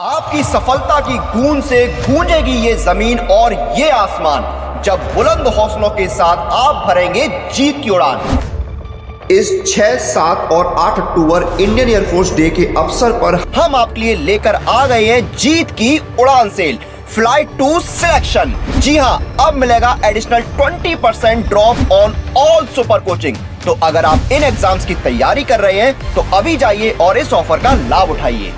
आपकी सफलता की गूंज से गूंजेगी ये जमीन और ये आसमान जब बुलंद हौसलों के साथ आप भरेंगे जीत की उड़ान इस 6, 7 और 8 अक्टूबर इंडियन एयरफोर्स डे के अवसर पर हम आपके लिए लेकर आ गए हैं जीत की उड़ान सेल फ्लाइट टू सिलेक्शन जी हाँ अब मिलेगा additional 20 percent drop on all super coaching तो अगर आप इन एग्जाम्स की तैयारी कर रहे हैं तो अभी जाइए और इस ऑफर का लाभ उठाइए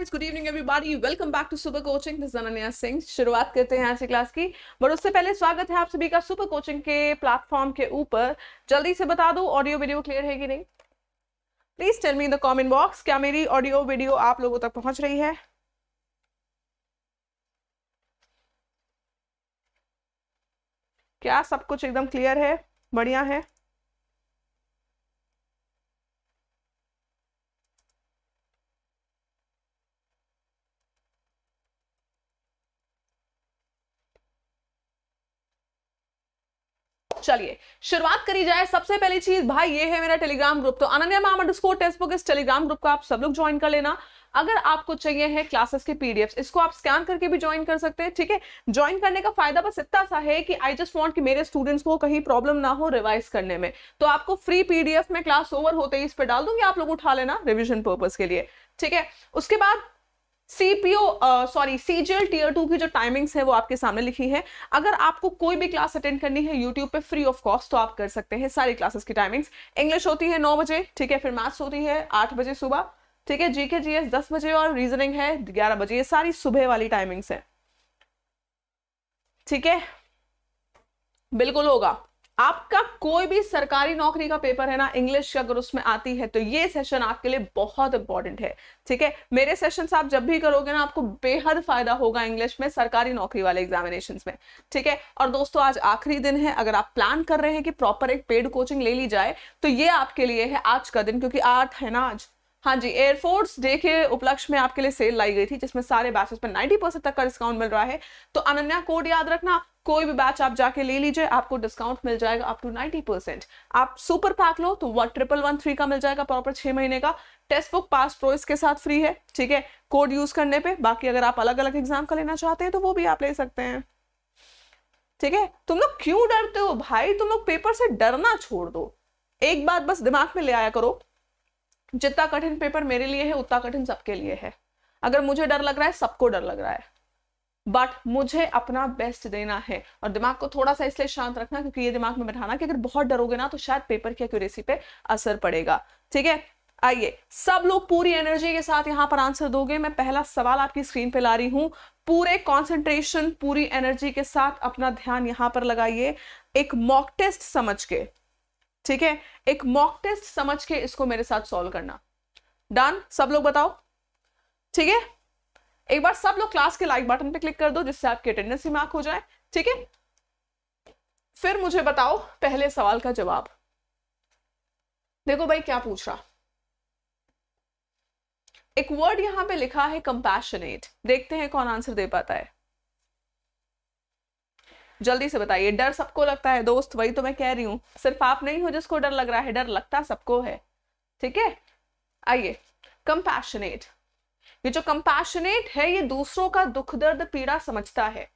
guys, good evening everybody. Welcome back to Super Coaching. This is Ananya शुरुआत करते हैं आज की क्लास की बट उससे पहले स्वागत है आप सभी का सुपर कोचिंग के प्लेटफॉर्म के ऊपर जल्दी से बता दो ऑडियो वीडियो क्लियर है कि नहीं please tell me in the comment box क्या मेरी ऑडियो वीडियो आप लोगों तक पहुंच रही है क्या सब कुछ एकदम क्लियर है बढ़िया है चलिए शुरुआत करी जाए सबसे पहली चीज भाई ये है मेरा टेलीग्राम ग्रुप तो Ananya ma'am underscore test book इस टेलीग्राम ग्रुप को आप सब लोग ज्वाइन कर लेना अगर आपको चाहिए है क्लासेस के पीडीएफ इसको आप स्कैन करके भी ज्वाइन कर सकते हैं ठीक है ज्वाइन करने का फायदा बस इतना सा है कि आई जस्ट वांट कि मेरे स्टूडेंट्स को कहीं प्रॉब्लम ना हो रिवाइज करने में तो आपको फ्री पीडीएफ में क्लास ओवर होते ही इस पर डाल दूंगी आप लोग उठा लेना रिविजन पर्पज के लिए ठीक है उसके बाद CPO sorry CGL tier two की जो टाइमिंग्स है वो आपके सामने लिखी है अगर आपको कोई भी क्लास अटेंड करनी है यूट्यूब पे फ्री ऑफ कॉस्ट तो आप कर सकते हैं सारी क्लासेस की टाइमिंग्स इंग्लिश होती है नौ बजे ठीक है फिर मैथ्स होती है आठ बजे सुबह ठीक है जीके जीएस दस बजे और रीजनिंग है ग्यारह बजे ये सारी सुबह वाली टाइमिंग्स है ठीक है बिल्कुल होगा आपका कोई भी सरकारी नौकरी का पेपर है ना इंग्लिश अगर उसमें आती है तो ये सेशन आपके लिए बहुत इंपॉर्टेंट है ठीक है मेरे सेशन आप जब भी करोगे ना आपको बेहद फायदा होगा इंग्लिश में सरकारी नौकरी वाले एग्जामिनेशन में ठीक है और दोस्तों आज आखिरी दिन है अगर आप प्लान कर रहे हैं कि प्रॉपर एक पेड कोचिंग ले ली जाए तो ये आपके लिए है आज का दिन क्योंकि आठ है ना आज हाँ जी एयरफोर्स डे के उपलक्ष्य में आपके लिए सेल लाई गई थी जिसमें सारे बैचेस पर 90 परसेंट तक का डिस्काउंट मिल रहा है तो अनन्या कोड याद रखना कोई भी बैच आप जाके ले लीजिए आपको डिस्काउंट मिल जाएगा अप टू नाइनटी परसेंट आप सुपर पैक लो तो वन ट्रिपल वन थ्री का मिल जाएगा प्रॉपर छह महीने का टेस्ट बुक पास प्रो इसके साथ फ्री है ठीक है कोड यूज़ करने पे बाकी अगर आप अलग अलग एग्जाम का लेना चाहते हैं तो वो भी आप ले सकते हैं ठीक है तुम लोग क्यों डरते हो भाई तुम लोग पेपर से डरना छोड़ दो एक बात बस दिमाग में ले आया करो जितना कठिन पेपर मेरे लिए है उतना कठिन सबके लिए है अगर मुझे डर लग रहा है सबको डर लग रहा है बट मुझे अपना बेस्ट देना है और दिमाग को थोड़ा सा इसलिए शांत रखना क्योंकि ये दिमाग में बैठाना कि अगर बहुत डरोगे ना तो शायद पेपर की एक्यूरेसी पे असर पड़ेगा ठीक है आइए सब लोग पूरी एनर्जी के साथ यहां पर आंसर दोगे मैं पहला सवाल आपकी स्क्रीन पे ला रही हूं पूरे कंसंट्रेशन पूरी एनर्जी के साथ अपना ध्यान यहां पर लगाइए एक मॉक टेस्ट समझ के ठीक है एक मॉक टेस्ट समझ के इसको मेरे साथ सॉल्व करना डन सब लोग बताओ ठीक है एक बार सब लोग क्लास के लाइक बटन पे क्लिक कर दो जिससे आपकी अटेंडेंस ही मार्क हो जाए ठीक है फिर मुझे बताओ पहले सवाल का जवाब देखो भाई क्या पूछ रहा एक वर्ड यहां पे लिखा है कंपैशनेट देखते हैं कौन आंसर दे पाता है जल्दी से बताइए डर सबको लगता है दोस्त वही तो मैं कह रही हूं सिर्फ आप नहीं हो जिसको डर लग रहा है डर लगता सबको है ठीक है आइए कंपैशनेट ये जो कंपैशनेट है ये दूसरों का दुख दर्द पीड़ा समझता है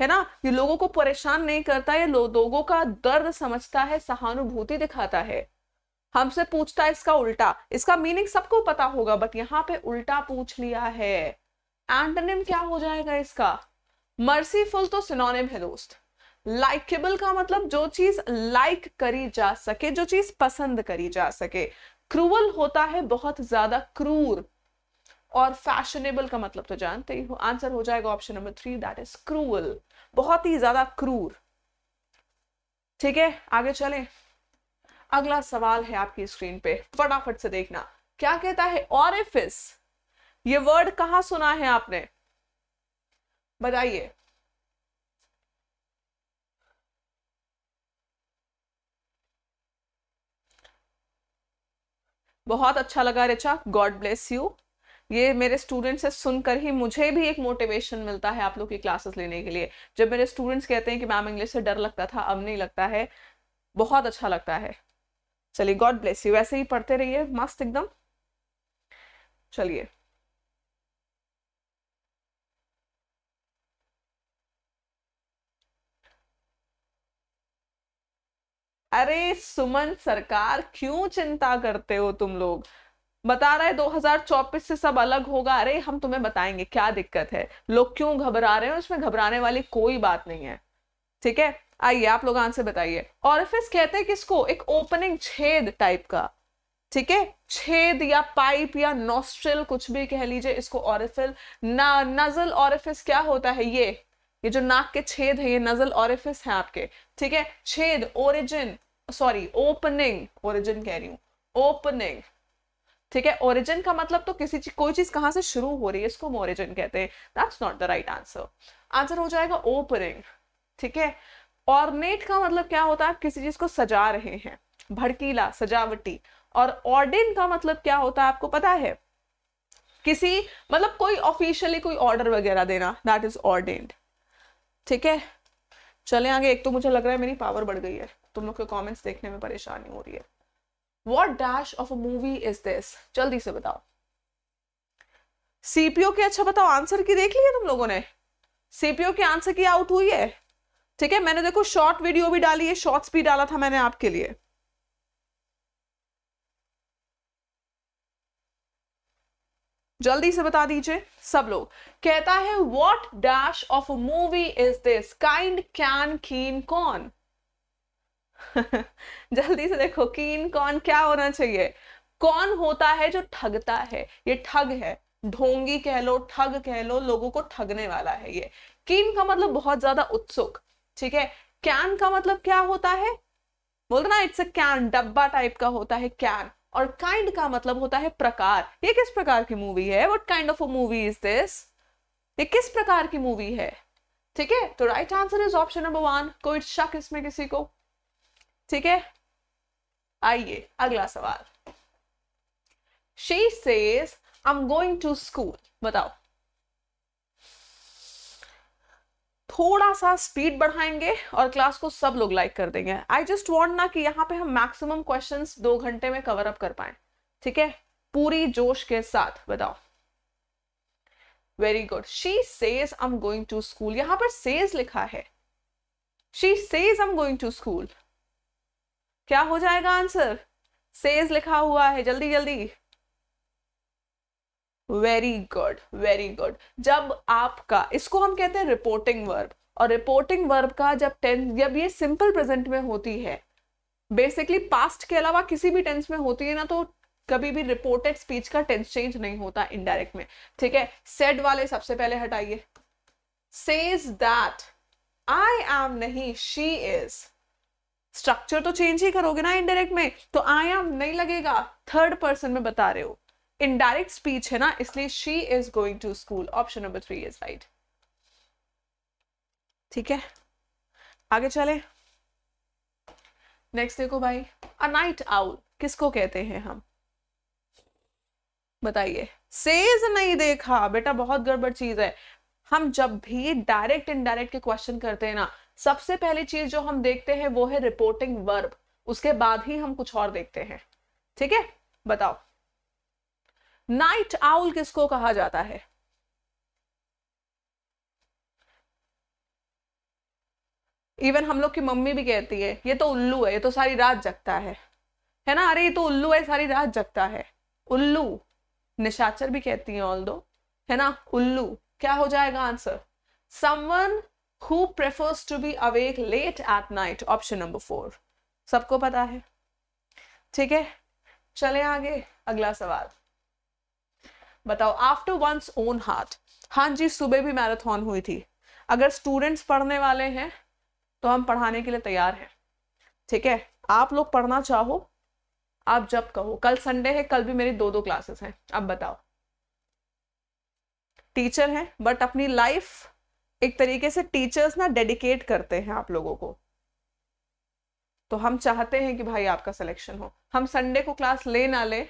है ना ये लोगों को परेशान नहीं करता ये लोगों का दर्द समझता है सहानुभूति दिखाता है हमसे पूछता है इसका उल्टा इसका मीनिंग सबको पता होगा बट यहाँ पे उल्टा पूछ लिया है एंटनिम क्या हो जाएगा इसका मर्सीफुल तो सिनोनिम है दोस्त लाइकेबल का मतलब जो चीज लाइक करी जा सके जो चीज पसंद करी जा सके क्रूअल होता है बहुत ज्यादा क्रूर और फैशनेबल का मतलब तो जानते ही हो आंसर हो जाएगा option number three that is cruel बहुत ही ज्यादा क्रूर ठीक है आगे चले अगला सवाल है आपकी स्क्रीन पे फटाफट से देखना क्या कहता है और ये वर्ड कहाँ सुना है आपने बताइए बहुत अच्छा लगा रिचा गॉड ब्लेस यू ये मेरे स्टूडेंट से सुनकर ही मुझे भी एक मोटिवेशन मिलता है आप लोग की क्लासेस लेने के लिए जब मेरे स्टूडेंट्स कहते हैं कि मैम इंग्लिश से डर लगता था अब नहीं लगता है बहुत अच्छा लगता है चलिए गॉड ब्लेस यू वैसे ही पढ़ते रहिए मस्त एकदम चलिए अरे सुमन सरकार क्यों चिंता करते हो तुम लोग बता रहा है 2024 से सब अलग होगा अरे हम तुम्हें बताएंगे क्या दिक्कत है लोग क्यों घबरा रहे हैं इसमें घबराने वाली कोई बात नहीं है ठीक है आइए आप लोग आंसर बताइए फिर कहते हैं किसको एक ओपनिंग छेद टाइप का ठीक है छेद या पाइप या नोस्ट्रल कुछ भी कह लीजिए इसको ऑरिफिल ना नजल ऑरिफिस क्या होता है ये ये जो नाक के छेद है ये नजल ऑरिफिस है आपके ठीक है छेद ओरिजिन सॉरी ओपनिंग ओरिजिन कह रही हूँ ओपनिंग ठीक है ओरिजिन का मतलब तो किसी चीज कोई चीज कहां से शुरू हो रही है इसको हम ओरिजिन कहते हैं that's not the right answer answer हो जाएगा ओपनिंग ठीक है ऑर्नेट का मतलब क्या होता है आप किसी चीज को सजा रहे हैं भड़कीला सजावटी और ऑर्डिन का मतलब क्या होता है आपको पता है किसी मतलब कोई ऑफिशियली कोई ऑर्डर वगैरह देना दैट इज ऑर्डेंड ठीक है चले आगे एक तो मुझे लग रहा है मेरी पावर बढ़ गई है तुम लोग के कमेंट्स देखने में परेशानी हो रही है what dash of a movie is this जल्दी से बताओ सीपीओ के अच्छा बताओ आंसर की देख लिया तुम लोगों ने सीपीओ के आंसर की आउट हुई है ठीक है मैंने देखो शॉर्ट वीडियो भी डाली है शॉर्ट्स भी डाला था मैंने आपके लिए जल्दी से बता दीजिए सब लोग कहता है what dash of a movie is this kind can keen कौन जल्दी से देखो कीन कौन क्या होना चाहिए कौन होता है जो ठगता है ये ठग है ढोंगी कह लो ठग कह लो लोगों को ठगने वाला है ये कीन का मतलब बहुत ज्यादा उत्सुक ठीक है कैन का मतलब क्या होता है बोलते ना इट्स अ कैन डब्बा टाइप का होता है कैन और काइंड का मतलब होता है प्रकार ये किस प्रकार की मूवी है what kind of a movie is this ये किस प्रकार की मूवी है ठीक है तो right answer is option number one कोई शक इसमें किसी को ठीक है आइए अगला सवाल she says I am going to school बताओ थोड़ा सा स्पीड बढ़ाएंगे और क्लास को सब लोग लाइक कर देंगे आई जस्ट वॉन्ट ना कि यहाँ पे हम मैक्सिमम क्वेश्चन दो घंटे में कवर अप कर पाए ठीक है पूरी जोश के साथ बताओ very good she says I am going to school यहां पर सेज लिखा है she says I am going to school क्या हो जाएगा आंसर सेज लिखा हुआ है जल्दी जल्दी वेरी गुड वेरी गुड जब आपका इसको हम कहते हैं रिपोर्टिंग वर्ब और रिपोर्टिंग वर्ब का जब टेंस जब ये सिंपल प्रेजेंट में होती है बेसिकली पास्ट के अलावा किसी भी टेंस में होती है ना तो कभी भी रिपोर्टेड स्पीच का टेंस चेंज नहीं होता इनडायरेक्ट में ठीक है सेड वाले सबसे पहले हटाइए सेज दैट आई एम नहीं शी इज स्ट्रक्चर तो चेंज ही करोगे ना इनडायरेक्ट में तो आई एम नहीं लगेगा थर्ड पर्सन में बता रहे हो इनडायरेक्ट स्पीच है ना इसलिए she is going to school option number three is right ठीक है आगे चले नेक्स्ट देखो भाई अ नाइट आउल किसको कहते हैं हम बताइए सेज नहीं देखा बेटा बहुत गड़बड़ चीज है हम जब भी डायरेक्ट इनडायरेक्ट के क्वेश्चन करते हैं ना सबसे पहली चीज जो हम देखते हैं वो है रिपोर्टिंग वर्ब उसके बाद ही हम कुछ और देखते हैं ठीक है बताओ नाइट आउल किसको कहा जाता है इवन हम लोग की मम्मी भी कहती है ये तो उल्लू है ये तो सारी रात जगता है है ना अरे ये तो उल्लू है सारी रात जगता है उल्लू निशाचर भी कहती है ऑल दो है ना उल्लू क्या हो जाएगा answer someone who prefers to be awake late at night option number four सबको पता है ठीक है चले आगे अगला सवाल बताओ आफ्टर वंस ओन हार्ट हाँ जी सुबह भी मैराथन हुई थी अगर स्टूडेंट्स पढ़ने वाले हैं तो हम पढ़ाने के लिए तैयार हैं ठीक है आप लोग पढ़ना चाहो आप जब कहो कल संडे है कल भी मेरी दो दो क्लासेस हैं अब बताओ टीचर हैं बट अपनी लाइफ एक तरीके से टीचर्स ना डेडिकेट करते हैं आप लोगों को तो हम चाहते हैं कि भाई आपका सिलेक्शन हो हम संडे को क्लास ले ना ले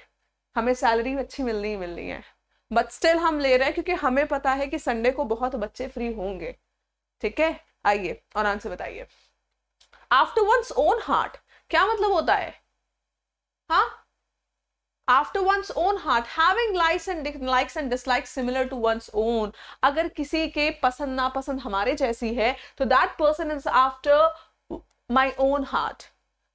हमें सैलरी अच्छी मिलनी ही मिलनी है बट स्टिल हम ले रहे हैं क्योंकि हमें पता है कि संडे को बहुत बच्चे फ्री होंगे ठीक है आइए और आंसर बताइए आफ्टर वंस ओन हार्ट क्या मतलब होता है हाँ after one's own heart having likes and likes and dislikes similar to one's own अगर किसी के पसंद नापसंद हमारे जैसी है तो that person is after my own heart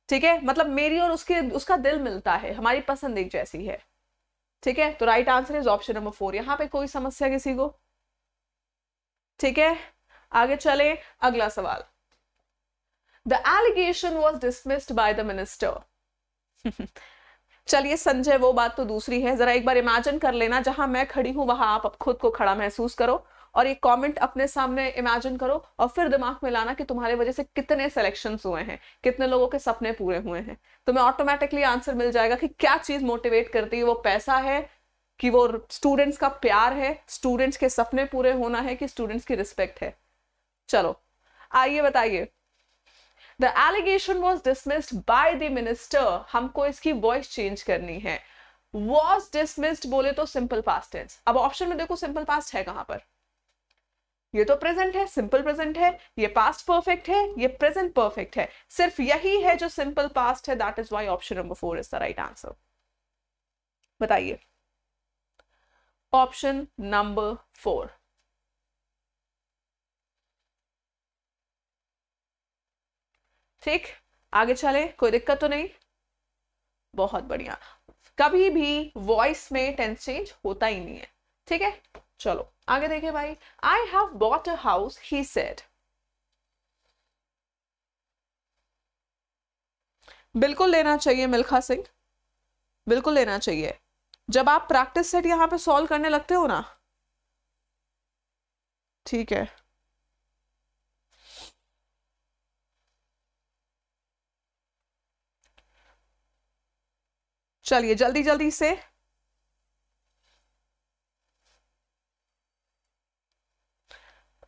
ठीक है मतलब मेरी और उसके उसका दिल मिलता है हमारी पसंद एक जैसी है ठीक है तो right answer is option number four यहाँ पे कोई समस्या किसी को ठीक है आगे चले अगला सवाल the allegation was dismissed by the minister चलिए संजय वो बात तो दूसरी है जरा एक बार इमेजिन कर लेना जहां मैं खड़ी हूं वहां आप खुद को खड़ा महसूस करो और ये कमेंट अपने सामने इमेजिन करो और फिर दिमाग में लाना कि तुम्हारे वजह से कितने सिलेक्शन हुए हैं कितने लोगों के सपने पूरे हुए हैं तुम्हें ऑटोमेटिकली आंसर मिल जाएगा कि क्या चीज मोटिवेट करती है वो पैसा है कि वो स्टूडेंट्स का प्यार है स्टूडेंट्स के सपने पूरे होना है कि स्टूडेंट्स की रिस्पेक्ट है चलो आइए बताइए the allegation was dismissed by the minister हमको इसकी वॉइस चेंज करनी है वॉज डिसमिस्ड बोले तो सिंपल पास्ट टेंस अब ऑप्शन में देखो सिंपल पास्ट है कहां पर ये तो प्रेजेंट है सिंपल प्रेजेंट है ये पास्ट परफेक्ट है ये प्रेजेंट परफेक्ट है सिर्फ यही है जो सिंपल पास्ट है that is why option number four is the right answer बताइए ऑप्शन नंबर फोर ठीक आगे चले कोई दिक्कत तो नहीं बहुत बढ़िया कभी भी वॉइस में टेंस चेंज होता ही नहीं है ठीक है चलो आगे देखे भाई I have bought a house he said बिल्कुल लेना चाहिए मिल्खा सिंह बिल्कुल लेना चाहिए जब आप प्रैक्टिस सेट यहां पे सॉल्व करने लगते हो ना ठीक है चलिए जल्दी जल्दी से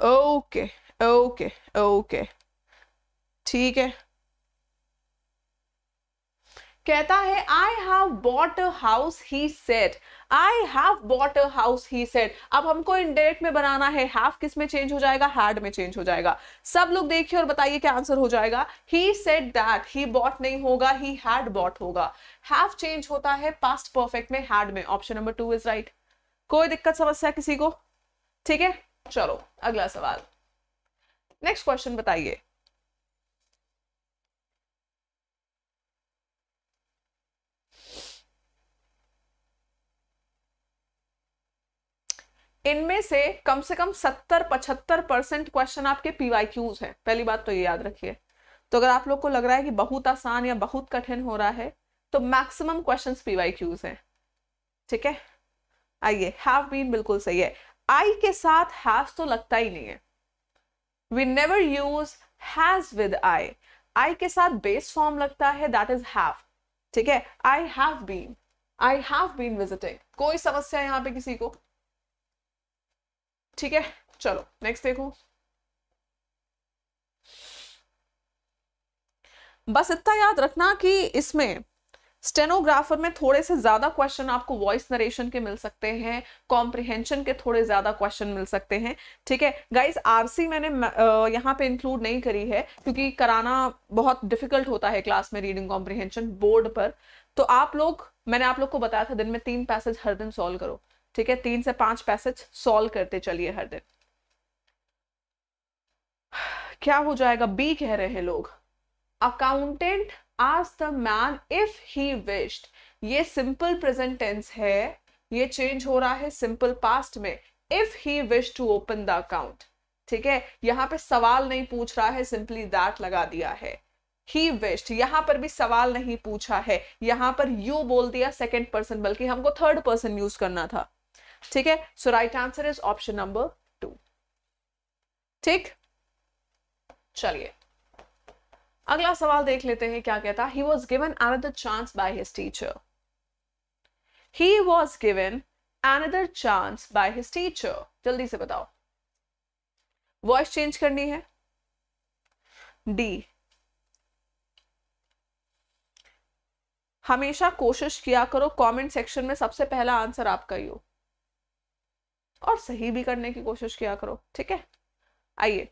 ओके ओके ओके ठीक है कहता है I have bought a house he said I have bought a house, he said. अब हमको इनडायरेक्ट में बनाना है हैव किस में चेंज हो जाएगा हैड में चेंज हो जाएगा सब लोग देखिए और बताइए क्या आंसर हो जाएगा he set that he bought नहीं होगा ही हैड बॉट होगा हैव चेंज होता है पास्ट परफेक्ट में हैड में option number two is right कोई दिक्कत समस्या किसी को ठीक है चलो अगला सवाल नेक्स्ट क्वेश्चन बताइए इनमें से कम से कम सत्तर पचहत्तर परसेंट क्वेश्चन आपके पीवाई क्यूज है पहली बात तो ये याद रखिए तो अगर आप लोग को लग रहा है कि बहुत आसान या बहुत कठिन हो रहा है तो मैक्सिमम क्वेश्चन पीवाई क्यूज है ठीक है आइए हैव बीन बिल्कुल सही है आई के साथ हैज तो लगता ही नहीं है we never use has with I I के साथ बेस फॉर्म लगता है दैट इज हैव ठीक है I have been I have been visiting कोई समस्या यहाँ पे किसी को ठीक है चलो नेक्स्ट देखो बस इतना याद रखना कि इसमें स्टेनोग्राफर में थोड़े से ज्यादा क्वेश्चन आपको वॉइस नरेशन के मिल सकते हैं कॉम्प्रिहेंशन के थोड़े ज्यादा क्वेश्चन मिल सकते हैं ठीक है गाइस आरसी मैंने यहाँ पे इंक्लूड नहीं करी है क्योंकि कराना बहुत डिफिकल्ट होता है क्लास में रीडिंग कॉम्प्रिहेंशन बोर्ड पर तो आप लोग मैंने आप लोग को बताया था दिन में तीन पैसेज हर दिन सॉल्व करो ठीक है तीन से पांच पैसेज सॉल्व करते चलिए हर दिन क्या हो जाएगा बी कह रहे हैं लोग अकाउंटेंट आज the man if he wished ये सिंपल प्रेजेंट टेंस है ये चेंज हो रहा है सिंपल पास्ट में if he wish to open the account ठीक है यहाँ पे सवाल नहीं पूछ रहा है सिंपली दैट लगा दिया है ही वेस्ट यहां पर भी सवाल नहीं पूछा है यहां पर यू बोल दिया सेकेंड पर्सन बल्कि हमको थर्ड पर्सन यूज करना था ठीक है so right answer is option number two ठीक चलिए अगला सवाल देख लेते हैं क्या कहता he was given another chance by his teacher he was given another chance by his teacher जल्दी से बताओ वॉइस चेंज करनी है डी हमेशा कोशिश किया करो कमेंट सेक्शन में सबसे पहला आंसर आपका ही हो और सही भी करने की कोशिश किया करो ठीक है आइए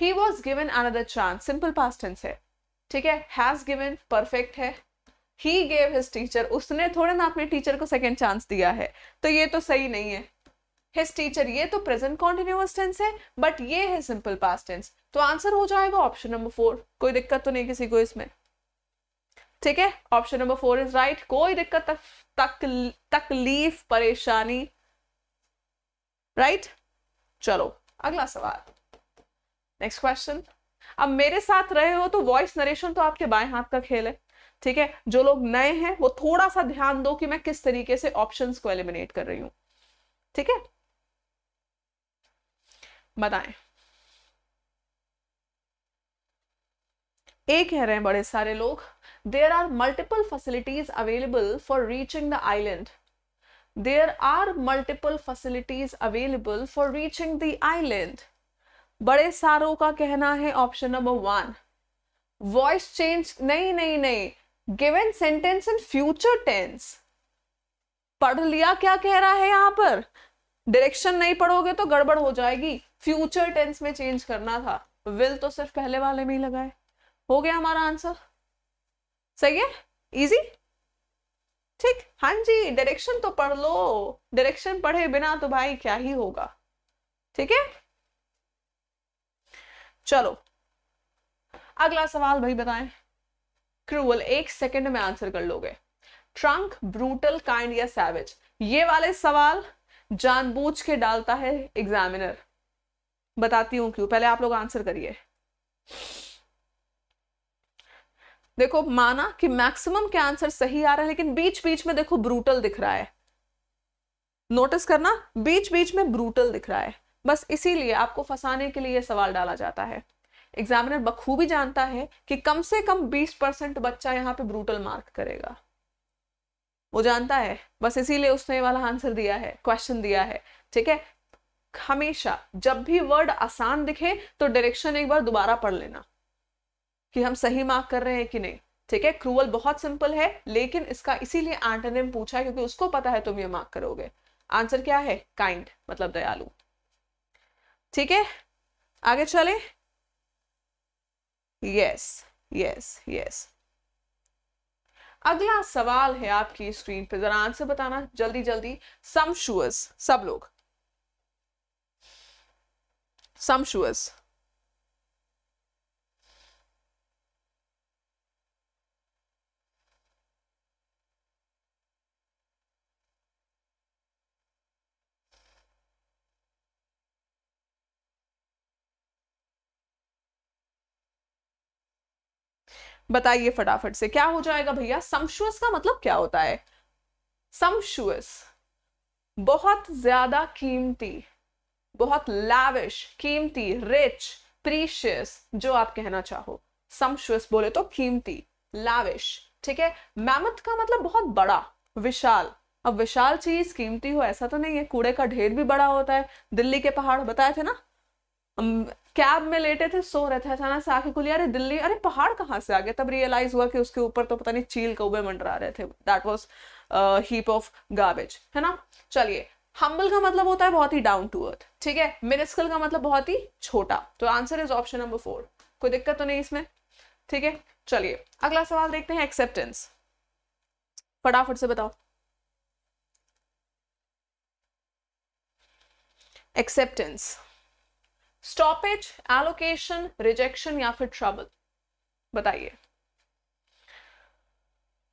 he was given another chance simple past tense है ठीक है हैज गिवन परफेक्ट है ही गेव हिज टीचर उसने थोड़े ना अपने टीचर को सेकेंड चांस दिया है तो ये तो सही नहीं है हिज टीचर ये तो प्रेजेंट कॉन्टिन्यूस टेंस है बट ये है सिंपल पास टेंस तो आंसर हो जाएगा ऑप्शन नंबर फोर कोई दिक्कत तो नहीं किसी को इसमें ठीक है option number four is right कोई दिक्कत तक, तक, तकलीफ परेशानी राइट right? चलो अगला सवाल नेक्स्ट क्वेश्चन अब मेरे साथ रहे हो तो वॉइस नरेशन तो आपके बाएं हाथ का खेल है ठीक है जो लोग नए हैं वो थोड़ा सा ध्यान दो कि मैं किस तरीके से ऑप्शंस को एलिमिनेट कर रही हूं ठीक है बताएं ए कह रहे हैं बड़े सारे लोग there are multiple facilities available for reaching the island there are multiple facilities available for reaching the island. bade saro ka kehna hai option number 1 voice change nahi nahi nahi given sentence in future tense पढ़ लिया क्या कह रहा है यहाँ पर direction नहीं पढ़ोगे तो गड़बड़ हो जाएगी फ्यूचर टेंस में चेंज करना था विल तो सिर्फ पहले वाले में ही लगाए हो गया हमारा आंसर सही है इजी ठीक हाँ जी डायरेक्शन तो पढ़ लो डायरेक्शन पढ़े बिना तो भाई क्या ही होगा ठीक है चलो अगला सवाल भाई बताएं क्रूअल एक सेकंड में आंसर कर लोगे ट्रंक ब्रूटल काइंड या सैवेज ये वाले सवाल जानबूझ के डालता है एग्जामिनर बताती हूं क्यों पहले आप लोग आंसर करिए देखो माना कि मैक्सिमम के आंसर सही आ रहा है लेकिन बीच बीच में देखो ब्रूटल दिख रहा है नोटिस करना बीच बीच में ब्रूटल दिख रहा है बस इसीलिए आपको फंसाने के लिए सवाल डाला जाता है एग्जामिनर बखूबी जानता है कि कम से कम 20 परसेंट बच्चा यहाँ पे ब्रूटल मार्क करेगा वो जानता है बस इसीलिए उसने वाला आंसर दिया है क्वेश्चन दिया है ठीक है हमेशा जब भी वर्ड आसान दिखे तो डायरेक्शन एक बार दोबारा पढ़ लेना कि हम सही मार्क कर रहे हैं कि नहीं ठीक है क्रूअल बहुत सिंपल है लेकिन इसका इसीलिए एंटोनिम पूछा है क्योंकि उसको पता है तुम ये मार्क करोगे आंसर क्या है काइंड मतलब दयालु ठीक है आगे चले यस यस यस अगला सवाल है आपकी स्क्रीन पे जरा आंसर बताना जल्दी जल्दी समशुअस सब लोग समशुअस बताइए फटाफट से क्या हो जाएगा भैया समशुअस का मतलब क्या होता है समशुअस बहुत ज्यादा कीमती बहुत लाविश कीमती रिच प्रीशियस जो आप कहना चाहो समशुअस बोले तो कीमती लाविश ठीक है मैमथ का मतलब बहुत बड़ा विशाल अब विशाल चीज कीमती हो ऐसा तो नहीं है कूड़े का ढेर भी बड़ा होता है दिल्ली के पहाड़ बताए थे ना कैब में लेटे थे सो रहे थे अचानक से आके खुली अरे दिल्ली अरे पहाड़ कहाँ से आ गए तब रियलाइज हुआ कि उसके ऊपर तो पता नहीं चील कौबे मंडरा रहे थे that was heap of garbage है ना चलिए हम्बल का मतलब होता है बहुत ही डाउन टू अर्थ ठीक है मिनिस्कल का मतलब बहुत ही छोटा तो answer is option number four कोई दिक्कत तो नहीं इसमें ठीक है चलिए अगला सवाल देखते हैं एक्सेप्टेंस फटाफट से बताओ एक्सेप्टेंस स्टॉपेज एलोकेशन रिजेक्शन या फिर ट्रबल बताइए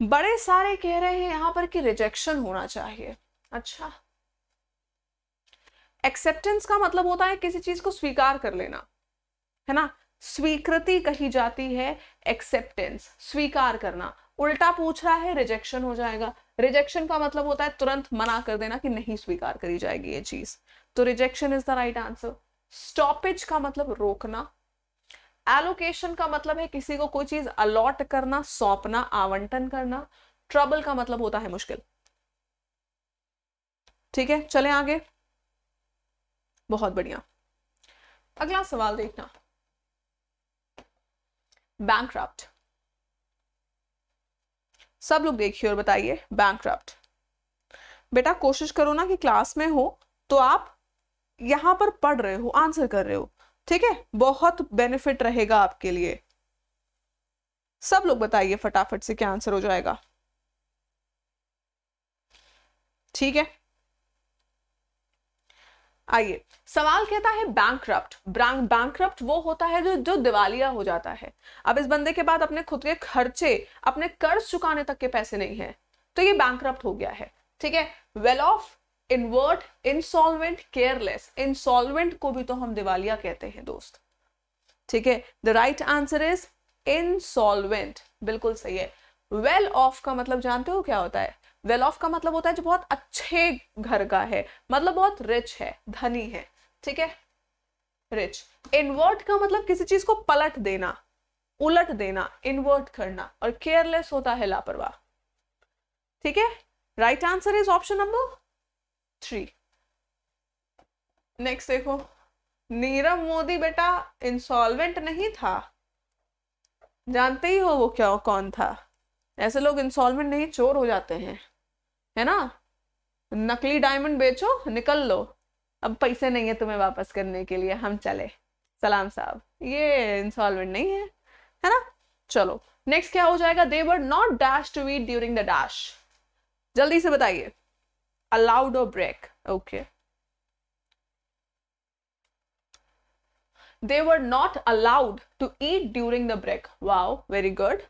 बड़े सारे कह रहे हैं यहां पर कि रिजेक्शन होना चाहिए अच्छा एक्सेप्टेंस का मतलब होता है किसी चीज को स्वीकार कर लेना है ना स्वीकृति कही जाती है एक्सेप्टेंस स्वीकार करना उल्टा पूछ रहा है रिजेक्शन हो जाएगा रिजेक्शन का मतलब होता है तुरंत मना कर देना कि नहीं स्वीकार करी जाएगी ये चीज तो rejection is the right answer stoppage का मतलब रोकना एलोकेशन का मतलब है किसी को कोई चीज अलॉट करना सौंपना आवंटन करना ट्रबल का मतलब होता है मुश्किल ठीक है चले आगे बहुत बढ़िया अगला सवाल देखना बैंक सब लोग देखिए और बताइए बैंक बेटा कोशिश करो ना कि क्लास में हो तो आप यहाँ पर पढ़ रहे हो आंसर कर रहे हो ठीक है बहुत बेनिफिट रहेगा आपके लिए सब लोग बताइए फटाफट से क्या आंसर हो जाएगा ठीक है आइए सवाल कहता है बैंक बैंकक्रप्ट वो होता है जो जो दिवालिया हो जाता है अब इस बंदे के बाद अपने खुद के खर्चे अपने कर्ज चुकाने तक के पैसे नहीं है तो ये बैंकक्रप्ट हो गया है ठीक है well off invert insolvent careless insolvent को भी तो हम दिवालिया कहते हैं दोस्त ठीक है the right answer is insolvent बिल्कुल सही है वेल well ऑफ का मतलब जानते हो क्या होता है वेल well ऑफ का मतलब होता है जो बहुत अच्छे घर का है मतलब बहुत रिच है धनी है ठीक है रिच इनवर्ट का मतलब किसी चीज को पलट देना उलट देना इनवर्ट करना और केयरलेस होता है लापरवाह ठीक है right answer is option number three next देखो नीरव मोदी बेटा इंसॉल्वेंट नहीं था जानते ही हो वो क्या कौन था ऐसे लोग इंसॉल्वेंट नहीं चोर हो जाते हैं है ना नकली डायमंड बेचो निकल लो अब पैसे नहीं है तुम्हें वापस करने के लिए हम चले सलाम साहब ये इंसॉल्वेंट नहीं है है ना चलो नेक्स्ट क्या हो जाएगा they were not dash to eat during the dash जल्दी से बताइए allowed a break okay they were not allowed to eat during the break wow very good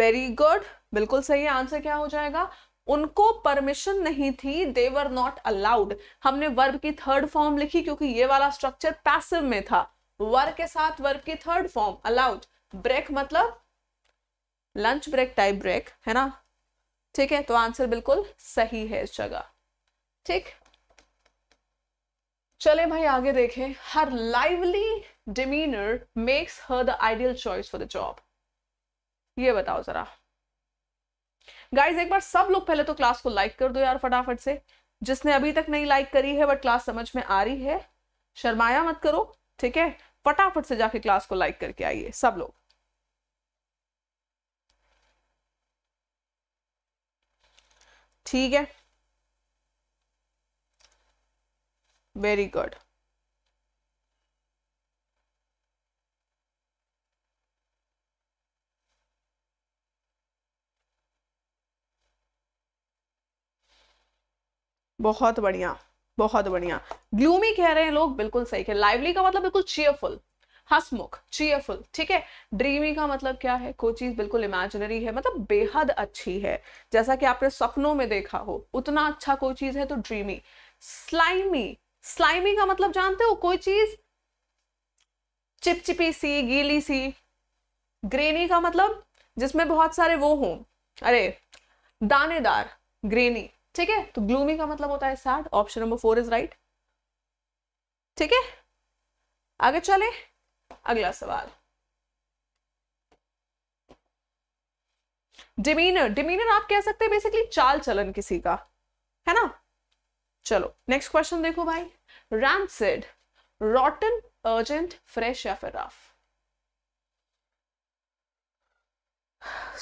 very good बिल्कुल सही answer kya ho jayega उनको permission नहीं थी they were not allowed हमने verb की थर्ड फॉर्म लिखी क्योंकि ये वाला स्ट्रक्चर पैसिव में था वर्ब के साथ वर्ब की थर्ड फॉर्म अलाउड ब्रेक मतलब लंच ब्रेक टाइप ब्रेक है ना ठीक है तो आंसर बिल्कुल सही है इस जगह ठीक चले भाई आगे देखें her lively demeanour makes her the ideal choice for the job ये बताओ जरा गाइज एक बार सब लोग पहले तो क्लास को लाइक कर दो यार फटाफट से जिसने अभी तक नहीं लाइक करी है बट क्लास समझ में आ रही है शर्माया मत करो ठीक है फटाफट से जाके क्लास को लाइक करके आइए सब लोग ठीक है वेरी गुड बहुत बढ़िया बहुत बढ़िया ग्लूमी कह रहे हैं लोग बिल्कुल सही है लाइवली का मतलब बिल्कुल चेयरफुल हसमुख चीयरफुल ठीक है ड्रीमी का मतलब क्या है कोई चीज बिल्कुल इमेजिनरी है मतलब बेहद अच्छी है जैसा कि आपने सपनों में देखा हो उतना अच्छा कोई चीज है तो ड्रीमी स्लाइमी स्लाइमी का मतलब जानते हो कोई चीज चिपचिपी सी गीली सी ग्रेनी का मतलब जिसमें बहुत सारे वो हों अरे दानेदार ग्रेनी ठीक है तो ग्लूमी का मतलब होता है sad option number four is right ठीक है आगे चले अगला सवाल डिमीनर डिमीनर आप कह सकते हैं बेसिकली चाल चलन किसी का है ना चलो नेक्स्ट क्वेश्चन देखो भाई रैंसिड रॉटन अर्जेंट फ्रेश या फिर rough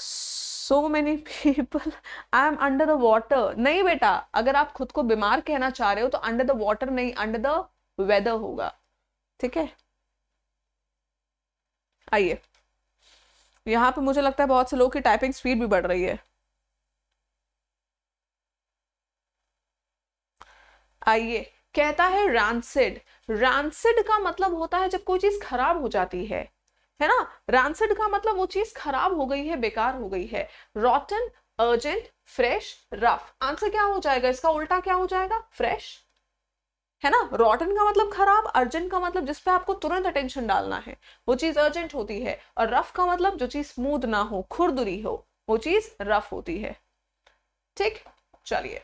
so many people I am under the water नहीं बेटा अगर आप खुद को बीमार कहना चाह रहे हो तो अंडर द वॉटर नहीं अंडर द वेदर होगा ठीक है आइए यहाँ पे मुझे लगता है बहुत से लोग की टाइपिंग स्पीड भी बढ़ रही है आइए कहता है रानसेड रानसिड का मतलब होता है जब कोई चीज खराब हो जाती है है ना रानसिड का मतलब वो चीज खराब हो गई है बेकार हो गई है rotten urgent fresh rough answer क्या हो जाएगा इसका उल्टा क्या हो जाएगा फ्रेश है ना रॉटन का मतलब खराब अर्जेंट का मतलब जिसपे आपको तुरंत अटेंशन डालना है वो चीज अर्जेंट होती है और रफ का मतलब जो चीज स्मूथ ना हो खुरदुरी हो वो चीज रफ होती है ठीक चलिए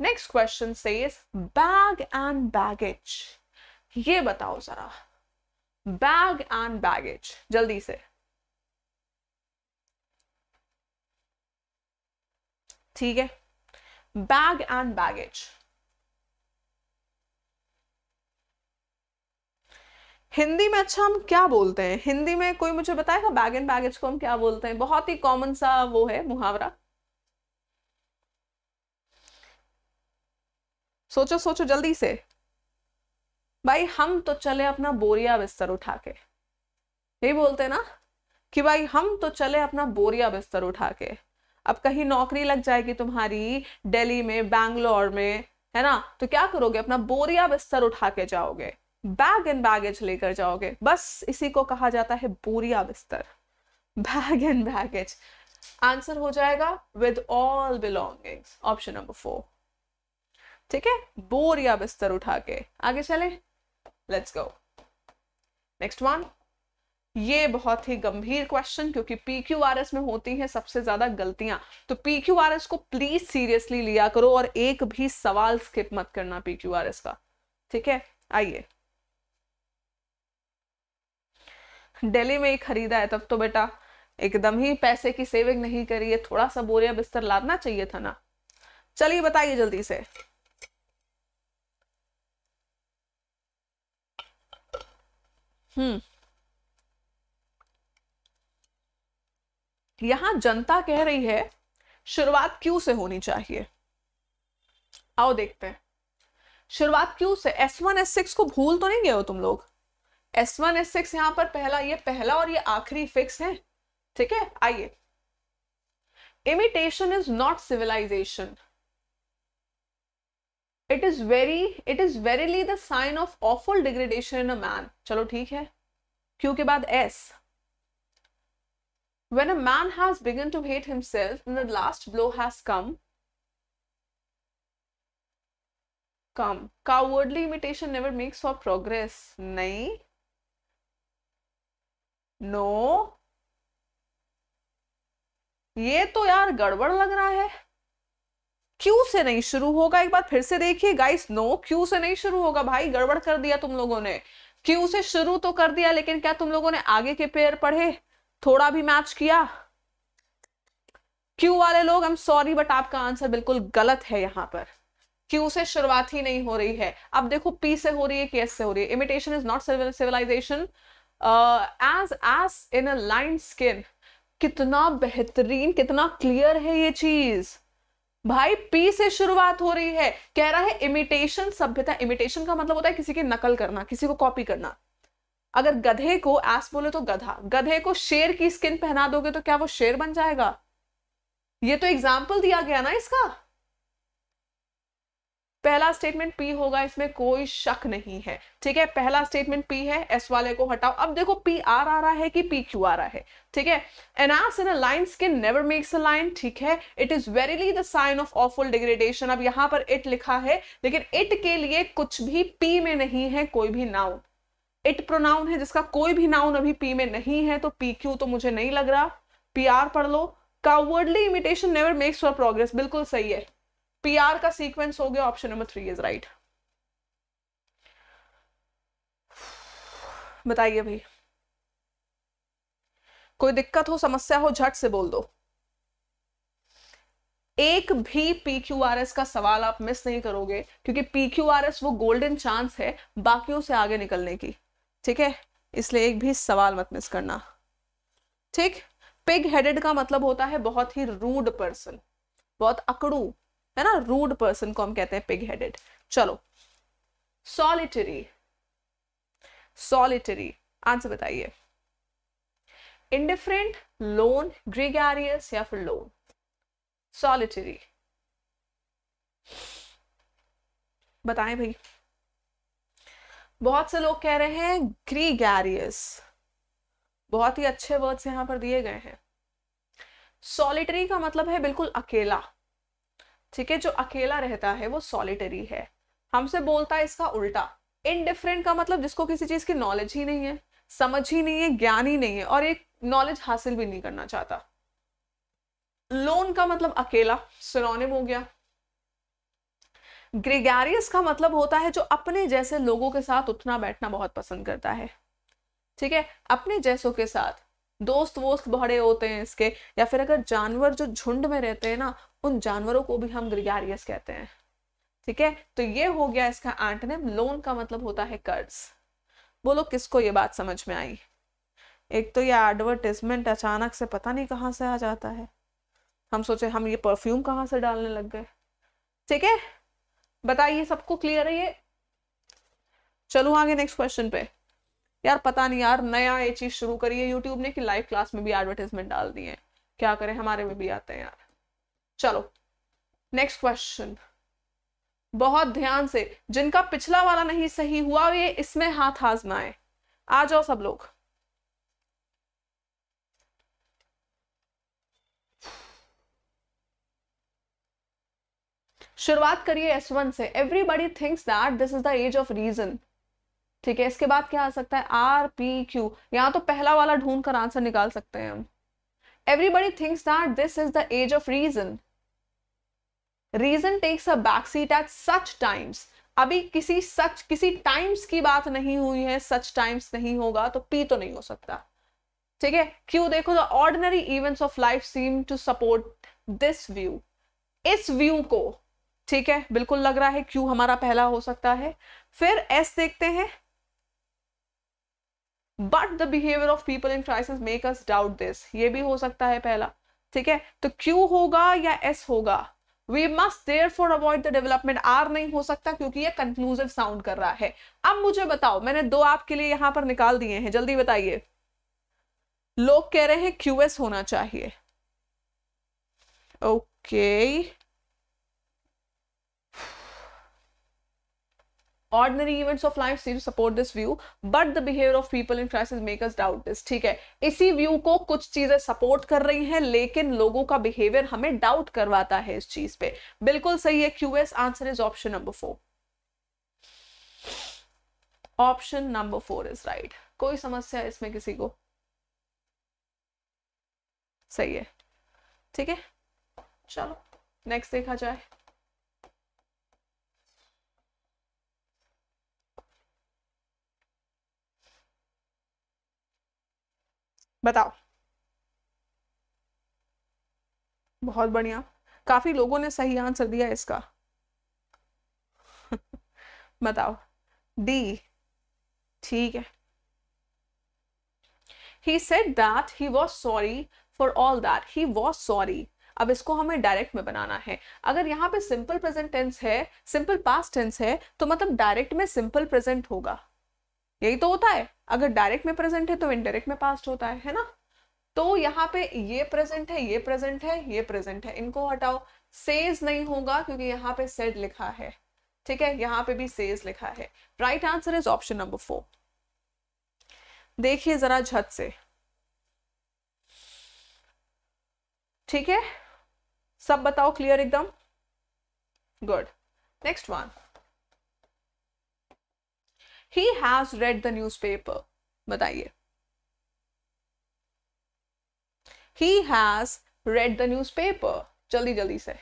नेक्स्ट क्वेश्चन से बैग एंड बैगेज ये बताओ जरा बैग एंड बैगेज जल्दी से ठीक है बैग एंड बैगेज हिंदी में अच्छा हम क्या बोलते हैं हिंदी में कोई मुझे बताएगा बैग एंड बैगेज को हम क्या बोलते हैं बहुत ही कॉमन सा वो है मुहावरा सोचो सोचो जल्दी से भाई हम तो चले अपना बोरिया बिस्तर उठा के यही बोलते हैं ना कि भाई हम तो चले अपना बोरिया बिस्तर उठा के अब कहीं नौकरी लग जाएगी तुम्हारी दिल्ली में बैंगलोर में है ना तो क्या करोगे अपना बोरिया बिस्तर उठा के जाओगे बैग एंड बैगेज लेकर जाओगे बस इसी को कहा जाता है बोरिया बिस्तर बैग एंड बैगेज आंसर हो जाएगा with all belongings option number four ठीक है बोरिया बिस्तर उठा के आगे चले लेट्स गो नेक्स्ट वन ये बहुत ही गंभीर क्वेश्चन क्योंकि पी क्यू आर एस में होती हैं सबसे ज्यादा गलतियां तो पी क्यू आर एस को प्लीज सीरियसली लिया करो और एक भी सवाल स्किप मत करना पी क्यू आर एस का ठीक है आइए दिल्ली में ही खरीदा है तब तो बेटा एकदम ही पैसे की सेविंग नहीं करी है थोड़ा सा बोरिया बिस्तर लादना चाहिए था ना चलिए बताइए जल्दी से हम्म यहां जनता कह रही है शुरुआत क्यों से होनी चाहिए आओ देखते हैं शुरुआत क्यों से एस वन एस सिक्स को भूल तो नहीं गए हो तुम लोग एस वन एस सिक्स यहां पर पहला ये पहला और ये आखिरी फिक्स है ठीक है आइए imitation is not civilisation it is very it is verily the sign of awful degradation in a man चलो ठीक है क्यू के बाद S when a man has begun to hate himself in the last blow has come come cowardly imitation never makes for progress नहीं no no. ये तो यार गड़बड़ लग रहा है क्यू से नहीं शुरू होगा एक बार फिर से देखिए गाइस नो क्यू से नहीं शुरू होगा भाई गड़बड़ कर दिया तुम लोगों ने क्यू से शुरू तो कर दिया लेकिन क्या तुम लोगों ने आगे के पेयर पढ़े थोड़ा भी मैच किया क्यू वाले लोग आई एम सॉरी बट आपका आंसर बिल्कुल गलत है यहां पर क्यू से शुरुआत ही नहीं हो रही है अब देखो पी से हो रही है के एस से हो रही है imitation is not civilization as ass in a lion skin कितना बेहतरीन कितना क्लियर है ये चीज भाई पी से शुरुआत हो रही है कह रहा है इमिटेशन सभ्यता इमिटेशन का मतलब होता है किसी की नकल करना किसी को कॉपी करना अगर गधे को एस बोले तो गधा गधे को शेर की स्किन पहना दोगे तो क्या वो शेर बन जाएगा ये तो एग्जाम्पल दिया गया ना इसका पहला स्टेटमेंट पी होगा इसमें कोई शक नहीं है ठीक है पहला स्टेटमेंट पी है एस वाले को हटाओ अब देखो पी आर आ रहा है कि पी क्यू आ रहा है ठीक है an ass in lion skin never makes a lion ठीक है it is verily the sign of awful degradation अब यहां पर इट लिखा है लेकिन इट के लिए कुछ भी पी में नहीं है कोई भी नाउन इट प्रोनाउन है जिसका कोई भी नाउन अभी पी में नहीं है तो पी क्यू तो मुझे नहीं लग रहा पी आर पढ़ लो cowardly imitation never makes for progress बिल्कुल सही है पीआर का सीक्वेंस हो गया option number three is right बताइए भाई कोई दिक्कत हो समस्या हो झट से बोल दो एक भी PQRS का सवाल आप मिस नहीं करोगे क्योंकि PQRS वो गोल्डन चांस है बाकियों से आगे निकलने की ठीक है इसलिए एक भी सवाल मत मिस करना ठीक पिग हेडेड का मतलब होता है बहुत ही रूड पर्सन बहुत अकड़ू है ना रूड पर्सन को हम कहते हैं पिग हेडेड चलो सॉलिटरी सॉलिटरी आंसर बताइए इंडिफरेंट लोन ग्रीगारियस या फिर लोन सॉलिटरी बताएं भाई बहुत से लोग कह रहे हैं ग्रीगारियस बहुत ही अच्छे वर्ड्स यहां पर दिए गए हैं सॉलिटरी का मतलब है बिल्कुल अकेला ठीक है जो अकेला रहता है वो सॉलिटरी है हमसे बोलता है इसका उल्टा इनडिफरेंट का मतलब जिसको किसी चीज़ की नॉलेज ही नहीं है समझ ही नहीं है ज्ञान ही नहीं है और एक नॉलेज हासिल भी नहीं करना चाहता लोन का मतलब अकेला सिनोनिम हो गया ग्रेगारियस का मतलब होता है जो अपने जैसे लोगों के साथ उठना बैठना बहुत पसंद करता है ठीक है अपने जैसों के साथ दोस्त वोस्त बड़े होते हैं इसके या फिर अगर जानवर जो झुंड में रहते हैं ना उन जानवरों को भी हम ग्रिगारियस कहते हैं ठीक है तो ये हो गया इसका एंटनिम लोन का मतलब होता है कर्ज बोलो किसको ये बात समझ में आई एक तो ये एडवर्टिजमेंट अचानक से पता नहीं कहाँ से आ जाता है हम सोचे हम ये परफ्यूम कहाँ से डालने लग गए ठीक है बताइए सबको क्लियर है ये चलो आगे नेक्स्ट क्वेश्चन पे यार पता नहीं यार नया ये चीज शुरू करी है यूट्यूब ने कि लाइव क्लास में भी एडवर्टाइजमेंट डाल दिए क्या करें हमारे में भी आते हैं यार चलो नेक्स्ट क्वेश्चन बहुत ध्यान से जिनका पिछला वाला नहीं सही हुआ ये इसमें हाथ आजमाए आ जाओ सब लोग शुरुआत करिए एस वन से everybody thinks that this is the age of reason ठीक है इसके बाद क्या आ सकता है आर पी क्यू यहां तो पहला वाला ढूंढ कर आंसर निकाल सकते हैं हम everybody thinks that this is the age of reason reason takes a back seat at such times अभी किसी सच किसी टाइम्स की बात नहीं हुई है सच टाइम्स नहीं होगा तो पी तो नहीं हो सकता ठीक है क्यों देखो the ordinary events of life seem to support this view इस व्यू को ठीक है बिल्कुल लग रहा है क्यू हमारा पहला हो सकता है फिर एस देखते हैं but the behaviour of people in crisis make us doubt this ये भी हो सकता है पहला ठीक है तो क्यू होगा या एस होगा we must therefore avoid the development R नहीं हो सकता क्योंकि ये कंक्लूसिव साउंड कर रहा है अब मुझे बताओ मैंने दो आपके लिए यहां पर निकाल दिए हैं जल्दी बताइए लोग कह रहे हैं क्यूएस होना चाहिए okay okay. Ordinary events of life to support this view but the behaviour of people in crisis make doubt this ठीक है इसी व्यू को कुछ चीजें सपोर्ट कर रही हैं लेकिन लोगों का बिहेवियर हमें डाउट करवाता है इस चीज पे बिल्कुल सही है QS answer is option number four option number four is right कोई समस्या है इसमें किसी को सही है ठीक है चलो नेक्स्ट देखा जाए बताओ बहुत बढ़िया काफी लोगों ने सही आंसर दिया इसका बताओ डी ठीक है he said that he was sorry for all that he was sorry अब इसको हमें डायरेक्ट में बनाना है अगर यहाँ पे सिंपल प्रेजेंट टेंस है सिंपल पास्ट टेंस है तो मतलब डायरेक्ट में सिंपल प्रेजेंट होगा यही तो होता है अगर डायरेक्ट में प्रेजेंट है तो इनडायरेक्ट में पास्ट होता है है ना तो यहाँ पे ये प्रेजेंट है ये प्रेजेंट है ये प्रेजेंट है इनको हटाओ सेज नहीं होगा क्योंकि यहाँ पे सेड लिखा है ठीक है यहाँ पे भी सेज लिखा है right answer is option number four देखिए जरा झट से ठीक है सब बताओ क्लियर एकदम good next one he has read the newspaper बताइए he has read the newspaper जल्दी जल्दी से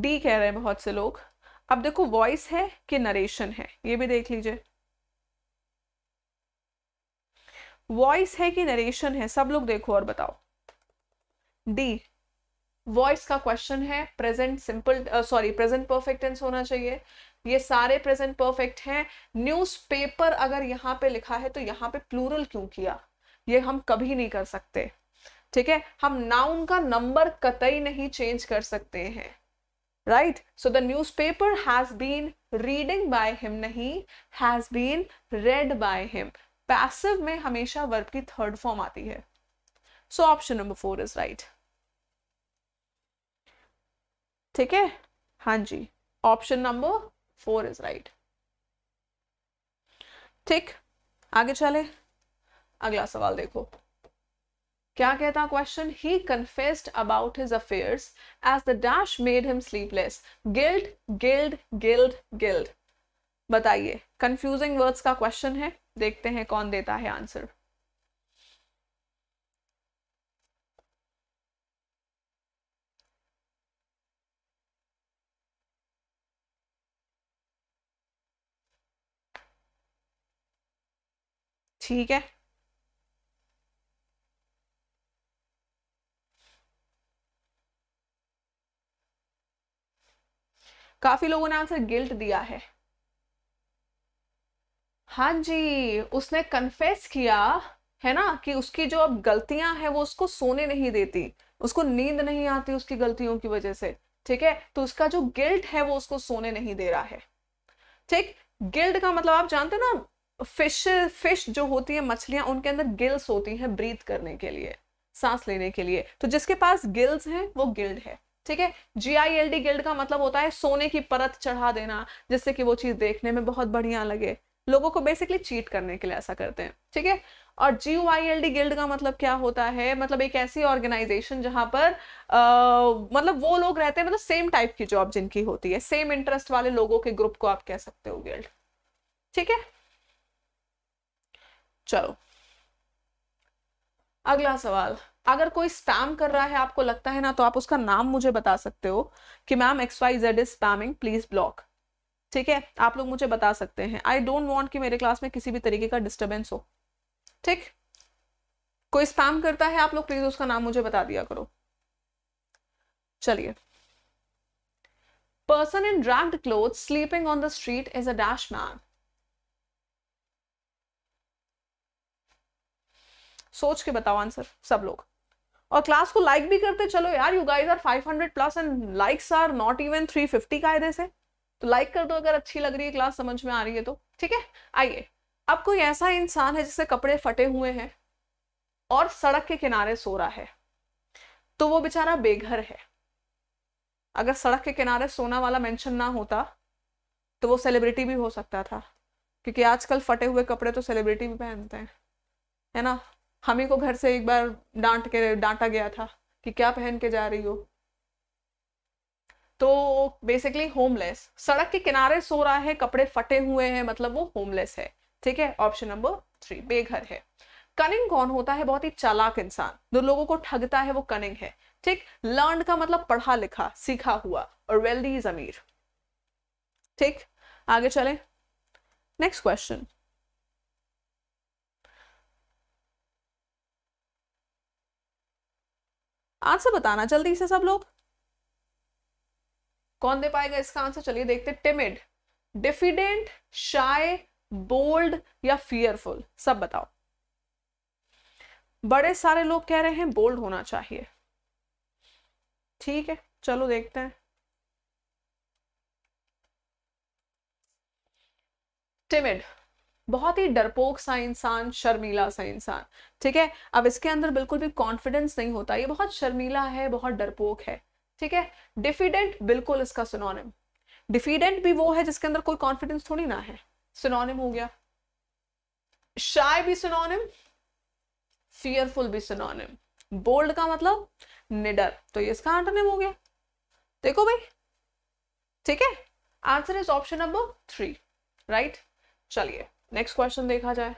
डी कह रहे हैं बहुत से लोग अब देखो वॉइस है कि नरेशन है ये भी देख लीजिए वॉइस है कि नरेशन है सब लोग देखो और बताओ डी वॉइस का क्वेश्चन है present simple sorry present perfect tense होना चाहिए ये सारे प्रेजेंट परफेक्ट हैं न्यूज़पेपर अगर यहाँ पे लिखा है तो यहाँ पे प्लूरल क्यों किया ये हम कभी नहीं कर सकते ठीक है हम नाउन का नंबर कतई नहीं चेंज कर सकते हैं right so the newspaper has been reading by him नहीं has been read by him passive में हमेशा वर्ब की थर्ड फॉर्म आती है so option number four is right ठीक है हाँ जी option number four is right ठीक आगे चले अगला सवाल देखो क्या कहता question he confessed about his affairs as the dash made him sleepless guilt guilt guilt guilt बताइए कंफ्यूजिंग वर्ड्स का क्वेश्चन है देखते हैं कौन देता है आंसर ठीक है काफी लोगों ने आंसर गिल्ट दिया है हाँ जी उसने कन्फेस किया है ना कि उसकी जो अब गलतियां हैं वो उसको सोने नहीं देती उसको नींद नहीं आती उसकी गलतियों की वजह से ठीक है तो उसका जो गिल्ट है वो उसको सोने नहीं दे रहा है ठीक गिल्ट का मतलब आप जानते हो ना फिश फिश जो होती है मछलियां उनके अंदर गिल्स होती हैं ब्रीथ करने के लिए सांस लेने के लिए तो जिसके पास गिल्स हैं वो गिल्ड है ठीक है G I L D guild का मतलब होता है सोने की परत चढ़ा देना जिससे कि वो चीज़ देखने में बहुत बढ़िया लगे लोगों को बेसिकली चीट करने के लिए ऐसा करते हैं ठीक है और G I L D guild का मतलब क्या होता है मतलब एक ऐसी ऑर्गेनाइजेशन जहां पर आ, मतलब वो लोग रहते हैं मतलब सेम टाइप की जॉब जिनकी होती है सेम इंटरेस्ट वाले लोगों के ग्रुप को आप कह सकते हो गिल्ड ठीक है चलो अगला सवाल अगर कोई स्पैम कर रहा है आपको लगता है ना तो आप उसका नाम मुझे बता सकते हो कि ma'am X Y Z is spamming please block ठीक है आप लोग मुझे बता सकते हैं आई डोंट वॉन्ट कि मेरे क्लास में किसी भी तरीके का डिस्टर्बेंस हो ठीक कोई स्पैम करता है आप लोग प्लीज उसका नाम मुझे बता दिया करो चलिए person in ragged cloth sleeping on the street is a dash man सोच के बताओ आंसर सब लोग और क्लास को लाइक भी करते चलो यार you guys are 500 plus and likes are not even 350 कायदे से तो लाइक कर दो अगर अच्छी लग रही है क्लास समझ में आ रही है तो ठीक है आइए अब कोई ऐसा इंसान है जिससे कपड़े फटे हुए हैं और सड़क के किनारे सो रहा है तो वो बेचारा बेघर है अगर सड़क के किनारे सोना वाला मेंशन ना होता तो वो सेलिब्रिटी भी हो सकता था क्योंकि आजकल फटे हुए कपड़े तो सेलिब्रिटी भी पहनते हैं है ना हमें को घर से एक बार डांट के डांटा गया था कि क्या पहन के जा रही हो तो बेसिकली होमलेस सड़क के किनारे सो रहा है कपड़े फटे हुए हैं मतलब वो होमलेस है ठीक है ऑप्शन नंबर थ्री बेघर है कनिंग कौन होता है बहुत ही चालाक इंसान जो लोगों को ठगता है वो कनिंग है ठीक लर्न का मतलब पढ़ा लिखा सीखा हुआ और वेल्दी इज अमीर ठीक आगे चले नेक्स्ट क्वेश्चन आंसर बताना जल्दी से सब लोग कौन दे पाएगा इसका आंसर चलिए देखते टिमिड डिफिडेंट शाय बोल्ड या फियरफुल सब बताओ बड़े सारे लोग कह रहे हैं बोल्ड होना चाहिए ठीक है चलो देखते हैं टिमिड बहुत ही डरपोक सा इंसान शर्मीला सा इंसान ठीक है अब इसके अंदर बिल्कुल भी कॉन्फिडेंस नहीं होता ये बहुत शर्मीला है बहुत डरपोक है ठीक है डिफिडेंट बिल्कुल इसका सुनोनिम डिफिडेंट भी वो है जिसके अंदर कोई कॉन्फिडेंस थोड़ी ना है सुनोनिम हो गया शाय भी सुनोनिम फियरफुल भी सुनोनिम बोल्ड का मतलब निडर तो ये इसका एंटोनिम हो गया देखो भाई ठीक है answer is option number three right चलिए नेक्स्ट क्वेश्चन देखा जाए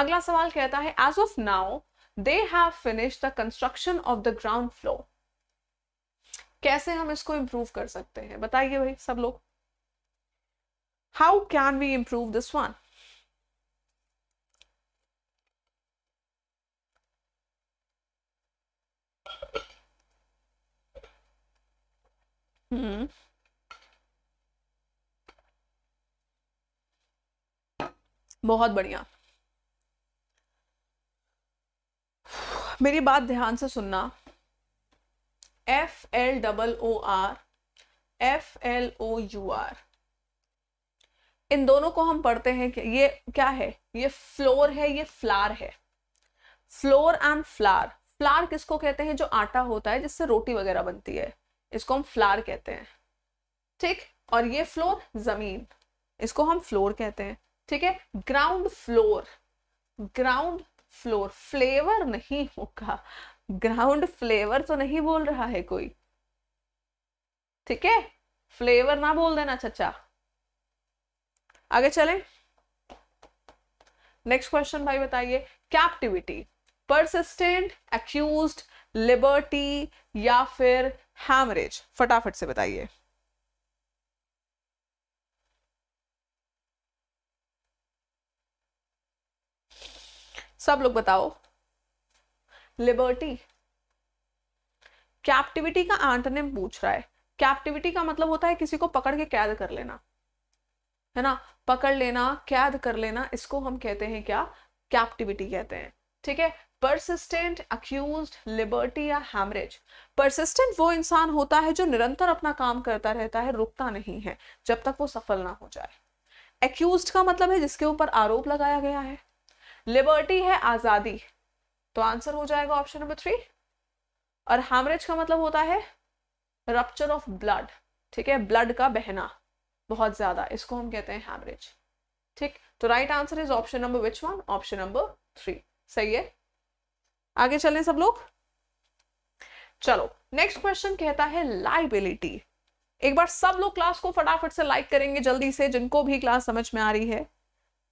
अगला सवाल कहता है as of now they have finish the construction of the ground floor कैसे हम इसको इम्प्रूव कर सकते हैं बताइए भाई सब लोग how can we improve this one hmm बहुत बढ़िया मेरी बात ध्यान से सुनना F L double O R F L O U R इन दोनों को हम पढ़ते हैं कि ये क्या है ये फ्लोर है ये फ्लार है फ्लोर एंड फ्लार फ्लार किसको कहते हैं जो आटा होता है जिससे रोटी वगैरह बनती है इसको हम फ्लार कहते हैं ठीक और ये फ्लोर जमीन इसको हम फ्लोर कहते हैं ठीक है ground floor ground floor flavour नहीं होगा ग्राउंड फ्लेवर तो नहीं बोल रहा है कोई ठीक है फ्लेवर ना बोल देना चचा आगे चले नेक्स्ट क्वेश्चन भाई बताइए कैप्टिविटी परसिस्टेंट एक्यूज लिबर्टी या फिर हैमरेज फटाफट से बताइए सब लोग बताओ लिबर्टी कैप्टिविटी का आंटने पूछ रहा है कैप्टिविटी का मतलब होता है किसी को पकड़ के कैद कर लेना है ना पकड़ लेना कैद कर लेना इसको हम कहते हैं क्या कैप्टिविटी कहते हैं ठीक है परसिस्टेंट अक्यूज लिबर्टी या हैमरेज परसिस्टेंट वो इंसान होता है जो निरंतर अपना काम करता रहता है रुकता नहीं है जब तक वो सफल ना हो जाए एक्यूज का मतलब है जिसके ऊपर आरोप लगाया गया है लिबर्टी है आज़ादी तो आंसर हो जाएगा ऑप्शन नंबर थ्री और हेमरेज का मतलब होता है रप्चर ऑफ ब्लड ठीक है ब्लड का बहना बहुत ज़्यादा इसको हम कहते हैं हेमरेज ठीक तो right answer is option number which one option number three सही है आगे चलें सब लोग चलो नेक्स्ट क्वेश्चन कहता है लाइबिलिटी एक बार सब लोग क्लास को फटाफट से लाइक करेंगे जल्दी से जिनको भी क्लास समझ में आ रही है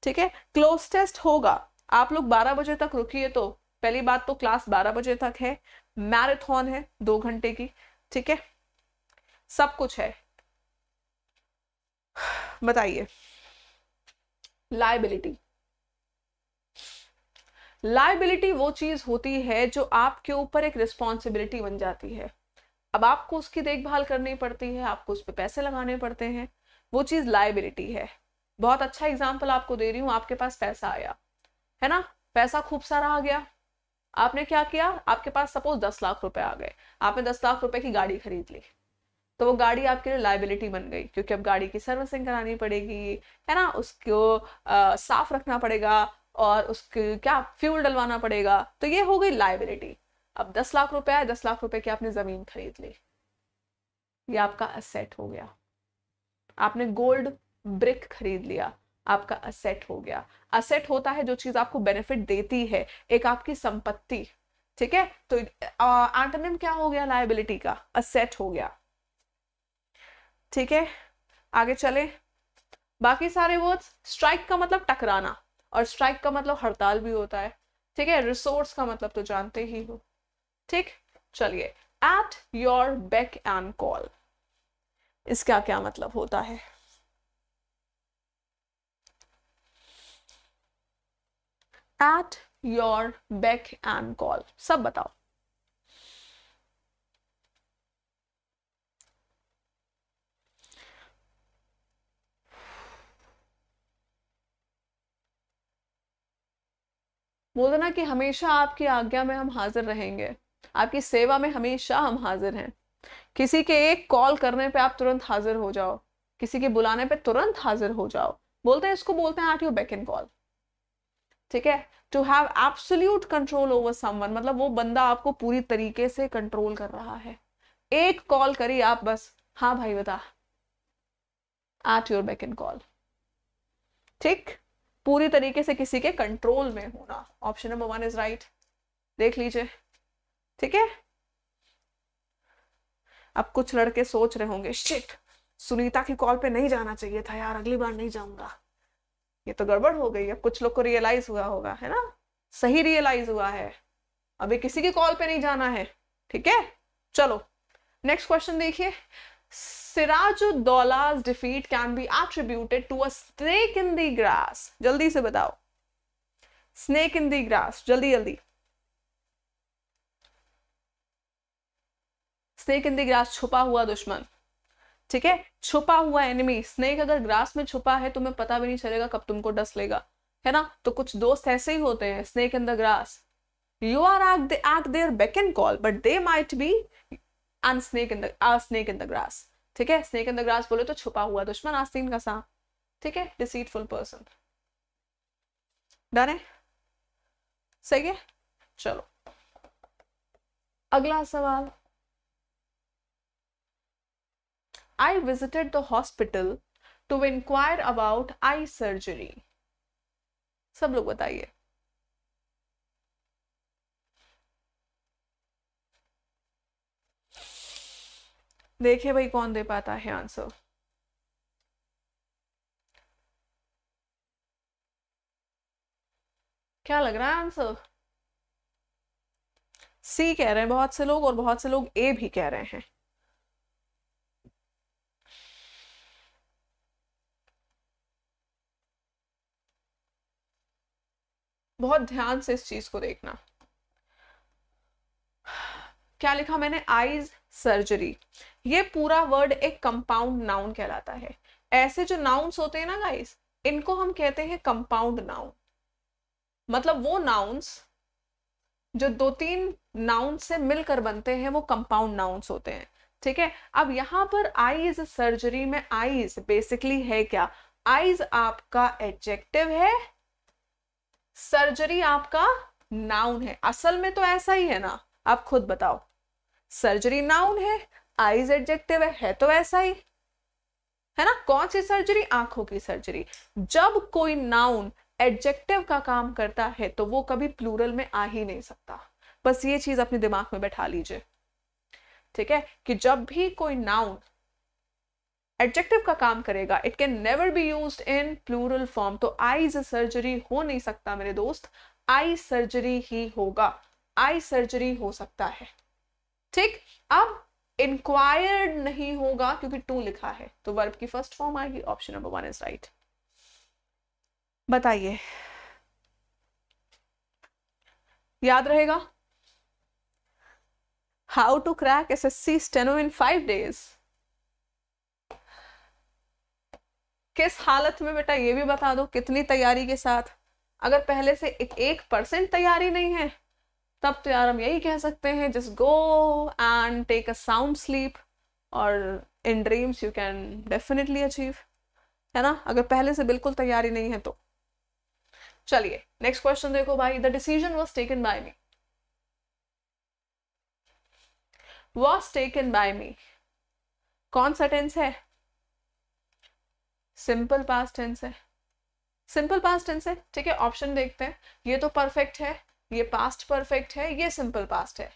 ठीक है क्लोज टेस्ट होगा आप लोग बारह बजे तक रुकिए तो पहली बात तो क्लास बारह बजे तक है मैराथन है दो घंटे की ठीक है सब कुछ है बताइए लाइबिलिटी लाइबिलिटी वो चीज होती है जो आपके ऊपर एक रिस्पॉन्सिबिलिटी बन जाती है अब आपको उसकी देखभाल करनी पड़ती है आपको उस पर पैसे लगाने पड़ते हैं वो चीज लाइबिलिटी है बहुत अच्छा एग्जाम्पल आपको दे रही हूँ आपके पास पैसा आया है ना पैसा खूब सारा आ गया आपने क्या किया आपके पास सपोज दस लाख रुपए आ गए आपने दस लाख रुपए की गाड़ी खरीद ली तो वो गाड़ी आपके लिए लाइबिलिटी बन गई क्योंकि अब गाड़ी की सर्विसिंग करानी पड़ेगी है ना उसको आ, साफ रखना पड़ेगा और उसके क्या फ्यूल डलवाना पड़ेगा तो ये हो गई लाइबिलिटी अब दस लाख रुपए आए दस लाख रुपए की आपने ज़मीन खरीद ली ये आपका असेट हो गया आपने गोल्ड ब्रिक खरीद लिया आपका असेट हो गया असेट होता है जो चीज आपको बेनिफिट देती है एक आपकी संपत्ति ठीक है तो एंटोनिम क्या हो गया लाइबिलिटी का असेट हो गया ठीक है आगे चले बाकी सारे वर्ड्स स्ट्राइक का मतलब टकराना और स्ट्राइक का मतलब हड़ताल भी होता है ठीक है रिसोर्स का मतलब तो जानते ही हो ठीक चलिए at your beck and call इसका क्या मतलब होता है at your beck and call सब बताओ बोलते ना कि हमेशा आपकी आज्ञा में हम हाजिर रहेंगे आपकी सेवा में हमेशा हम हाजिर हैं किसी के एक कॉल करने पे आप तुरंत हाजिर हो जाओ किसी के बुलाने पे तुरंत हाजिर हो जाओ बोलते हैं इसको बोलते हैं आठ यू बैक एंड कॉल ठीक है to have absolute control over someone मतलब वो बंदा आपको पूरी तरीके से कंट्रोल कर रहा है एक कॉल करी आप बस हाँ भाई बता at your back and call ठीक पूरी तरीके से किसी के कंट्रोल में होना option number one is right देख लीजिए ठीक है अब कुछ लड़के सोच रहे होंगे शिट सुनीता की कॉल पे नहीं जाना चाहिए था यार अगली बार नहीं जाऊंगा ये तो गड़बड़ हो गई है कुछ लोग को रियलाइज हुआ होगा है ना सही रियलाइज हुआ है अभी किसी की कॉल पे नहीं जाना है ठीक है चलो नेक्स्ट क्वेश्चन देखिए Sirajuddaula's defeat can be attributed to a snake in the जल्दी से बताओ स्नेक इन दी ग्रास जल्दी जल्दी स्नेक इन दी ग्रास छुपा हुआ दुश्मन ठीक है छुपा हुआ एनिमी स्नेक अगर ग्रास में छुपा है तुम्हें तो पता भी नहीं चलेगा कब तुमको डस लेगा है ना तो कुछ दोस्त ऐसे ही होते हैं snake in the grass you are at, the, at their beck and call but they might be and snake in the a ठीक है स्नेक इन द ग्रास बोले तो छुपा हुआ दुश्मन आस्तीन का सा ठीक है डिसीटफुल पर्सन डन है सही है चलो अगला सवाल I visited the hospital to inquire about eye surgery. सब लोग बताइए देखिए भाई कौन दे पाता है आंसर क्या लग रहा है आंसर सी कह रहे हैं बहुत से लोग और बहुत से लोग ए भी कह रहे हैं बहुत ध्यान से इस चीज को देखना क्या लिखा मैंने आईज सर्जरी ये पूरा वर्ड एक कंपाउंड नाउन कहलाता है ऐसे जो नाउन्स होते हैं ना गाइस इनको हम कहते हैं कंपाउंड नाउन मतलब वो नाउन्स जो दो तीन नाउन से मिलकर बनते हैं वो कंपाउंड नाउन्स होते हैं ठीक है अब यहां पर आईज सर्जरी में आईज बेसिकली है क्या आईज आपका एडजेक्टिव है सर्जरी आपका नाउन है असल में तो ऐसा ही है ना आप खुद बताओ सर्जरी नाउन है आईज एडजेक्टिव है, है तो ऐसा ही है ना कौन सी सर्जरी आंखों की सर्जरी जब कोई नाउन एडजेक्टिव का काम करता है तो वो कभी प्लूरल में आ ही नहीं सकता बस ये चीज अपने दिमाग में बैठा लीजिए ठीक है कि जब भी कोई नाउन एडजेक्टिव का काम करेगा it can never be use in plural form तो आईज सर्जरी हो नहीं सकता मेरे दोस्त आई सर्जरी ही होगा आई सर्जरी हो सकता है ठीक अब इंक्वायर्ड नहीं होगा क्योंकि टू लिखा है तो वर्ब की फर्स्ट फॉर्म आएगी option number one is right बताइए याद रहेगा how to crack S S C steno in five days किस हालत में बेटा ये भी बता दो कितनी तैयारी के साथ अगर पहले से एक परसेंट तैयारी नहीं है तब तो यार हम यही कह सकते हैं just go and take a sound sleep और in dreams you can definitely achieve है ना अगर पहले से बिल्कुल तैयारी नहीं है तो चलिए नेक्स्ट क्वेश्चन देखो भाई the decision was taken by me was taken by me कौन सा टेंस है सिंपल पास्ट टेंस है सिंपल पास्ट टेंस है ठीक है ऑप्शन देखते हैं ये तो परफेक्ट है ये पास्ट परफेक्ट है ये सिंपल पास्ट है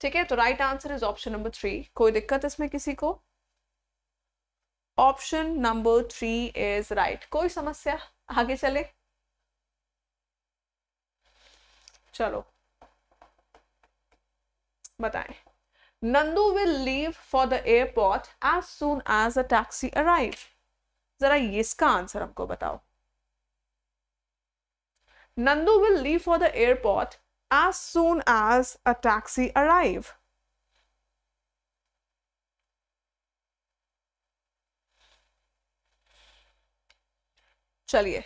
ठीक है तो right answer is option number three कोई दिक्कत इसमें किसी को option number three is right कोई समस्या आगे चले चलो बताएं Nandu will leave for the airport as soon as a taxi arrive जरा ये इसका आंसर हमको बताओ Nandu will leave for the airport as soon as a taxi arrive चलिए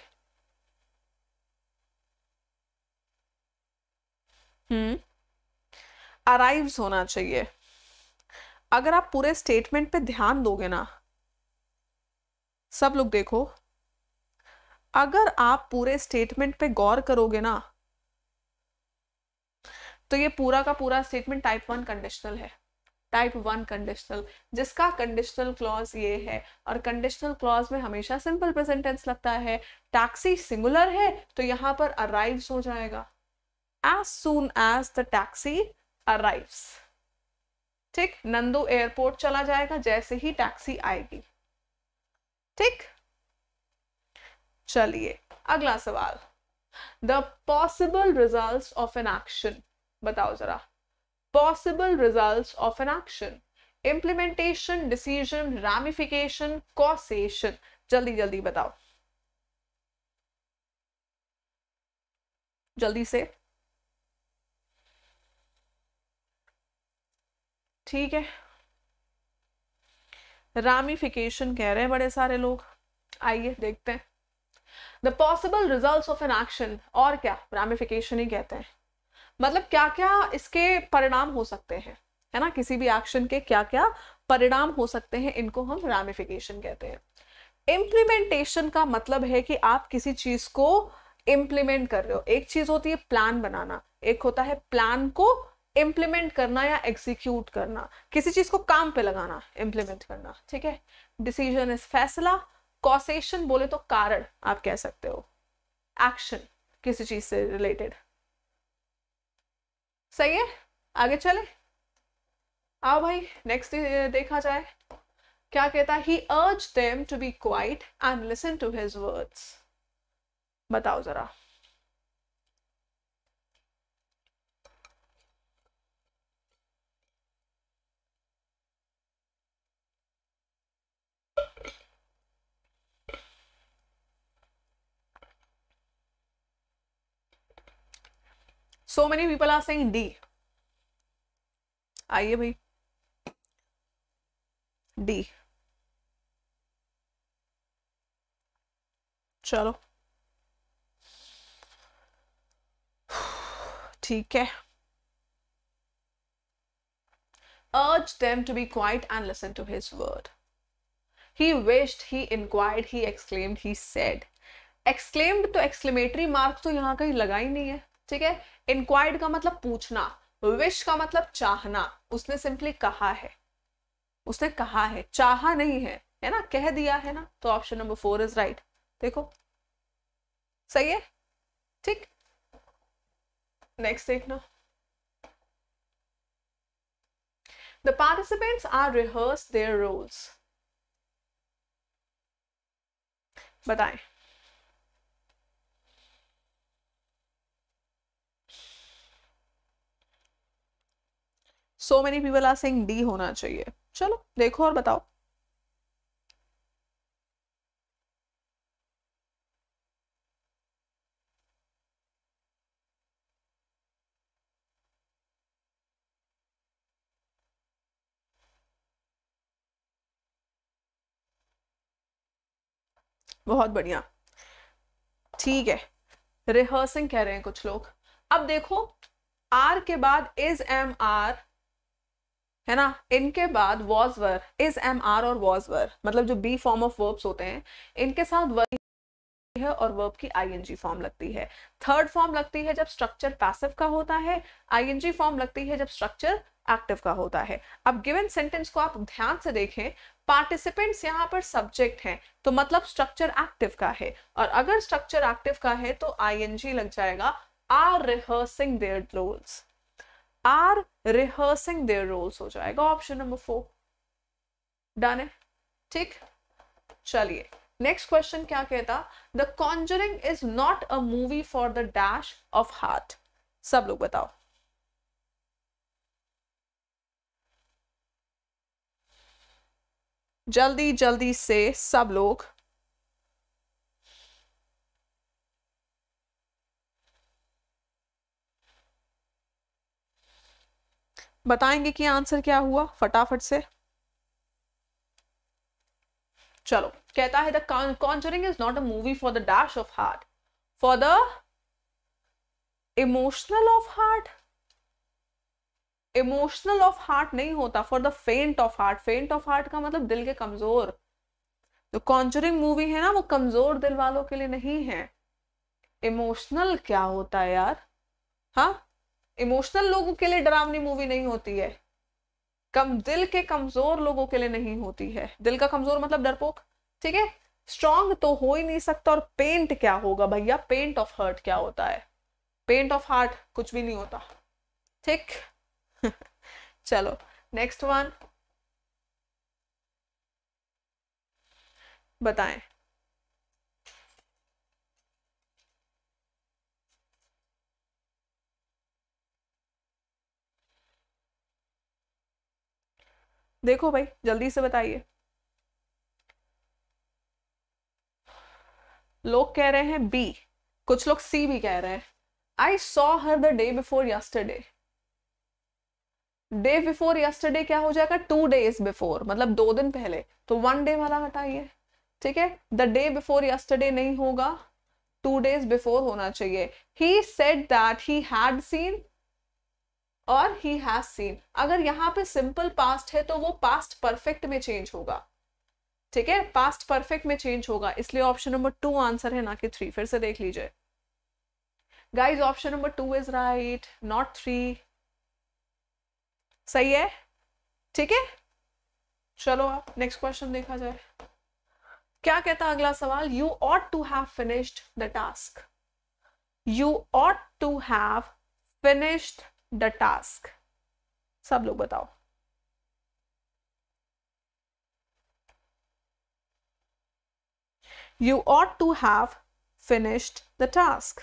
हम्म अराइव्स होना चाहिए अगर आप पूरे स्टेटमेंट पे ध्यान दोगे ना सब लोग देखो अगर आप पूरे स्टेटमेंट पे गौर करोगे ना तो ये पूरा का पूरा स्टेटमेंट टाइप वन कंडीशनल है टाइप वन कंडीशनल जिसका कंडीशनल क्लॉज ये है और कंडीशनल क्लॉज में हमेशा सिंपल प्रेजेंटेंस लगता है टैक्सी सिंगुलर है तो यहां पर अराइव हो जाएगा as soon as the taxi arrive ठीक नंदो एयरपोर्ट चला जाएगा जैसे ही टैक्सी आएगी ठीक चलिए अगला सवाल the possible result of an action बताओ जरा possible result of an action implementation decision ramification causation जल्दी जल्दी बताओ जल्दी से ठीक है रामिफिकेशन कह रहे हैं बड़े सारे लोग आइए देखते हैं the possible result of an action और क्या रामिफिकेशन ही कहते हैं मतलब क्या क्या इसके परिणाम हो सकते हैं है ना किसी भी एक्शन के क्या क्या परिणाम हो सकते हैं इनको हम रामिफिकेशन कहते हैं इम्प्लीमेंटेशन का मतलब है कि आप किसी चीज को इम्प्लीमेंट कर रहे हो एक चीज होती है प्लान बनाना एक होता है प्लान को इम्प्लीमेंट करना या एग्जीक्यूट करना किसी चीज को काम पे लगाना इम्प्लीमेंट करना ठीक है डिसीजन इज फैसला कॉसेशन बोले तो कारण आप कह सकते हो एक्शन किसी चीज से रिलेटेड सही है आगे चले आओ भाई नेक्स्ट देखा जाए क्या कहता he urge them to be quiet and listen to his words बताओ जरा so many people are saying D आइए भाई डी चलो ठीक है urge them to be quiet and listen to his word. He wished, he inquired, he exclaimed, he said. Exclaimed तो exclamatory mark तो यहाँ कहीं लगा ही नहीं है ठीक है इंक्वायर्ड का मतलब पूछना विश का मतलब चाहना उसने सिंपली कहा है उसने कहा है चाहा नहीं है है ना कह दिया है ना तो option number four is right देखो सही है ठीक नेक्स्ट देखना the participants are rehearse their roles बताएं so many people are saying D होना चाहिए चलो देखो और बताओ बहुत बढ़िया ठीक है रिहर्सिंग कह रहे हैं कुछ लोग अब देखो आर के बाद इज एम आर है ना इनके बाद was were is am are और वॉज वर मतलब जो बी फॉर्म ऑफ वर्ब्स होते हैं इनके साथ वर है और वर्ब की आईएनजी फॉर्म लगती है थर्ड फॉर्म लगती है जब स्ट्रक्चर पैसिव का होता है आईएनजी फॉर्म लगती है जब स्ट्रक्चर एक्टिव का होता है अब गिवन सेंटेंस को आप ध्यान से देखें पार्टिसिपेंट्स यहाँ पर सब्जेक्ट हैं तो मतलब स्ट्रक्चर एक्टिव का है और अगर स्ट्रक्चर एक्टिव का है तो आईएनजी लग जाएगा are rehearsing their roles are rehearsing their roles हो जाएगा ऑप्शन नंबर फोर डन है ठीक चलिए नेक्स्ट क्वेश्चन क्या कहता the conjuring is not a movie for the dash of heart सब लोग बताओ जल्दी जल्दी से सब लोग बताएंगे कि आंसर क्या हुआ फटाफट से चलो कहता है the is not a movie for the dash of heart for the emotional of heart emotional of heart नहीं होता for the faint of heart faint of heart का मतलब दिल के कमजोर जो कॉन्चरिंग मूवी है ना वो कमजोर दिल वालों के लिए नहीं है इमोशनल क्या होता है यार हाँ इमोशनल लोगों के लिए डरावनी मूवी नहीं होती है कम दिल के कमजोर लोगों के लिए नहीं होती है दिल का कमजोर मतलब डरपोक ठीक है स्ट्रांग तो हो ही नहीं सकता और पेंट क्या होगा भैया पेंट ऑफ हर्ट क्या होता है पेंट ऑफ हार्ट कुछ भी नहीं होता ठीक चलो नेक्स्ट वन बताएं देखो भाई जल्दी से बताइए लोग कह रहे हैं बी कुछ लोग सी भी कह रहे हैं I saw her the day before yesterday day before yesterday क्या हो जाएगा टू डेज बिफोर मतलब दो दिन पहले तो वन डे वाला हटाइए ठीक है द डे बिफोर यस्टरडे नहीं होगा टू डेज बिफोर होना चाहिए he set that he had seen और ही हैज सीन अगर यहाँ पे सिंपल पास्ट है तो वो पास्ट परफेक्ट में चेंज होगा ठीक है पास्ट परफेक्ट में चेंज होगा इसलिए ऑप्शन नंबर टू आंसर है ना कि थ्री फिर से देख लीजिए guys option number two is right not three सही है ठीक है चलो आप नेक्स्ट क्वेश्चन देखा जाए क्या कहता अगला सवाल you ought to have finished the task you ought to have finished the task सब लोग बताओ you ought to have finished the task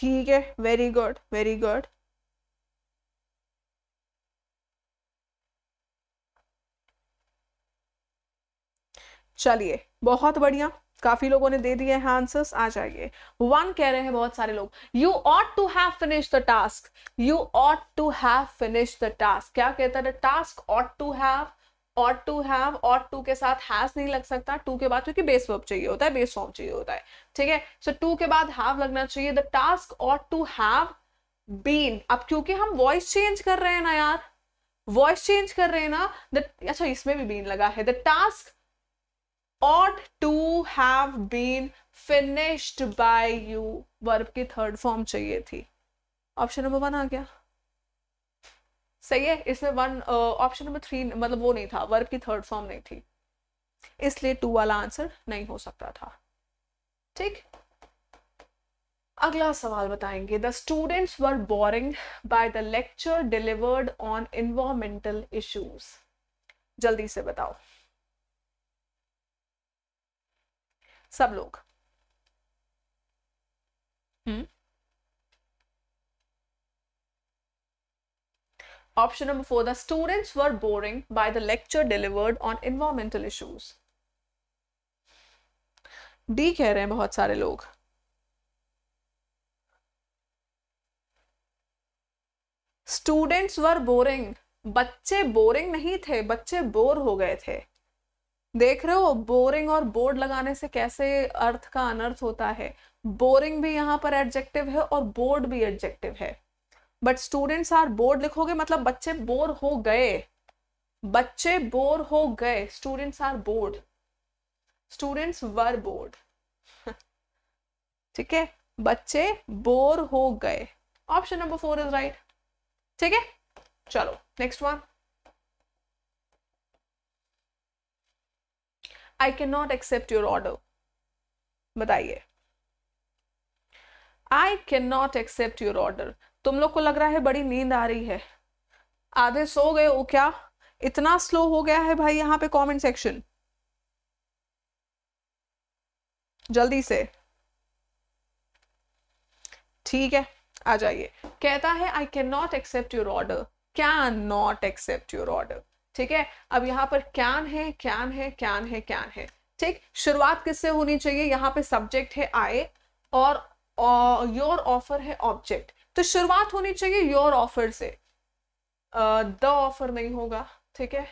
ठीक है वेरी गुड वेरी गुड चलिए बहुत बढ़िया काफी लोगों ने दे दिए हैं आंसर्स आ जाइए वन कह रहे हैं बहुत सारे लोग you ought to have finish the task you ought to have finish the task क्या कहता है task ought to have ought to have ought to के साथ हैज नहीं लग सकता टू के बाद क्योंकि बेस वर्ब चाहिए होता है बेस फॉर्म चाहिए होता है ठीक है सो टू के बाद हैव लगना चाहिए the task ought to have been अब क्योंकि हम वॉइस चेंज कर रहे हैं ना यार वॉइस चेंज कर रहे हैं ना द अच्छा इसमें भी बीन लगा है the task ought to have been finished by you verb की थर्ड फॉर्म चाहिए थी ऑप्शन नंबर वन आ गया सही है इसमें वन ऑप्शन नंबर थ्री मतलब वो नहीं था वर्ब की थर्ड फॉर्म नहीं थी इसलिए टू वाला आंसर नहीं हो सकता था ठीक अगला सवाल बताएंगे the students were boring by the lecture delivered on environmental issues जल्दी से बताओ सब लोग hmm Option number four, the students were boring by the lecture delivered on environmental issues. D कह रहे हैं बहुत सारे लोग स्टूडेंट्स वर बोरिंग बच्चे बोरिंग नहीं थे बच्चे बोर हो गए थे देख रहे हो बोरिंग और बोर्ड लगाने से कैसे अर्थ का अनर्थ होता है बोरिंग भी यहां पर एडजेक्टिव है और बोर्ड भी एडजेक्टिव है बट स्टूडेंट्स आर बोर्ड लिखोगे मतलब बच्चे बोर हो गए बच्चे बोर हो गए students are bored students were bored ठीक है बच्चे बोर हो गए option number four is right ठीक है चलो next one I can not accept your order बताइए I can not accept your order तुम लोग को लग रहा है बड़ी नींद आ रही है आधे सो गए हो क्या इतना स्लो हो गया है भाई यहाँ पे कमेंट सेक्शन जल्दी से ठीक है आ जाइए कहता है I can not accept your order can not accept your order ठीक है अब यहाँ पर कैन है कैन है कैन है कैन है ठीक शुरुआत किससे होनी चाहिए यहाँ पे सब्जेक्ट है आई और योर ऑफर है ऑब्जेक्ट तो शुरुआत होनी चाहिए योर ऑफर से द ऑफर नहीं होगा ठीक है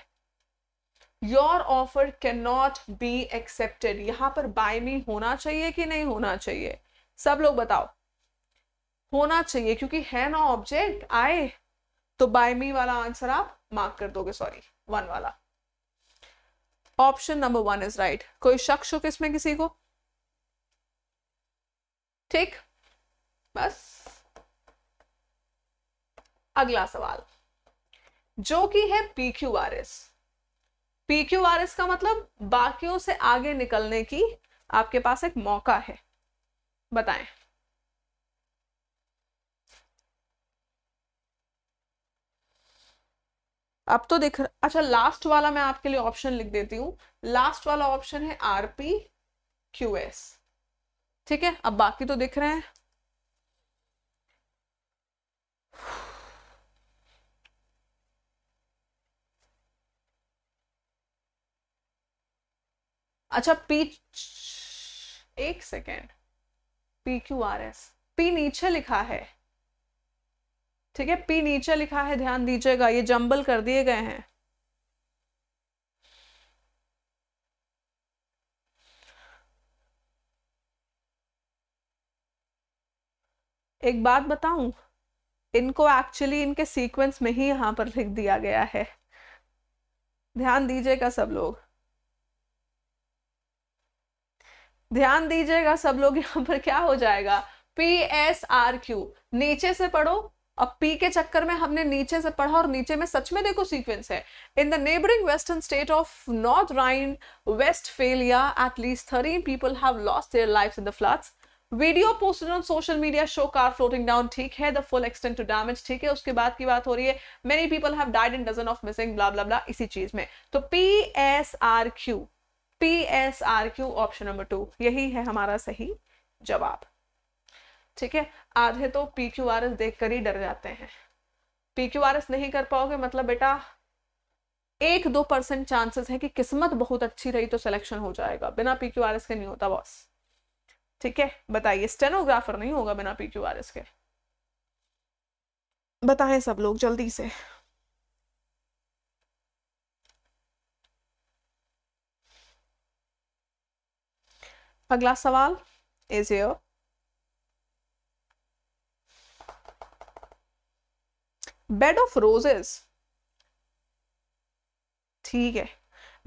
your offer can not be accepted यहां पर बाय मी होना चाहिए कि नहीं होना चाहिए सब लोग बताओ होना चाहिए क्योंकि है ना ऑब्जेक्ट आए तो बाय मी वाला आंसर आप मार्क कर दोगे सॉरी वन वाला option number one is right कोई शक शुक इसमें किसी को ठीक बस अगला सवाल जो कि है P Q R S P Q R S का मतलब बाकियों से आगे निकलने की आपके पास एक मौका है बताएं अब तो दिख अच्छा लास्ट वाला मैं आपके लिए ऑप्शन लिख देती हूं लास्ट वाला ऑप्शन है आरपी क्यू एस ठीक है अब बाकी तो दिख रहे हैं अच्छा पी एक second P Q R S P नीचे लिखा है ठीक है पी नीचे लिखा है ध्यान दीजिएगा ये जंबल कर दिए गए हैं एक बात बताऊं इनको एक्चुअली इनके सीक्वेंस में ही यहां पर लिख दिया गया है ध्यान दीजिएगा सब लोग ध्यान दीजिएगा सब लोग यहां पर क्या हो जाएगा पी एस आर क्यू नीचे से पढ़ो अब पी के चक्कर में हमने नीचे से पढ़ा और नीचे में सच में देखो सीक्वेंस है in the neighbouring western state of North Rhine Westphalia at least thirteen people have lost their life in the floods video posted on social media show car floating down ठीक है the full extent to damage ठीक है उसके बाद की बात हो रही है many people have died in dozen of missing blah blah blah इसी चीज में तो P S R Q P S R Q option number two यही है हमारा सही जवाब ठीक है आधे तो पी क्यू आर एस देख कर ही डर जाते हैं पी क्यू आर एस नहीं कर पाओगे मतलब बेटा एक दो परसेंट चांसेस है कि किस्मत बहुत अच्छी रही तो सिलेक्शन हो जाएगा बिना पी क्यू आर एस के नहीं होता बॉस ठीक है बताइए स्टेनोग्राफर नहीं होगा बिना पी क्यू आर एस के बताएं सब लोग जल्दी से अगला सवाल is your bed of roses ठीक है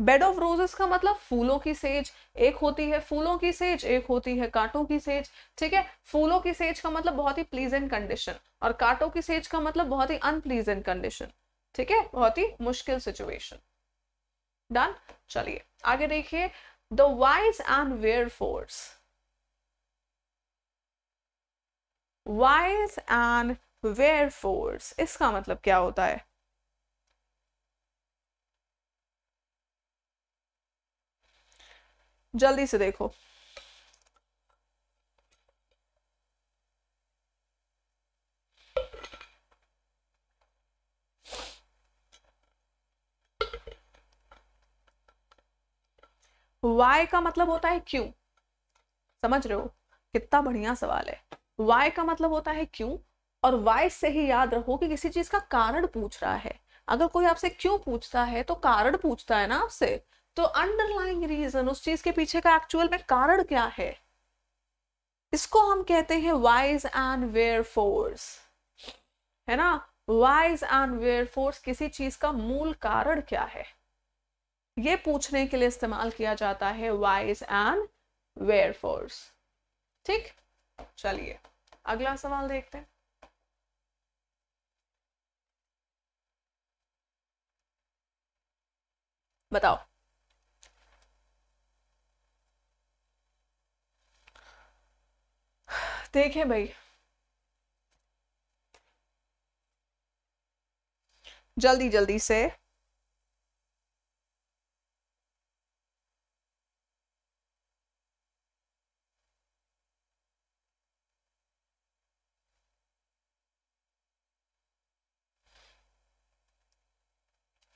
बेड ऑफ रोजेस का मतलब फूलों की सेज एक होती है फूलों की सेज एक होती है कांटों की सेज ठीक है फूलों की सेज का मतलब बहुत ही प्लीजेंट कंडीशन और कांटों की सेज का मतलब बहुत ही अनप्लीजेंट कंडीशन ठीक है बहुत ही मुश्किल सिचुएशन डन चलिए आगे देखिए the whys and wherefores. Whys and wherefores इसका मतलब क्या होता है जल्दी से देखो वाई का मतलब होता है क्यों समझ रहे हो कितना बढ़िया सवाल है वाई का मतलब होता है क्यों और वाई से ही याद रखो कि किसी चीज का कारण पूछ रहा है अगर कोई आपसे क्यों पूछता है तो कारण पूछता है ना आपसे तो अंडरलाइंग रीजन उस चीज के पीछे का एक्चुअल में कारण क्या है इसको हम कहते हैं वाइज एंड वेयर फोर्स है ना वाइज एंड वेयर फोर्स किसी चीज का मूल कारण क्या है ये पूछने के लिए इस्तेमाल किया जाता है वाइज एंड वेयर फोर्स ठीक चलिए अगला सवाल देखते हैं बताओ देखें भाई जल्दी जल्दी से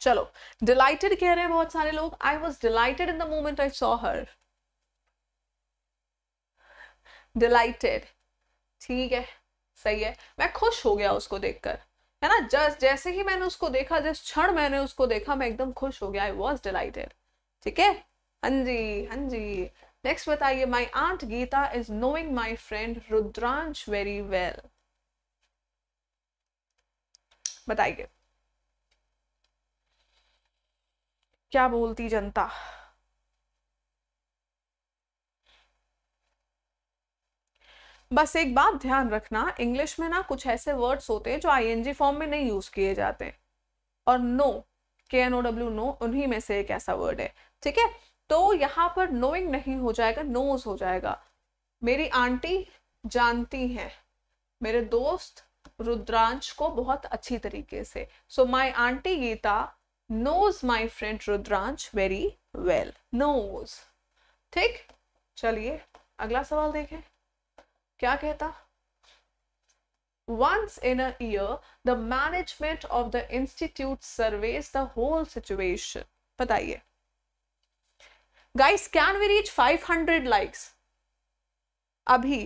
चलो डिलाइटेड कह रहे हैं बहुत सारे लोग I was delighted in the moment I saw her delighted ठीक है सही है मैं खुश हो गया उसको देखकर है ना जस्ट जैसे ही मैंने उसको देखा जिस क्षण मैंने उसको देखा मैं एकदम खुश हो गया आई वॉज डिलाइटेड ठीक है हाँ जी हाँ जी नेक्स्ट बताइए my aunt Geeta is knowing my friend Rudransh very well बताइए क्या बोलती जनता बस एक बात ध्यान रखना इंग्लिश में ना कुछ ऐसे वर्ड्स होते हैं जो आईएनजी फॉर्म में नहीं यूज किए जाते और नो के एन ओ डब्ल्यू नो उन्हीं में से एक ऐसा वर्ड है ठीक है तो यहाँ पर नोइंग नहीं हो जाएगा नोज हो जाएगा मेरी आंटी जानती हैं मेरे दोस्त रुद्रांश को बहुत अच्छी तरीके से so my aunty Geeta knows my friend Rudransh very well knows ठीक चलिए अगला सवाल देखें क्या कहता Once in a year, the management of the institute surveys the whole situation. बताइए Guys, can we reach 500 likes? अभी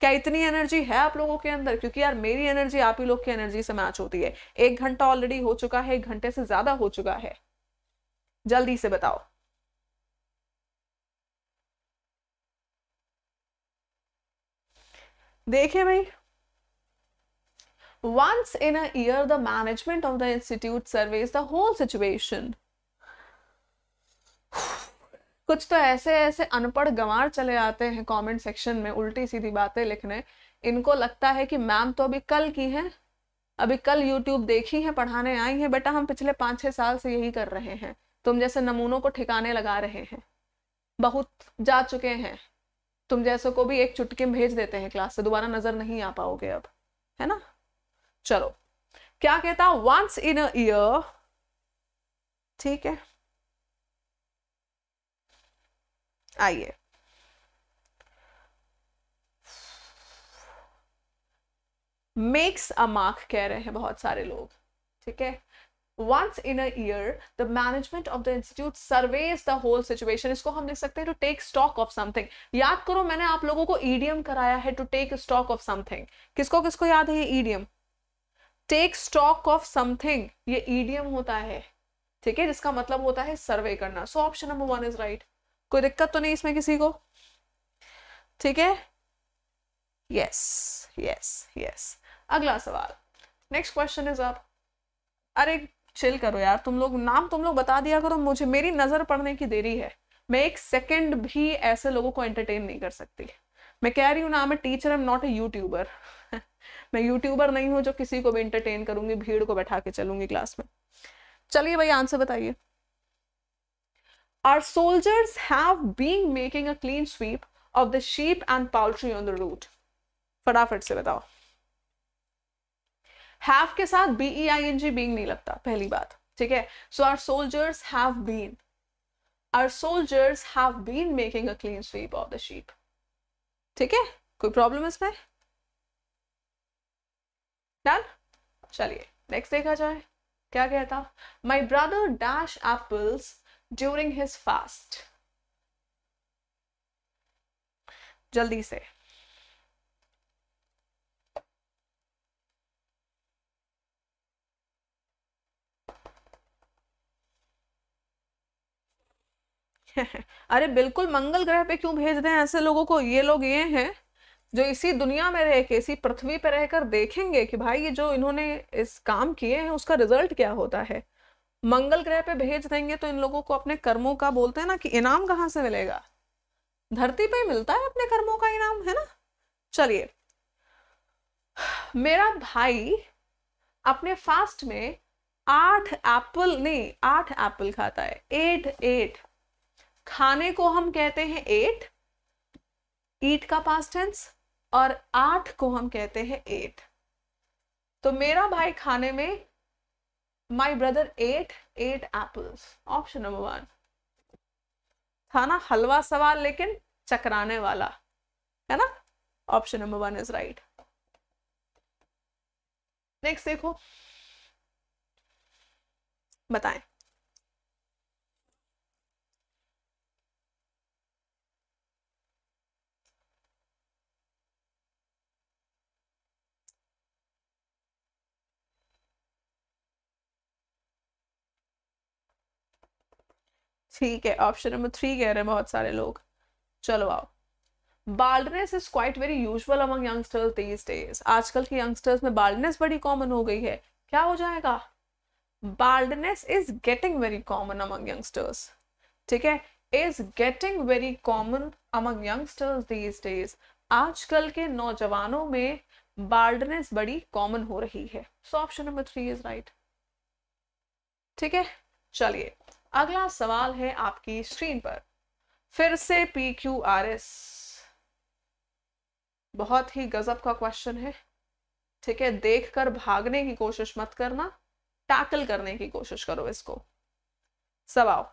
क्या इतनी एनर्जी है आप लोगों के अंदर क्योंकि यार मेरी एनर्जी आप ही लोग की एनर्जी से मैच होती है एक घंटा ऑलरेडी हो चुका है एक घंटे से ज्यादा हो चुका है जल्दी से बताओ देखिए भाई once in a the management of the institute institute the whole situation कुछ तो ऐसे ऐसे अनपढ़ गंवार चले आते हैं कमेंट सेक्शन में उल्टी सीधी बातें लिखने इनको लगता है कि मैम तो अभी कल की हैं अभी कल यूट्यूब देखी है पढ़ाने आई हैं बेटा हम पिछले पाँच छः साल से यही कर रहे हैं तुम जैसे नमूनों को ठिकाने लगा रहे हैं बहुत जा चुके हैं तुम जैसे को भी एक चुटकी में भेज देते हैं क्लास से दोबारा नजर नहीं आ पाओगे अब है ना चलो क्या कहता वंस इन अ ईयर ठीक है आइए मेक्स अ मार्क कह रहे हैं बहुत सारे लोग ठीक है once in a year the management of the institute surveys the whole situation इसको हम लिख सकते हैं to take stock of something याद करो मैंने आप लोगों को ईडियम कराया है to take stock of something किसको किसको याद है ये idiom take stock of something ये ईडीएम होता है ठीक है जिसका मतलब होता है सर्वे करना so option number one is right कोई दिक्कत तो नहीं इसमें किसी को ठीक है यस यस यस अगला सवाल नेक्स्ट क्वेश्चन इज आप अरे चिल करो यार तुम लोग नाम तुम लोग बता दिया करो मुझे मेरी नजर पड़ने की देरी है मैं एक सेकंड भी ऐसे लोगों को एंटरटेन नहीं कर सकती मैं कह रही हूँ ना मैं teacher am not a YouTuber मैं यूट्यूबर नहीं हूँ जो किसी को भी इंटरटेन करूंगी भीड़ को बैठा के चलूंगी क्लास में चलिए भाई आंसर बताइए Our soldiers have been making a clean sweep of the sheep and poultry on the route. फटाफट से बताओ have के साथ b e i n g being नहीं लगता पहली बात ठीक है so our soldiers have been our soldiers have been making a clean sweep of the sheep ठीक है कोई प्रॉब्लम इसमें डन चलिए नेक्स्ट देखा जाए क्या कहता my brother dash apples during his fast जल्दी से अरे बिल्कुल मंगल ग्रह पे क्यों भेज रहे हैं ऐसे लोगों को ये लोग ये हैं जो इसी दुनिया में रह के इसी पृथ्वी पर रहकर देखेंगे कि भाई ये जो इन्होंने इस काम किए हैं उसका रिजल्ट क्या होता है मंगल ग्रह पे भेज देंगे तो इन लोगों को अपने कर्मों का बोलते हैं ना कि इनाम कहाँ से मिलेगा धरती पे मिलता है अपने कर्मों का इनाम है ना चलिए मेरा भाई अपने फास्ट में आठ एप्पल नहीं आठ एप्पल खाता है एट एट खाने को हम कहते हैं एट ईट का पास्ट टेंस और आठ को हम कहते हैं एट तो मेरा भाई खाने में my brother ate ate apples option number one था ना हलवा सवाल लेकिन चकराने वाला है ना option number one is right next देखो बताएं ठीक है ऑप्शन नंबर थ्री कह रहे हैं बहुत सारे लोग चलो आओ baldness is quite very usual among youngsters these days आजकल के यंगस्टर्स में बाल्डनेस बड़ी कॉमन हो गई है क्या हो जाएगा baldness is getting very common among youngsters ठीक है is getting very common among youngsters these days आजकल के नौजवानों में बाल्डनेस बड़ी कॉमन हो रही है so option number three is right ठीक है चलिए अगला सवाल है आपकी स्क्रीन पर फिर से पी क्यू आर एस बहुत ही गजब का क्वेश्चन है ठीक है देखकर भागने की कोशिश मत करना टैकल करने की कोशिश करो इसको सवाल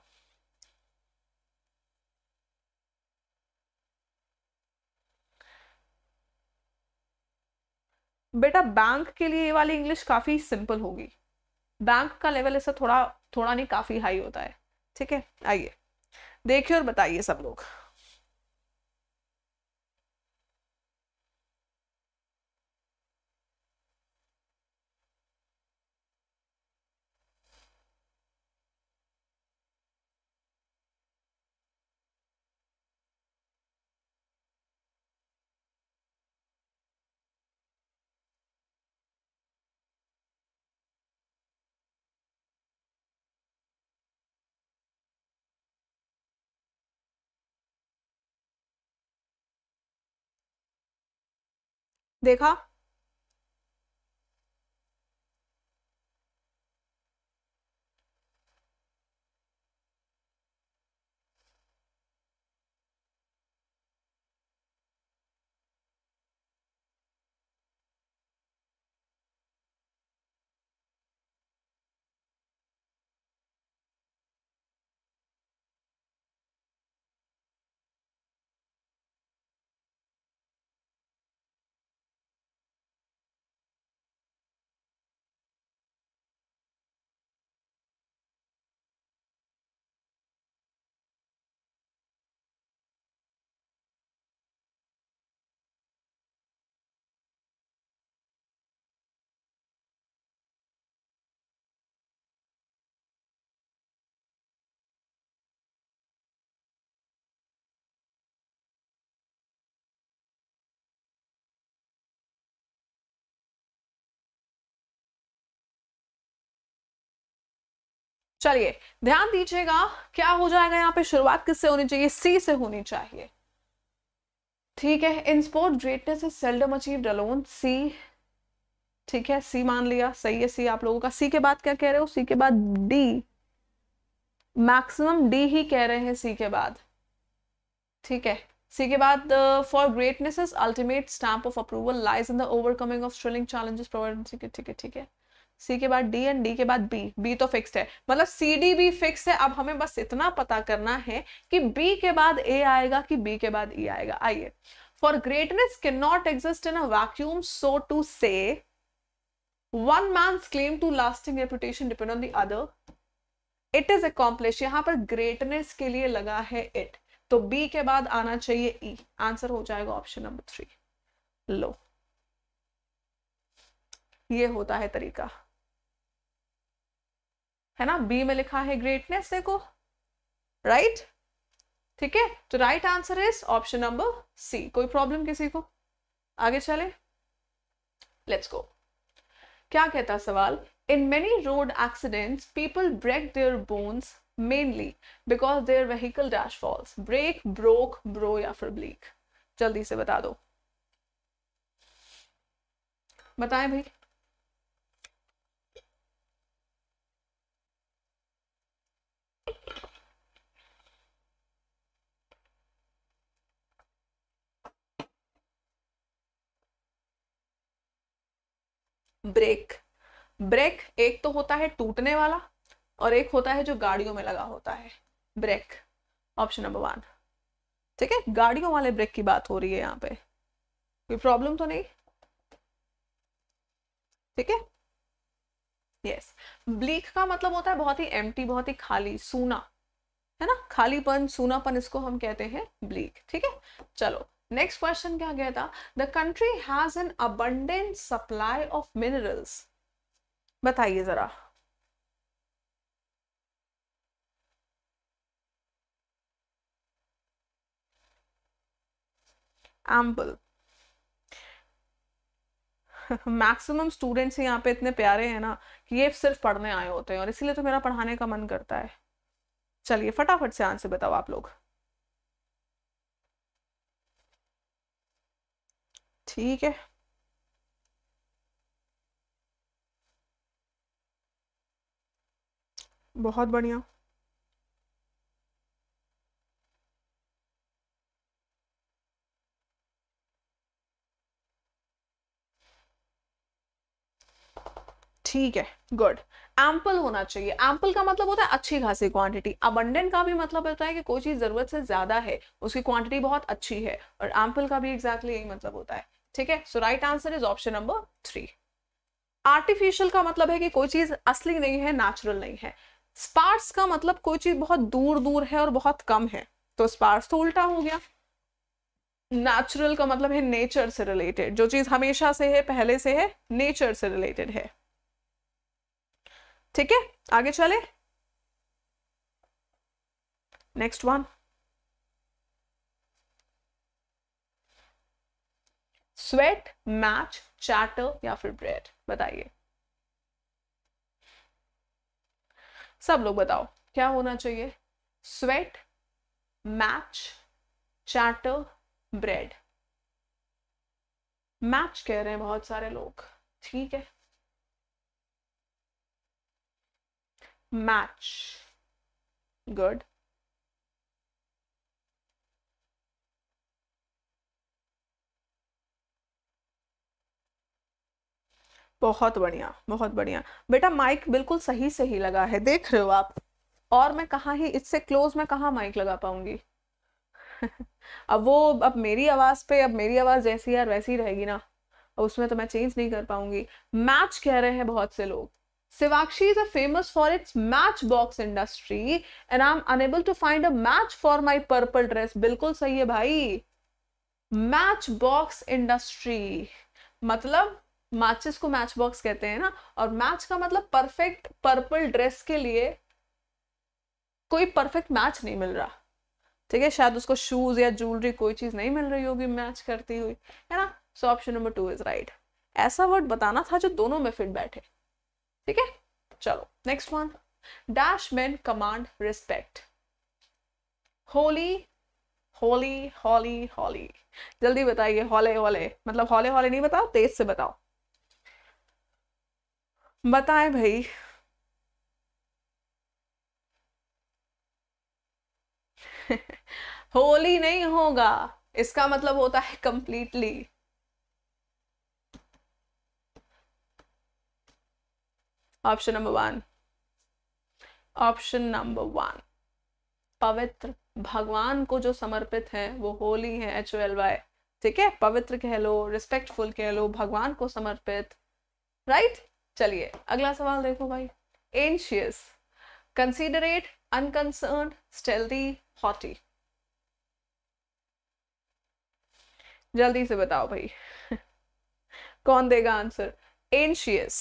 बेटा बैंक के लिए ये वाली इंग्लिश काफी सिंपल होगी बैंक का लेवल इसे थोड़ा थोड़ा नहीं काफ़ी हाई होता है ठीक है आइए देखिए और बताइए सब लोग देखा चलिए ध्यान दीजिएगा क्या हो जाएगा यहाँ पे शुरुआत किससे होनी चाहिए सी से होनी चाहिए ठीक है in sport greatness is seldom achieve alone C ठीक है सी मान लिया सही है सी आप लोगों का सी के बाद क्या कह रहे हो सी के बाद डी मैक्सिमम डी ही कह रहे हैं सी के बाद ठीक है सी के बाद for greatness is ultimate stamp of approval lies in the overcoming of thrilling challenges provide ठीक है ठीक है ठीक है सी के बाद डी एंड डी के बाद बी बी तो फिक्स्ड है मतलब सी डी भी फिक्स है अब हमें बस इतना पता करना है कि बी के बाद ए आएगा कि बी के बाद ई e आएगा आइए फॉर ग्रेटनेस के not exist in a vacuum so to say one man claim to lasting reputation depend on the other it is accomplish यहाँ पर ग्रेटनेस के लिए लगा है इट तो बी के बाद आना चाहिए ई e. आंसर हो जाएगा ऑप्शन नंबर थ्री लो ये होता है तरीका है ना बी में लिखा है ग्रेटनेस देखो राइट ठीक है तो right answer is option number C कोई प्रॉब्लम किसी को आगे चले लेट्स गो क्या कहता सवाल in many road accidents people break their bones mainly because their vehicle dash falls brake broke brow या फिर ब्लीक जल्दी से बता दो बताएं भाई ब्रेक ब्रेक एक तो होता है टूटने वाला और एक होता है जो गाड़ियों में लगा होता है ब्रेक ऑप्शन नंबर वन ठीक है गाड़ियों वाले ब्रेक की बात हो रही है यहाँ पे कोई प्रॉब्लम तो नहीं ठीक है यस ब्लीक का मतलब होता है बहुत ही एम्प्टी बहुत ही खाली सूना है ना खालीपन सूनापन इसको हम कहते हैं ब्लीक ठीक है चलो नेक्स्ट क्वेश्चन क्या गया था the country has an abundant supply of minerals बताइए जरा एम्पल मैक्सिमम स्टूडेंट्स यहाँ पे इतने प्यारे हैं ना कि ये सिर्फ पढ़ने आए होते हैं और इसीलिए तो मेरा पढ़ाने का मन करता है चलिए फटाफट से आंसर बताओ आप लोग ठीक है बहुत बढ़िया ठीक है गुड एम्पल होना चाहिए एम्पल का मतलब होता है अच्छी खासी क्वांटिटी अबंडेंट का भी मतलब होता है कि कोई चीज़ ज़रूरत से ज़्यादा है उसकी क्वांटिटी बहुत अच्छी है और एम्पल का भी एग्जैक्टली exactly यही मतलब होता है ठीक है so right answer is option number three artificial का मतलब है कि कोई चीज असली नहीं है नेचुरल नहीं है स्पार्स का मतलब कोई चीज बहुत दूर दूर है और बहुत कम है तो स्पार्स तो उल्टा हो गया नेचुरल का मतलब है नेचर से रिलेटेड जो चीज हमेशा से है पहले से है नेचर से रिलेटेड है ठीक है आगे चले next one sweat match chatter या फिर ब्रेड बताइए सब लोग बताओ क्या होना चाहिए sweat match chatter bread match कह रहे हैं बहुत सारे लोग ठीक है मैच गुड बहुत बढ़िया बहुत बढ़िया बेटा माइक बिल्कुल सही सही लगा है देख रहे हो आप और मैं कहाँ ही इससे क्लोज में कहाँ माइक लगा पाऊंगी अब वो अब मेरी आवाज़ पे अब मेरी आवाज़ जैसी यार वैसी रहेगी ना उसमें तो मैं चेंज नहीं कर पाऊंगी मैच कह रहे हैं बहुत से लोग is a famous for its match box industry and I am unable to find a match for my purple dress बिल्कुल सही है भाई. मैच बॉक्स इंडस्ट्री मतलब मैचेस को मैच बॉक्स कहते हैं ना और मैच का मतलब परफेक्ट पर्पल ड्रेस के लिए कोई परफेक्ट मैच नहीं मिल रहा ठीक है शायद उसको शूज या ज्वेलरी कोई चीज नहीं मिल रही होगी मैच करती हुई है ना so option number two is right ऐसा वर्ड बताना था जो दोनों में फिट बैठे ठीक है चलो next one dash man command respect wholly wholly wholly wholly जल्दी बताइए हॉले हॉले मतलब हॉले हॉले नहीं बताओ तेज से बताओ बताएं भाई होली नहीं होगा इसका मतलब होता है completely option number one option number one पवित्र भगवान को जो समर्पित है वो होली है एच ओ एल वाई ठीक है पवित्र कह लो रिस्पेक्टफुल कह लो भगवान को समर्पित राइट right? चलिए अगला सवाल देखो भाई anxious considerate unconcern stealthy haughty जल्दी से बताओ भाई कौन देगा आंसर एंशियस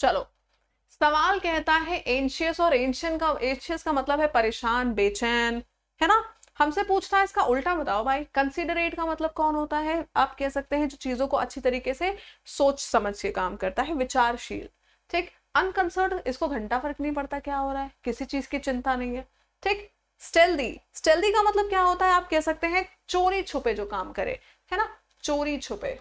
चलो सवाल कहता है एंशियस और एंशियन का एंशियस का मतलब है परेशान बेचैन है ना हमसे पूछता है इसका उल्टा बताओ भाई कंसिडरेट का मतलब कौन होता है आप कह सकते हैं जो चीजों को अच्छी तरीके से सोच समझ के काम करता है विचारशील ठीक अनकंसर्ड इसको घंटा फर्क नहीं पड़ता क्या हो रहा है किसी चीज की चिंता नहीं है ठीक स्टेल्दी स्टेल्दी का मतलब क्या होता है आप कह सकते हैं चोरी छुपे जो काम करे है ना चोरी छुपे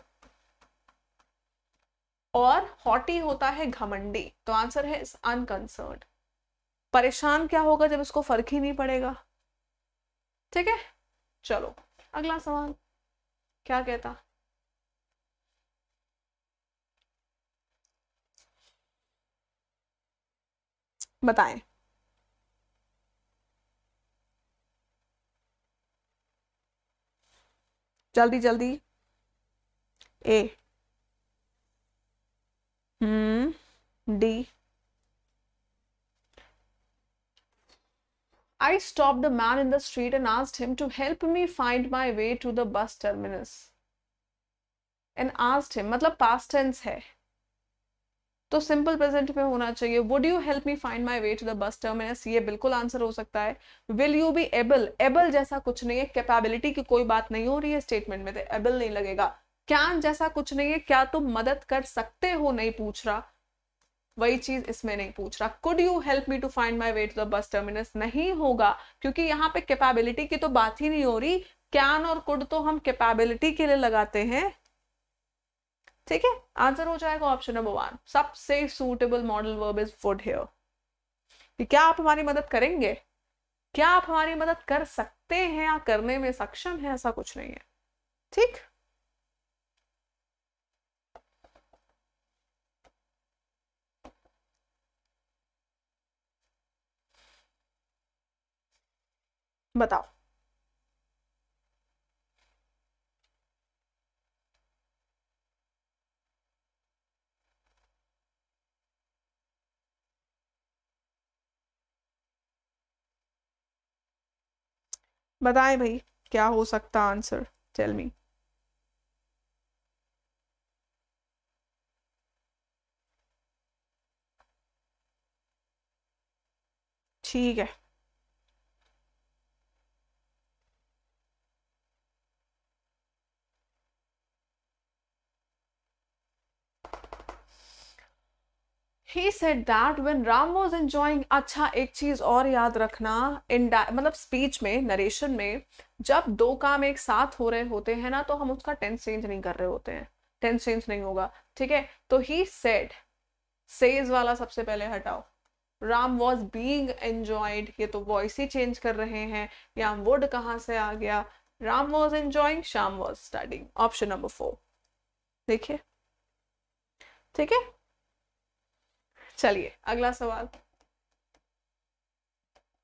और हॉटी होता है घमंडी तो आंसर है अनकंसर्ड परेशान क्या होगा जब इसको फर्क ही नहीं पड़ेगा ठीक है चलो अगला सवाल क्या कहता बताएं जल्दी जल्दी A hmm D I stopped the man in the street and asked him to help me find my way to the bus terminus. And asked him, मतलब past tense है तो simple present में होना चाहिए would you help me find my way to the bus terminus ये बिल्कुल answer हो सकता है will you be able able जैसा कुछ नहीं है capability की कोई बात नहीं हो रही है स्टेटमेंट में तो able नहीं लगेगा क्या जैसा कुछ नहीं है क्या तुम मदद कर सकते हो नहीं पूछ रहा वही चीज इसमें नहीं पूछ रहा could you help me to find my way to the bus terminus नहीं होगा क्योंकि यहाँ पे कैपेबिलिटी की तो बात ही नहीं हो रही कैन और कुड तो हम कैपेबिलिटी के लिए लगाते हैं ठीक है आंसर हो जाएगा ऑप्शन नंबर वन सबसे suitable modal verb is food here कि क्या आप हमारी मदद करेंगे क्या आप हमारी मदद कर सकते हैं या करने में सक्षम है ऐसा कुछ नहीं है ठीक बताओ बताएं भाई क्या हो सकता आंसर टेल मी ठीक है he said that when Ram was enjoying, अच्छा एक चीज और याद रखना इन मतलब स्पीच में नरेशन में जब दो काम एक साथ हो रहे होते हैं ना तो हम उसका टेंस चेंज नहीं कर रहे होते हैं टेंस चेंज नहीं होगा ठीक है तो ही सेड सेज वाला सबसे पहले हटाओ राम वॉज बींग एंजॉयड ये तो वॉइस ही चेंज कर रहे हैं या वुड कहाँ से आ गया Ram was enjoying Shyam was starting option number four देखिए ठीक है चलिए अगला सवाल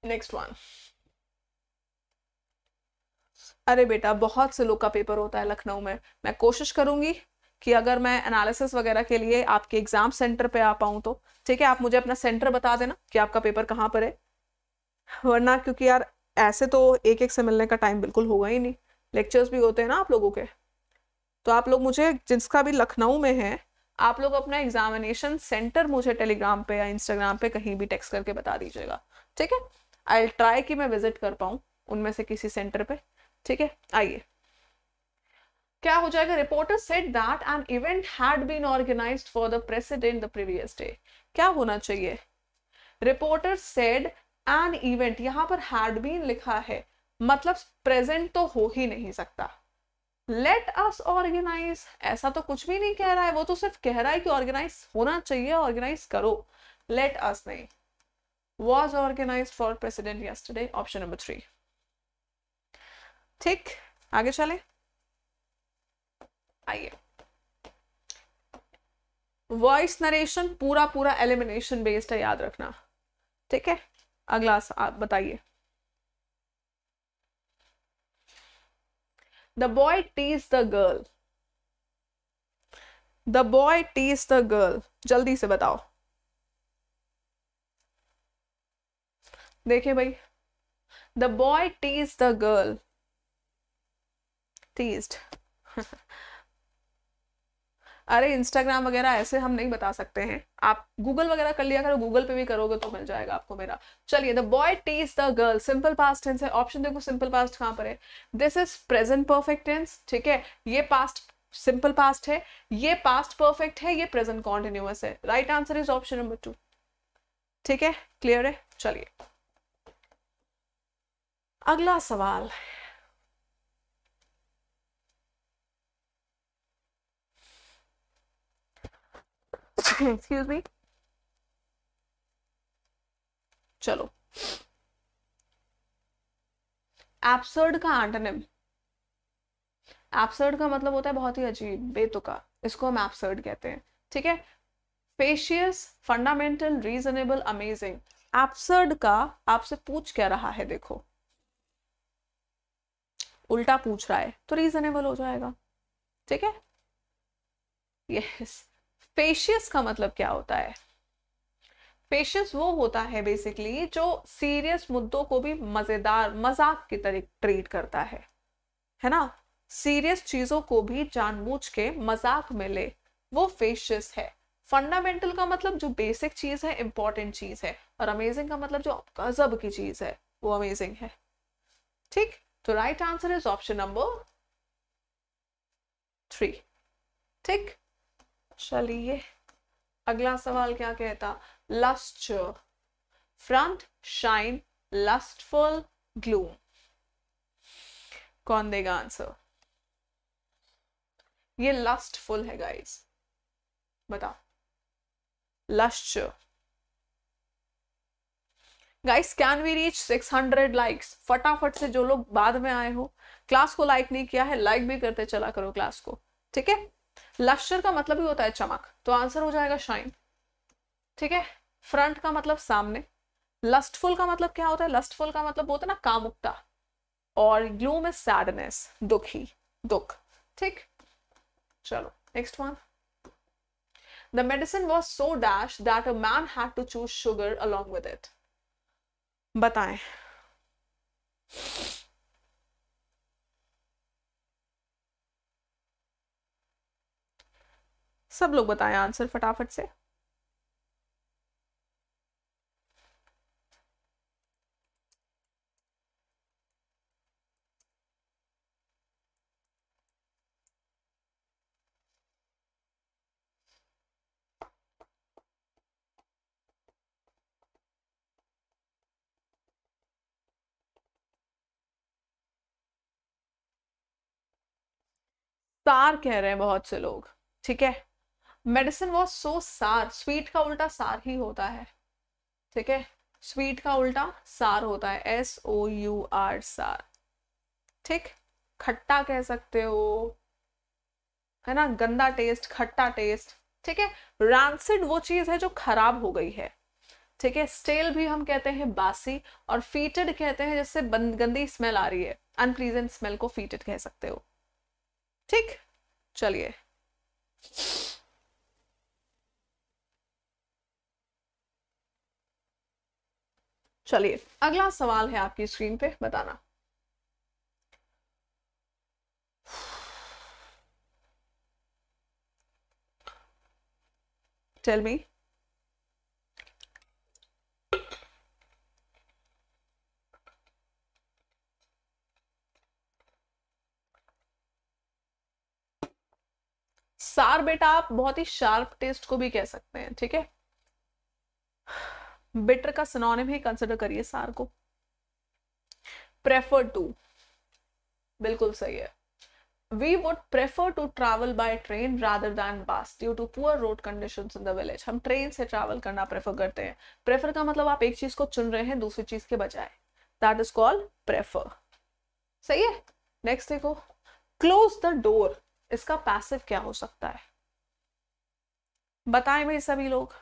नेक्स्ट वन अरे बेटा बहुत से लोग का पेपर होता है लखनऊ में मैं कोशिश करूंगी कि अगर मैं एनालिसिस वगैरह के लिए आपके एग्जाम सेंटर पे आ पाऊं तो ठीक है आप मुझे अपना सेंटर बता देना कि आपका पेपर कहाँ पर है वरना क्योंकि यार ऐसे तो एक एक से मिलने का टाइम बिल्कुल होगा ही नहीं लेक्चर्स भी होते हैं ना आप लोगों के तो आप लोग मुझे जिसका भी लखनऊ में है आप लोग अपना एग्जामिनेशन सेंटर मुझे टेलीग्राम पे या इंस्टाग्राम पे कहीं भी टेक्स्ट करके बता दीजिएगा ठीक है आई ट्राई कि मैं विजिट कर पाऊँ उनमें से किसी सेंटर पे ठीक है आइए क्या हो जाएगा reporter said that an event had been organised for the president the previous day क्या होना चाहिए रिपोर्टर सेड एन इवेंट यहां पर हैड बीन लिखा है मतलब प्रेजेंट तो हो ही नहीं सकता लेट अस ऑर्गेनाइज ऐसा तो कुछ भी नहीं कह रहा है वो तो सिर्फ कह रहा है कि ऑर्गेनाइज होना चाहिए ऑर्गेनाइज करो लेट अस नहीं was organise for president yesterday option number three ठीक आगे चले आइए वॉइस नरेशन पूरा पूरा एलिमिनेशन बेस्ड है याद रखना ठीक है अगला आप बताइए The boy teased the girl. The boy teased the girl. जल्दी से बताओ देखिए भाई the boy tease the girl teased अरे इंस्टाग्राम वगैरह ऐसे हम नहीं बता सकते हैं आप गूगल वगैरह कर लिया करो गूगल पे भी करोगे तो मिल जाएगा आपको मेरा चलिए the boy tease the girl simple past tense है ऑप्शन देखो सिंपल पास्ट कहाँ पर है this is present perfect tense ठीक है ये पास्ट सिंपल पास्ट है ये पास्ट परफेक्ट है ये प्रेजेंट कॉन्टिन्यूस है right answer is option number two ठीक है क्लियर है चलिए अगला सवाल एक्सक्यूज मी चलो एप्सर्ड का एंटोनिम एप्सर्ड का मतलब होता है बहुत ही अजीब बेतुका इसको हम एप्सर्ड कहते हैं ठीक है facetious fundamental reasonable amazing absurd का आपसे पूछ क्या रहा है देखो उल्टा पूछ रहा है तो रीजनेबल हो जाएगा ठीक है यस फेशियस का मतलब क्या होता है फेशियस वो होता है बेसिकली जो सीरियस मुद्दों को भी मजेदार मजाक की तरह ट्रीट करता है है ना सीरियस चीजों को भी जानबूझ के मजाक में ले वो फेशियस है फंडामेंटल का मतलब जो बेसिक चीज है इंपॉर्टेंट चीज है और अमेजिंग का मतलब जो गजब की चीज है वो अमेजिंग है ठीक तो right answer is option number three ठीक चलिए अगला सवाल क्या कहता lust front shine lustful gloom कौन देगा आंसर ये लस्टफुल है गाइस बताओ lust guys can we reach 600 likes फटाफट से जो लोग बाद में आए हो क्लास को लाइक नहीं किया है लाइक भी करते चला करो क्लास को ठीक है लश्चर का मतलब ही होता है चमक तो आंसर हो जाएगा शाइन ठीक है फ्रंट का मतलब सामने लस्टफुल का मतलब क्या होता है लस्टफुल का मतलब होता है ना कामुकता और ग्लूम इज सैडनेस दुखी दुख ठीक चलो next one the medicine was so dash that a man had to choose sugar along with it बताएं सब लोग बताएं आंसर फटाफट से तार कह रहे हैं बहुत से लोग ठीक है मेडिसिन वॉज सो सार स्वीट का उल्टा सार ही होता है ठीक है स्वीट का उल्टा सार होता है एस ओ यू आर सार ठीक खट्टा कह सकते हो है ना गंदा टेस्ट खट्टा टेस्ट ठीक है रैंसिड वो चीज है जो खराब हो गई है ठीक है स्टेल भी हम कहते हैं बासी और फीटेड कहते हैं जिससे गंदी स्मेल आ रही है अनप्लीजेंट स्मेल को फीटेड कह सकते हो ठीक चलिए चलिए अगला सवाल है आपकी स्क्रीन पे बताना टेल मी सार बेटा आप बहुत ही शार्प टेस्ट को भी कह सकते हैं ठीक है बिटर का सिनोनिम ही कंसिडर करिए सार को प्रेफर टू बिल्कुल सही है we would prefer to travel by train rather than bus due to poor road conditions in the village हम ट्रेन से travel करना prefer करते हैं prefer का मतलब आप एक चीज को चुन रहे हैं दूसरी चीज के बजाय that is called prefer सही है next देखो close the door इसका passive क्या हो सकता है बताएं मेरे सभी लोग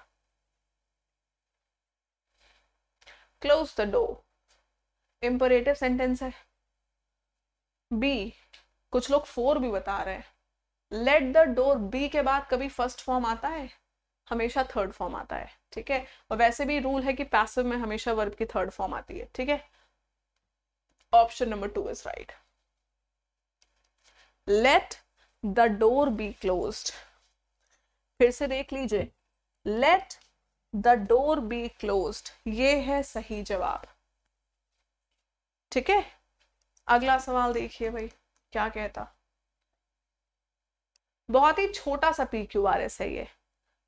close the door imperative sentence है बी कुछ लोग फोर भी बता रहे हैं लेट द डोर बी के बाद कभी फर्स्ट फॉर्म आता है हमेशा थर्ड फॉर्म आता है ठीक है और वैसे भी रूल है कि पैसिव में हमेशा वर्ब की थर्ड फॉर्म आती है ठीक है option number two is right let the door be close फिर से देख लीजिए let the door be close ये है सही जवाब ठीक है अगला सवाल देखिए भाई क्या कहता बहुत ही छोटा सा पी क्यू आर एस है ये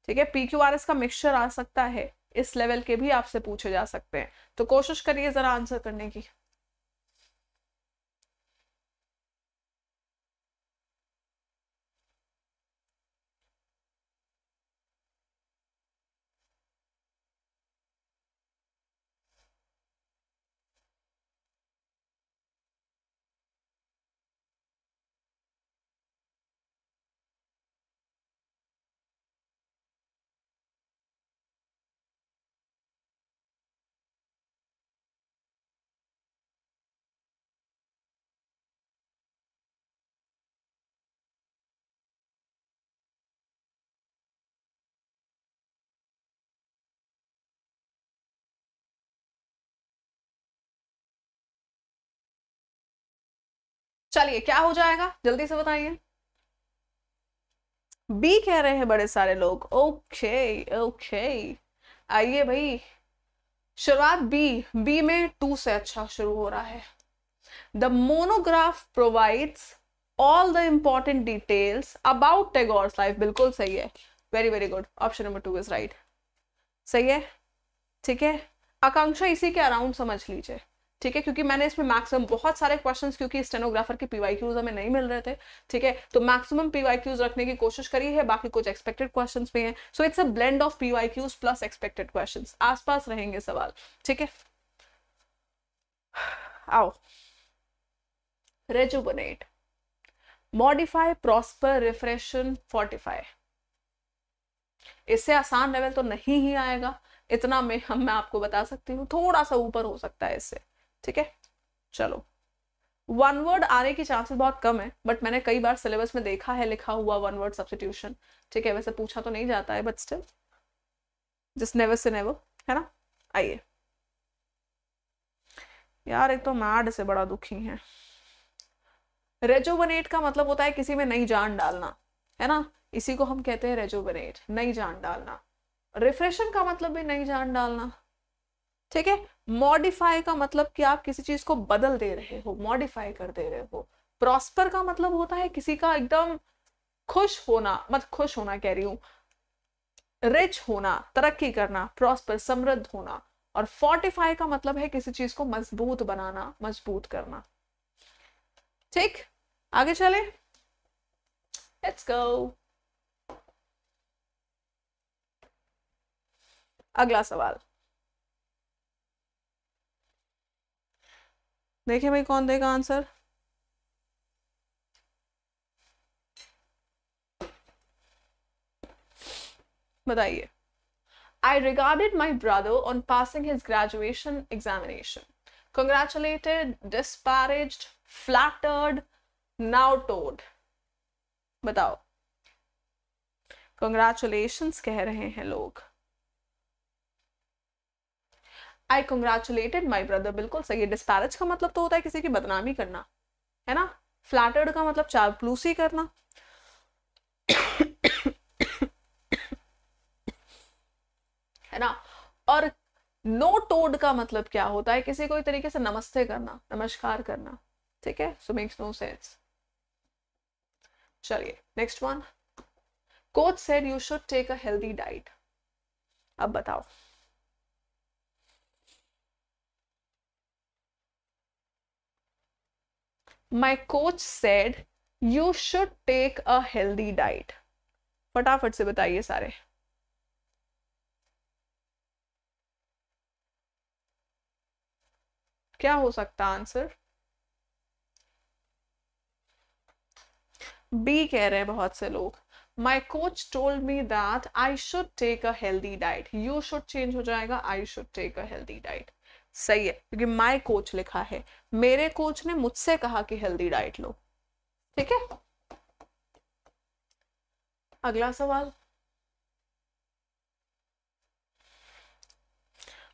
ठीक है पी क्यू आर एस का मिक्सचर आ सकता है इस लेवल के भी आपसे पूछे जा सकते हैं तो कोशिश करिए जरा आंसर करने की चलिए क्या हो जाएगा जल्दी से बताइए बी कह रहे हैं बड़े सारे लोग ओके ओके आइए भाई शुरुआत बी बी में टू से अच्छा शुरू हो रहा है the monograph provides all the important details about Tagore's life बिल्कुल सही है very very good option number two is right सही है ठीक है आकांक्षा इसी के अराउंड समझ लीजिए ठीक है क्योंकि मैंने इसमें मैक्सिमम बहुत सारे क्वेश्चन क्योंकि स्टेनोग्राफर के पीवाई क्यूज हमें नहीं मिल रहे थे ठीक है तो मैक्सिमम पीवाई क्यूज रखने की कोशिश करी है बाकी कुछ एक्सपेक्टेड क्वेश्चन भी हैं so it's a blend of PYQs plus expected question आसपास रहेंगे सवाल ठीक है आओ rejuvenate modify prosper refreshen fortify इससे आसान लेवल तो नहीं ही आएगा इतना में हम मैं आपको बता सकती हूँ थोड़ा सा ऊपर हो सकता है इससे ठीक है चलो वन वर्ड आने के चांसेस बहुत कम है बट मैंने कई बार सिलेबस में देखा है लिखा हुआ वन वर्ड सब्सिट्यूशन ठीक है वैसे पूछा तो नहीं जाता है बट स्टिल जिस नेवर से नेवर है ना आइए यार एक तो मैड से बड़ा दुखी है रेजोवनेट का मतलब होता है किसी में नई जान डालना है ना इसी को हम कहते हैं रेजोवनेट नई जान डालना रिफ्रेशन का मतलब भी नई जान डालना ठीक है मॉडिफाई का मतलब कि आप किसी चीज को बदल दे रहे हो मॉडिफाई कर दे रहे हो प्रॉस्पर का मतलब होता है किसी का एकदम खुश होना मत खुश होना कह रही हूं रिच होना तरक्की करना प्रॉस्पर समृद्ध होना और फोर्टिफाई का मतलब है किसी चीज को मजबूत बनाना मजबूत करना ठीक आगे चले लेट्स गो अगला सवाल देखें भाई कौन देगा आंसर बताइए I regarded my brother on passing his graduation examination congratulated disparage flattered now toad बताओ कंग्रेचुलेशन कह रहे हैं लोग आई कंग्रेचुलेटेड माई ब्रदर बिल्कुल सही डिस्पैरेज का मतलब तो होता है किसी की बदनामी करना है ना फ्लैटर्ड का मतलब चापलूसी करना है ना और नो टोड का मतलब क्या होता है किसी को एक तरीके से नमस्ते करना नमस्कार करना ठीक है सो मेक्स नो सेंस चलिए next one coach said you should take a healthy diet अब बताओ my coach said you should take a healthy diet फटाफट से बताइए सारे क्या हो सकता आंसर बी कह रहे हैं बहुत से लोग my coach told me that I should take a healthy diet you should change हो जाएगा I should take a healthy diet सही है क्योंकि माई कोच लिखा है मेरे कोच ने मुझसे कहा कि हेल्दी डाइट लो ठीक है अगला सवाल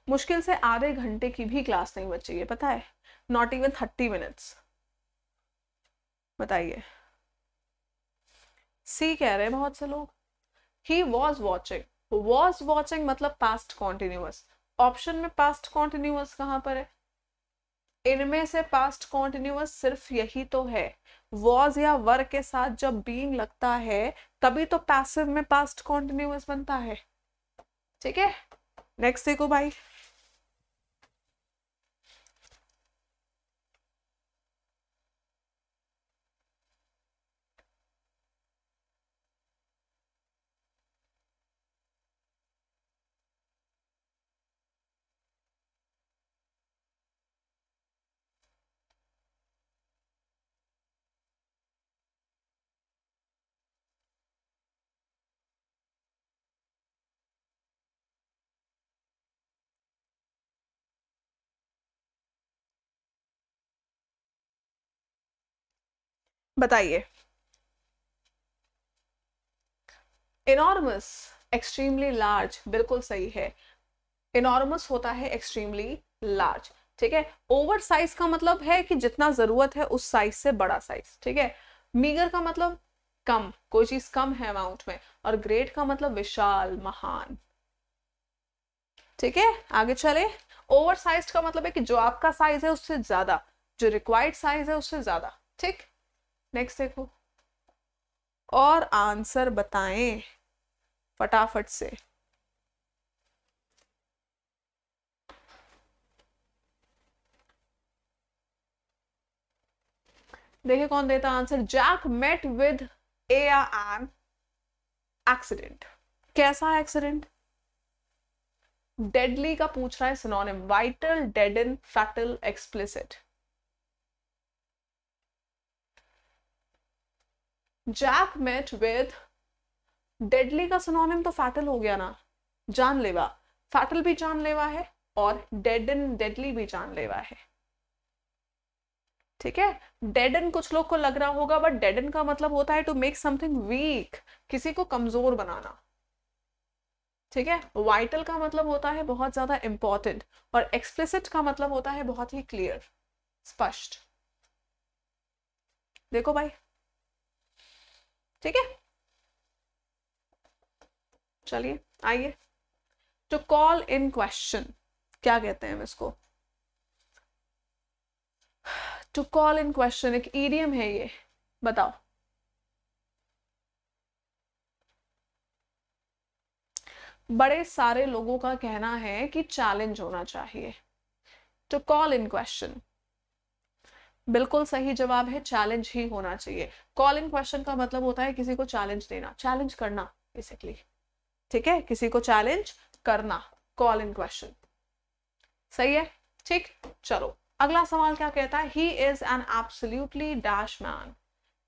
मुश्किल से आधे घंटे की भी क्लास नहीं बची है पता है नॉट इवन थर्टी मिनट्स बताइए सी कह रहे हैं बहुत से लोग he was watching was watching मतलब पास्ट कॉन्टिन्यूस ऑप्शन में पास्ट कॉन्टिन्यूस कहाँ पर है इनमें से पास्ट कॉन्टिन्यूस सिर्फ यही तो है वॉज या वर के साथ जब बींग लगता है तभी तो पैसिव में पास्ट कॉन्टिन्यूस बनता है ठीक है नेक्स्ट देखो भाई बताइए इनॉर्मस एक्सट्रीमली लार्ज बिल्कुल सही है इनॉर्मस होता है एक्सट्रीमली लार्ज ठीक है ओवर साइज का मतलब है कि जितना जरूरत है उस साइज से बड़ा साइज ठीक है मीगर का मतलब कम कोई चीज कम है अमाउंट में और ग्रेट का मतलब विशाल महान ठीक है आगे चले ओवर साइज का मतलब है कि जो आपका साइज है उससे ज्यादा जो रिक्वायर्ड साइज है उससे ज्यादा ठीक नेक्स्ट देखो और आंसर बताएं फटाफट से देखे कौन देता answer Jack met with a an accident कैसा एक्सीडेंट डेडली का पूछ रहा है synonym vital dead in fatal explicit Jack met with deadly का सिनोनिम तो फैटल हो गया ना जानलेवा फैटल भी जानलेवा है और डेड एंड डेडली भी जानलेवा है ठीक है एंड कुछ लोग को लग रहा होगा बट एंड का मतलब होता है टू मेक समथिंग वीक किसी को कमजोर बनाना ठीक है वाइटल का मतलब होता है बहुत ज्यादा इंपॉर्टेंट और एक्सप्लिसिट का मतलब होता है बहुत ही क्लियर स्पष्ट देखो भाई ठीक है चलिए आइए टू कॉल इन क्वेश्चन क्या कहते हैं हम इसको टू कॉल इन क्वेश्चन एक ईडीएम है ये बताओ बड़े सारे लोगों का कहना है कि चैलेंज होना चाहिए टू कॉल इन क्वेश्चन बिल्कुल सही जवाब है चैलेंज ही होना चाहिए कॉल इन क्वेश्चन का मतलब होता है किसी को चैलेंज देना चैलेंज करना बेसिकली ठीक है किसी को चैलेंज करना कॉल इन क्वेश्चन सही है ठीक चलो अगला सवाल क्या कहता है he is an absolutely dash man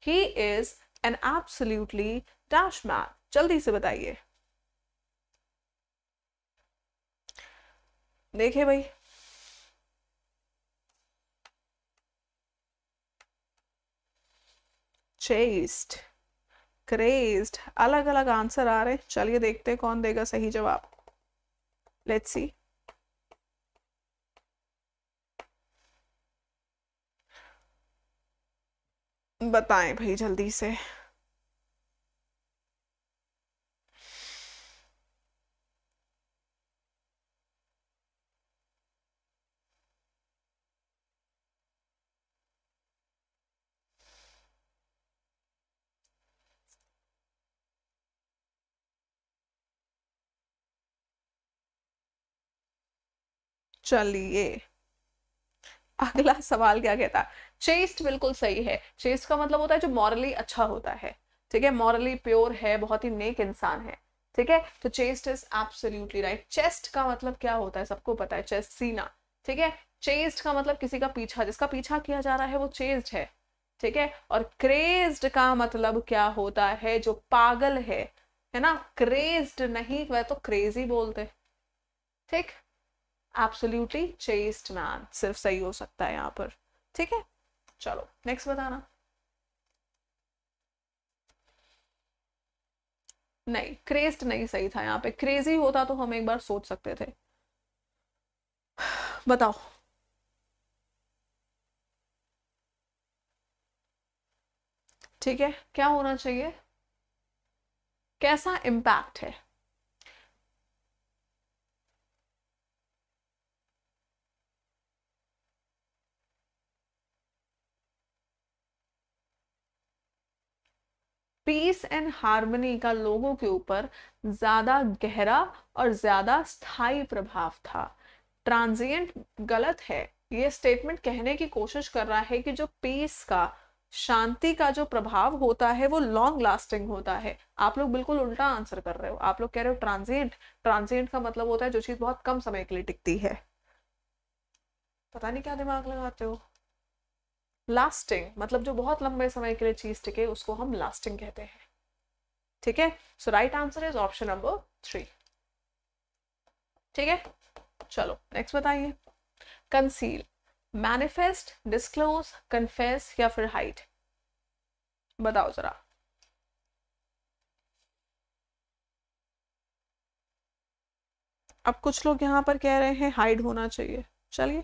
he is an absolutely dash man जल्दी से बताइए देखिए भाई चेस्ट क्रेज्ड अलग अलग आंसर आ रहे हैं चलिए देखते हैं कौन देगा सही जवाब लेट्स सी बताएं भाई जल्दी से चलिए अगला सवाल क्या कहता चेस्ट बिल्कुल सही है चेस्ट का मतलब होता है जो मॉरली अच्छा होता है ठीक है मॉरली प्योर है बहुत ही नेक इंसान है ठीक है तो chaste is absolutely right chaste का मतलब क्या होता है सबको पता है चेस्ट सीना ठीक है चेस्ट का मतलब किसी का पीछा जिसका पीछा किया जा रहा है वो चेस्ट है ठीक है और क्रेज्ड का मतलब क्या होता है जो पागल है है ना क्रेज्ड नहीं वह तो क्रेजी बोलते ठीक एब्सोल्यूटली चेस्ट मैन सिर्फ सही हो सकता है यहाँ पर ठीक है चलो नेक्स्ट बताना नहीं क्रेस्ट नहीं सही था यहाँ पे क्रेजी होता तो हम एक बार सोच सकते थे बताओ ठीक है क्या होना चाहिए कैसा इम्पैक्ट है पीस एंड हार्मनी का लोगों के ऊपर ज्यादा गहरा और ज्यादा स्थायी प्रभाव था ट्रांजिएंट गलत है ये स्टेटमेंट कहने की कोशिश कर रहा है कि जो पीस का शांति का जो प्रभाव होता है वो लॉन्ग लास्टिंग होता है आप लोग बिल्कुल उल्टा आंसर कर रहे हो आप लोग कह रहे हो ट्रांजिएंट ट्रांजिएंट का मतलब होता है जो चीज बहुत कम समय के लिए टिकती है पता नहीं क्या दिमाग लगाते हो लास्टिंग मतलब जो बहुत लंबे समय के लिए चीज टिके उसको हम लास्टिंग कहते हैं ठीक है so right answer is option number three ठीक है चलो नेक्स्ट बताइए कंसील मैनिफेस्ट डिस्क्लोज कन्फेस या फिर हाइड बताओ जरा अब कुछ लोग यहां पर कह रहे हैं हाइड होना चाहिए चलिए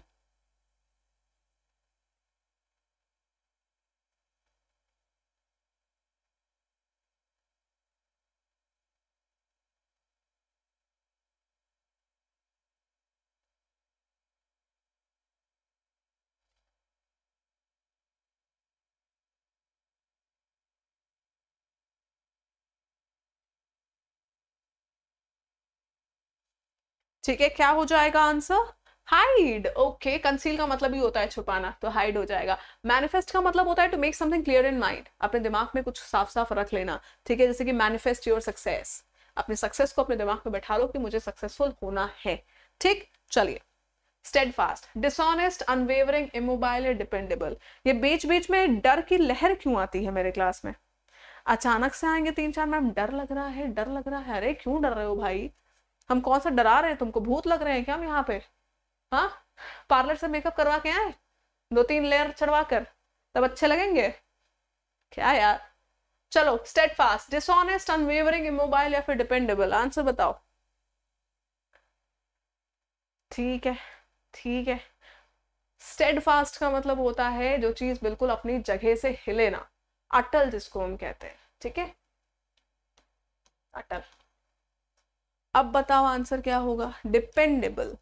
ठीक है क्या हो जाएगा आंसर हाइड ओके कंसील का मतलब ही होता है छुपाना तो हाइड हो जाएगा मैनिफेस्ट का मतलब होता है to make something clear in mind अपने दिमाग में कुछ साफ साफ रख लेना ठीक है जैसे कि मैनिफेस्ट योर सक्सेस अपने सक्सेस को अपने दिमाग में बैठा लो कि मुझे सक्सेसफुल होना है ठीक चलिए steadfast dishonest unwavering immobile dependable ये बीच बीच में डर की लहर क्यों आती है मेरे क्लास में अचानक से आएंगे तीन चार मैम डर लग रहा है डर लग रहा है अरे क्यों डर रहे हो भाई हम कौन सा डरा रहे हैं तुमको भूत लग रहे हैं क्या हम यहाँ पे हाँ पार्लर से मेकअप करवा के आए दो तीन लेयर चढ़वा कर तब अच्छे लगेंगे क्या यार चलो steadfast dishonest unwavering immobile या फिर डिपेंडेबल आंसर बताओ ठीक है ठीक है स्टेड फास्ट का मतलब होता है जो चीज बिल्कुल अपनी जगह से हिले ना अटल जिसको हम कहते हैं ठीक है अटल अब बताओ आंसर क्या होगा डिपेंडेबल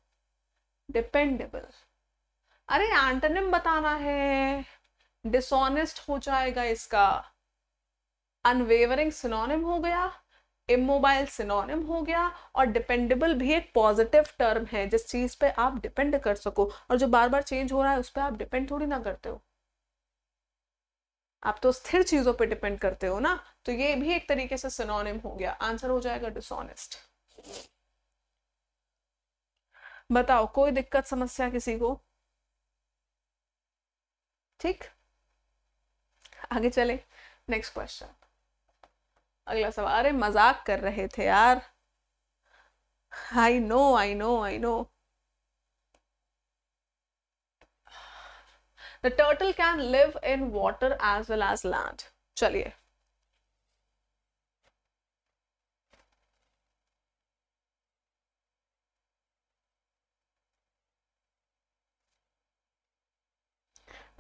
डिपेंडेबल अरे एंटनिम बताना है डिसऑनेस्ट हो जाएगा इसका अनवेवरिंग सिनोनिम हो गया इमोबाइल सिनोनिम हो गया और डिपेंडेबल भी एक पॉजिटिव टर्म है जिस चीज पे आप डिपेंड कर सको और जो बार बार चेंज हो रहा है उस पर आप डिपेंड थोड़ी ना करते हो आप तो स्थिर चीजों पे डिपेंड करते हो ना तो ये भी एक तरीके से सिनोनिम हो गया आंसर हो जाएगा डिसऑनेस्ट बताओ कोई दिक्कत समस्या किसी को ठीक आगे चले नेक्स्ट क्वेश्चन अगला सवाल अरे मजाक कर रहे थे यार I know I know I know the turtle can live in water as well as land चलिए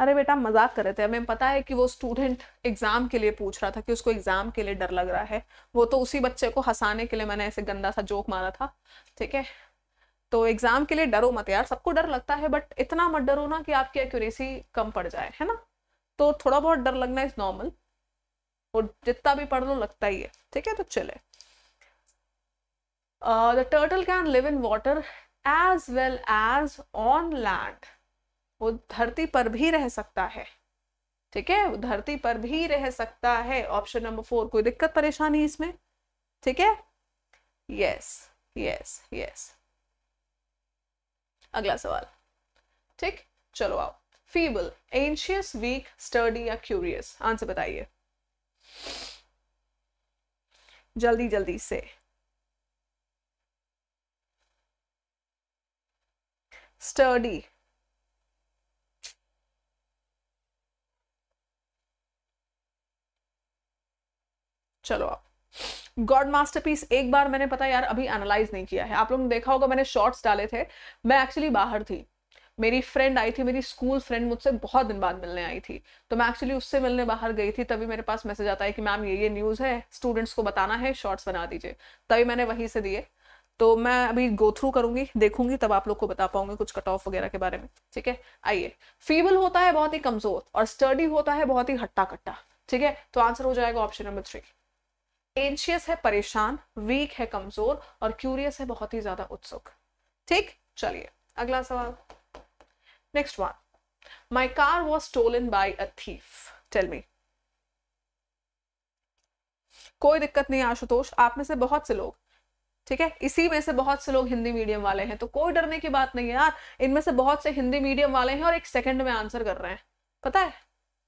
अरे बेटा मजाक कर रहे थे हमें पता है कि वो स्टूडेंट एग्जाम के लिए पूछ रहा था कि उसको एग्जाम के लिए डर लग रहा है वो तो उसी बच्चे को हंसाने के लिए मैंने ऐसे गंदा सा जोक मारा था ठीक है तो एग्जाम के लिए डरो मत यार सबको डर लगता है बट इतना मत डरो ना कि आपकी एक्यूरेसी कम पड़ जाए है ना तो थोड़ा बहुत डर लगना इज नॉर्मल और जितना भी पढ़ लो लगता ही है ठीक है तो चले the turtle can live in water as well as on land वो धरती पर भी रह सकता है ठीक है वो धरती पर भी रह सकता है ऑप्शन नंबर फोर कोई दिक्कत परेशानी इसमें ठीक है यस यस यस अगला सवाल ठीक चलो आओ फीबल एंशियस वीक स्टडी या क्यूरियस आंसर बताइए जल्दी जल्दी से स्टडी चलो आप गॉड मास्टरपीस एक बार मैंने पता यार अभी एनालाइज नहीं किया है आप लोग ने देखा होगा मैंने शॉर्ट्स डाले थे मैं एक्चुअली बाहर थी मेरी फ्रेंड आई थी मेरी स्कूल फ्रेंड मुझसे बहुत दिन बाद मिलने आई थी तो मैं एक्चुअली उससे मिलने बाहर गई थी तभी मेरे पास मैसेज आता है कि मैम ये ये न्यूज़ है स्टूडेंट्स को बताना है शॉर्ट्स बना दीजिए तभी मैंने वहीं से दिए तो मैं अभी गो थ्रू करूंगी देखूंगी तब आप लोग को बता पाऊंगी कुछ कट ऑफ वगैरह के बारे में ठीक है आइए फीबल होता है बहुत ही कमजोर और स्टडी होता है बहुत ही हट्टा कट्टा ठीक है तो आंसर हो जाएगा ऑप्शन नंबर थ्री एंशियस है परेशान वीक है कमजोर और क्यूरियस है बहुत ही ज्यादा उत्सुक ठीक चलिए अगला सवाल next one my car was stolen by a thief tell me कोई दिक्कत नहीं आशुतोष आप में से बहुत से लोग ठीक है इसी में से बहुत से लोग हिंदी मीडियम वाले हैं तो कोई डरने की बात नहीं है यार इनमें से बहुत से हिंदी मीडियम वाले हैं और एक सेकंड में आंसर कर रहे हैं पता है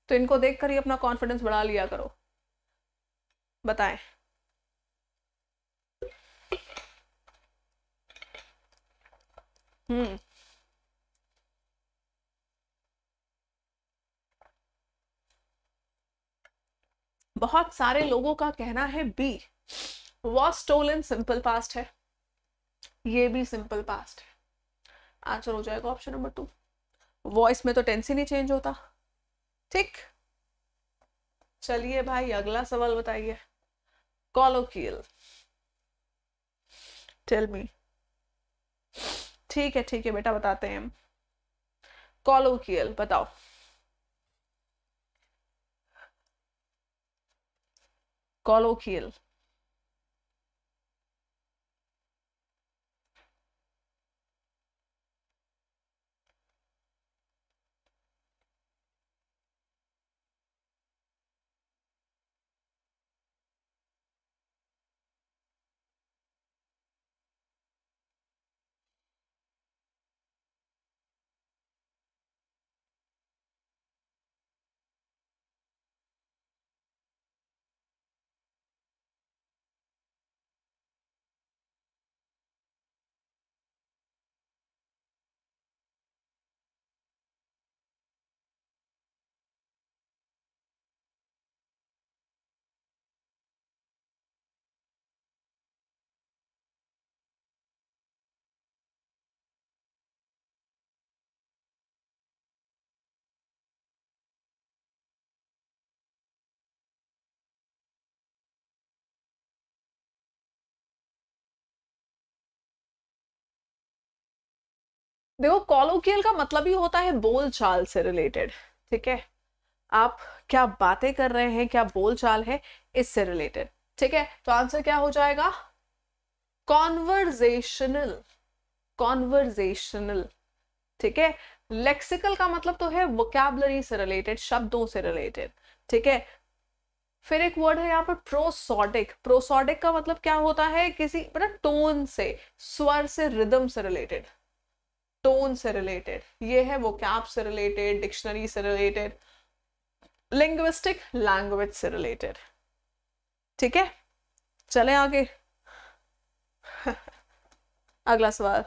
तो इनको देखकर ही अपना कॉन्फिडेंस बढ़ा लिया करो बताएं Hmm. बहुत सारे लोगों का कहना है B was stolen simple past है ये भी सिंपल पास्ट है आंसर हो जाएगा ऑप्शन नंबर टू वॉइस में तो टेंस ही नहीं चेंज होता ठीक चलिए भाई अगला सवाल बताइए कॉलोकियल टेल मी ठीक है ठीक है बेटा बताते हैं हम कॉलोकियल बताओ कॉलोकियल देखो कॉलोकियल का मतलब ही होता है बोल चाल से रिलेटेड ठीक है आप क्या बातें कर रहे हैं क्या बोल चाल है इससे रिलेटेड ठीक है तो आंसर क्या हो जाएगा कॉन्वर्जेशनल कॉन्वर्जेशनल ठीक है लेक्सिकल का मतलब तो है वोकैबलरी से रिलेटेड शब्दों से रिलेटेड ठीक है फिर एक वर्ड है यहाँ पर प्रोसॉडिक प्रोसॉडिक का मतलब क्या होता है किसी मतलब टोन से स्वर से रिदम से रिलेटेड टोन से रिलेटेड ये है वो कैप से रिलेटेड डिक्शनरी से रिलेटेड लिंग्विस्टिक लैंग्वेज से रिलेटेड ठीक है चले आगे अगला सवाल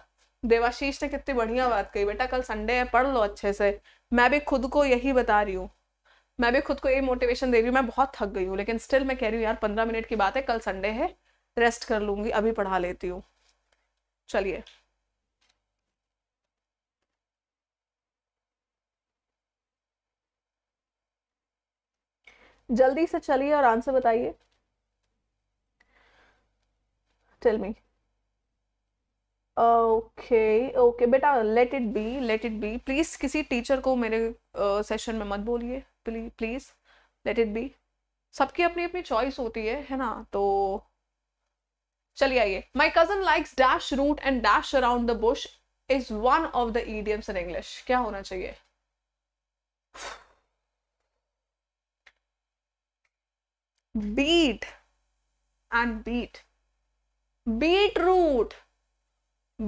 देवाशीष ने कितनी बढ़िया बात कही बेटा कल संडे है पढ़ लो अच्छे से मैं भी खुद को यही बता रही हूँ मैं भी खुद को ये मोटिवेशन दे रही हूँ मैं बहुत थक गई हूँ लेकिन स्टिल मैं कह रही हूँ यार पंद्रह मिनट की बात है कल संडे है रेस्ट कर लूंगी अभी पढ़ा लेती हूँ चलिए जल्दी से चलिए और आंसर बताइए टेल मी ओके ओके बेटा let it be let it be please किसी टीचर को मेरे सेशन uh, में मत बोलिए प्लीज़ लेट इट बी सबकी अपनी अपनी चॉइस होती है है ना तो चलिए आइए my cousin likes dash root and dash around the bush is one of the idioms in English क्या होना चाहिए beet and beet beetroot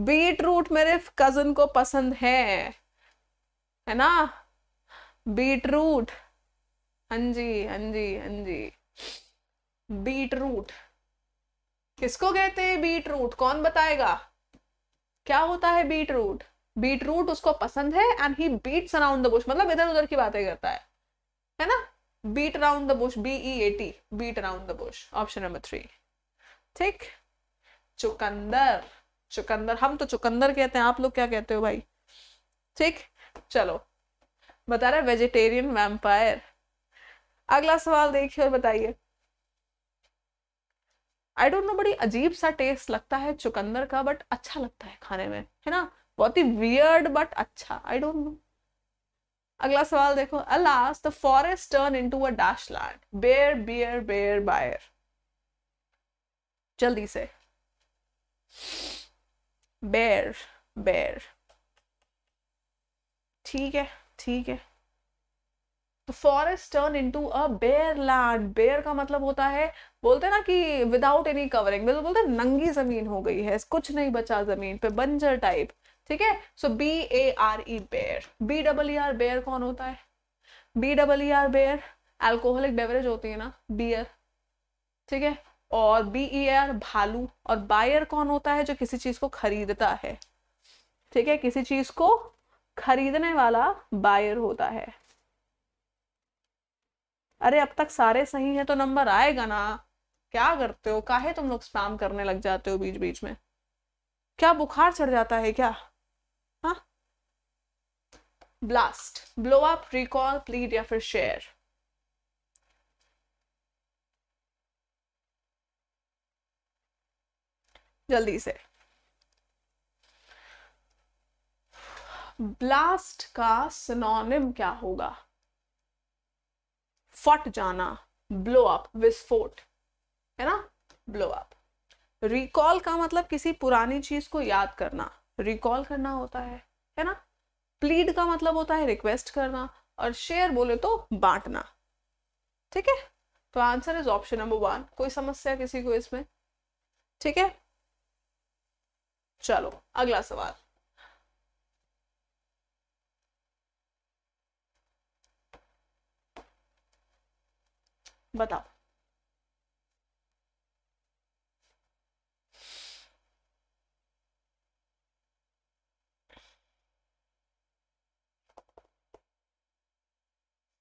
beetroot mere cousin को पसंद है है ना beetroot han ji हाँ जी हाँ जी बीटरूट हाँ किसको कहते हैं बीटरूट कौन बताएगा क्या होता है बीट रूट उसको पसंद है and he beats around the bush मतलब इधर उधर की बातें करता है है ना beat around the bush B E A T beat around the bush option number three ठीक चुकंदर चुकंदर हम तो चुकंदर कहते हैं आप लोग क्या कहते हो भाई ठीक चलो बता रहे वेजिटेरियन वैम्पायर अगला सवाल देखिए और बताइए आई डोंट नो बड़ी अजीब सा टेस्ट लगता है चुकंदर का बट अच्छा लगता है खाने में है ना बहुत ही वियर्ड बट अच्छा आई डोंट नो अगला सवाल देखो alas the forest turn into a dash land bare bear bare buyer जल्दी से बेयर बेयर ठीक है ठीक है तो forest turn to a bare land bare का मतलब होता है बोलते ना कि विदाउट एनी कवरिंग बोलते नंगी जमीन हो गई है कुछ नहीं बचा जमीन पे बंजर टाइप ठीक है so B A R E bare B double E R bare कौन होता है B double E R bare alcoholic beverage होती है ना बियर ठीक है और बी ई आर भालू और बायर कौन होता है जो किसी चीज को खरीदता है ठीक है किसी चीज को खरीदने वाला बायर होता है अरे अब तक सारे सही हैं तो नंबर आएगा ना क्या करते हो काहे तुम लोग स्पैम करने लग जाते हो बीच बीच में क्या बुखार चढ़ जाता है क्या blast blow up recall plead या फिर शेयर जल्दी से ब्लास्ट का सिनोनिम क्या होगा फट जाना ब्लो अप विस्फोट है ना ब्लो अप रिकॉल का मतलब किसी पुरानी चीज को याद करना रिकॉल करना होता है है ना प्लीड का मतलब होता है रिक्वेस्ट करना और शेयर बोले तो बांटना ठीक है तो answer is option number one कोई समस्या किसी को इसमें ठीक है चलो अगला सवाल बताओ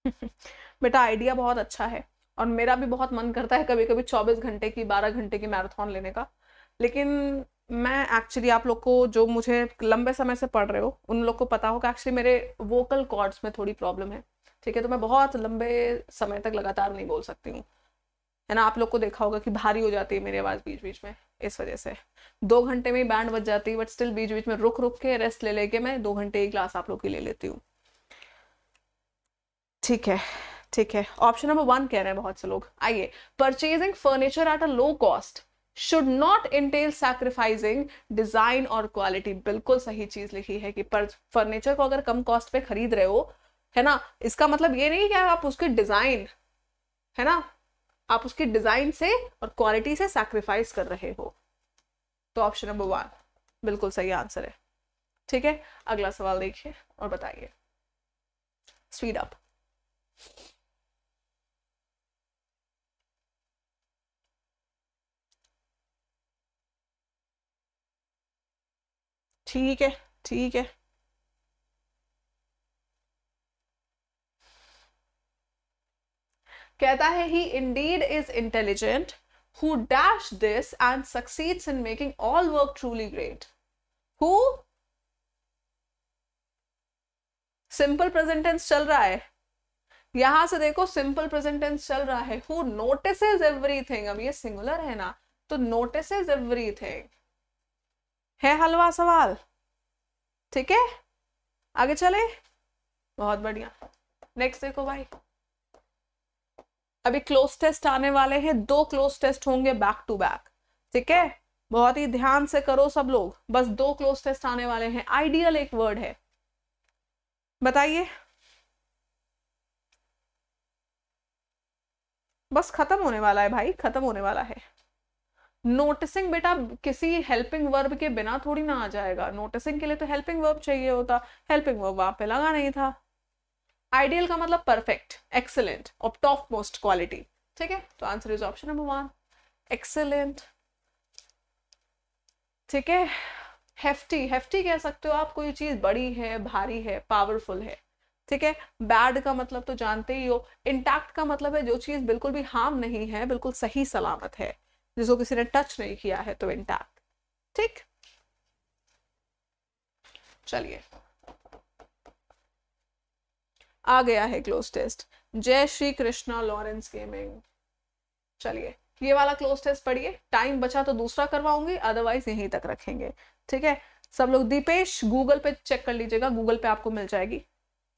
बेटा आइडिया बहुत अच्छा है और मेरा भी बहुत मन करता है कभी कभी चौबीस घंटे की बारह घंटे की मैराथन लेने का लेकिन मैं एक्चुअली आप लोग को जो मुझे लंबे समय से पढ़ रहे हो उन लोग को पता हो कि एक्चुअली मेरे वोकल कॉर्ड्स में थोड़ी प्रॉब्लम है ठीक है तो मैं बहुत लंबे समय तक लगातार नहीं बोल सकती हूँ है ना आप लोग को देखा होगा कि भारी हो जाती है मेरी आवाज़ बीच बीच में इस वजह से दो घंटे में ही बैंड बज जाती है बट स्टिल बीच बीच में रुक रुक के रेस्ट ले लेके मैं दो घंटे एक ग्लास आप लोग की ले लेती हूँ ठीक है ठीक है ऑप्शन नंबर वन कह रहे हैं बहुत से लोग आइए purchasing furniture at a low cost should not entail sacrificing design और क्वालिटी बिल्कुल सही चीज लिखी है कि पर फर्नीचर को अगर कम कॉस्ट पे खरीद रहे हो है ना इसका मतलब ये नहीं कि आप उसके डिजाइन है ना आप उसकी डिजाइन से और क्वालिटी से सैक्रिफाइस कर रहे हो तो ऑप्शन नंबर वन बिल्कुल सही आंसर है ठीक है अगला सवाल देखिए और बताइए स्पीड अप ठीक है ठीक है कहता है he indeed is intelligent who dash this and succeeds in making all work truly great who simple present tense चल रहा है यहां से देखो सिंपल प्रेजेंटेंस चल रहा है हु नोटिस एवरीथिंग अब ये सिंगुलर है ना तो नोटिस एवरीथिंग है हलवा सवाल ठीक है आगे चले बहुत बढ़िया नेक्स्ट देखो भाई अभी क्लोज टेस्ट आने वाले हैं दो क्लोज टेस्ट होंगे बैक टू बैक ठीक है बहुत ही ध्यान से करो सब लोग बस दो क्लोज टेस्ट आने वाले हैं आइडियल एक वर्ड है बताइए बस खत्म होने वाला है भाई खत्म होने वाला है नोटिसिंग बेटा किसी हेल्पिंग वर्ब के बिना थोड़ी ना आ जाएगा नोटिसिंग के लिए तो हेल्पिंग वर्ब चाहिए होता हेल्पिंग वर्ब वहां पे लगा नहीं था आइडियल का मतलब परफेक्ट एक्सेलेंट और टॉप मोस्ट क्वालिटी ठीक है तो answer is option number one excellent ठीक है हेफ्टी हेफ्टी कह सकते हो आप कोई चीज बड़ी है भारी है पावरफुल है ठीक है बैड का मतलब तो जानते ही हो इंटैक्ट का मतलब है जो चीज बिल्कुल भी हार्म नहीं है बिल्कुल सही सलामत है जिसको किसी ने टच नहीं किया है तो इंटैक्ट ठीक चलिए आ गया है क्लोज टेस्ट जय श्री कृष्णा लॉरेंस गेमिंग चलिए ये वाला क्लोज टेस्ट पढ़िए टाइम बचा तो दूसरा करवाऊंगी अदरवाइज यहीं तक रखेंगे ठीक है सब लोग दीपेश गूगल पे चेक कर लीजिएगा गूगल पे आपको मिल जाएगी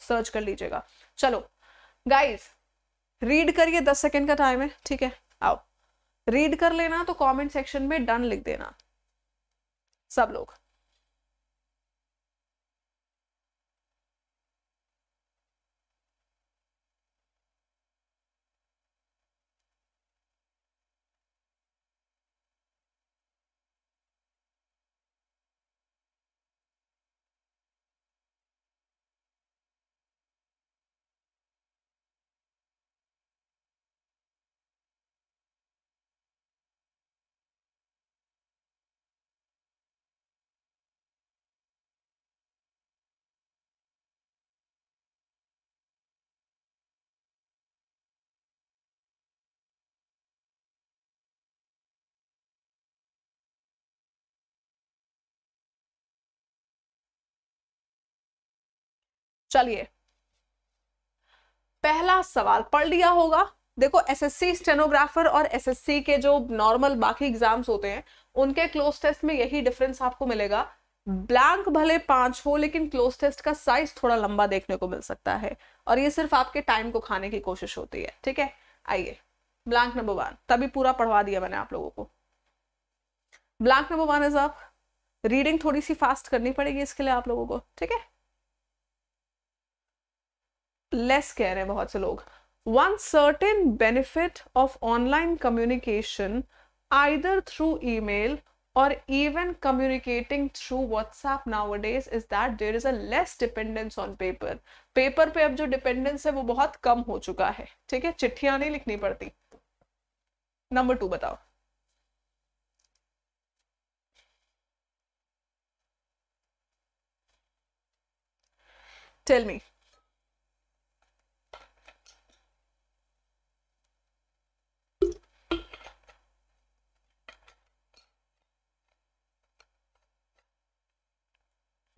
सर्च कर लीजिएगा चलो गाइज रीड करिए दस सेकेंड का टाइम है ठीक है आओ रीड कर लेना तो कमेंट सेक्शन में डन लिख देना सब लोग चलिए पहला सवाल पढ़ लिया होगा देखो एसएससी स्टेनोग्राफर और एसएससी के जो नॉर्मल बाकी एग्जाम्स होते हैं उनके क्लोज टेस्ट में यही डिफरेंस आपको मिलेगा ब्लैंक भले पांच हो लेकिन क्लोज टेस्ट का साइज थोड़ा लंबा देखने को मिल सकता है और ये सिर्फ आपके टाइम को खाने की कोशिश होती है ठीक है आइए ब्लैंक नंबर वन तभी पूरा पढ़वा दिया मैंने आप लोगों को ब्लैंक नंबर वन इज आप रीडिंग थोड़ी सी फास्ट करनी पड़ेगी इसके लिए आप लोगों को ठीक है लेस कह रहे हैं बहुत से लोग one certain benefit of online communication either through email और even communicating through WhatsApp days is that there is us dependence on paper paper पे अब जो डिपेंडेंस है वो बहुत कम हो चुका है ठीक है चिट्ठियां नहीं लिखनी पड़ती नंबर टू बताओ टेल मी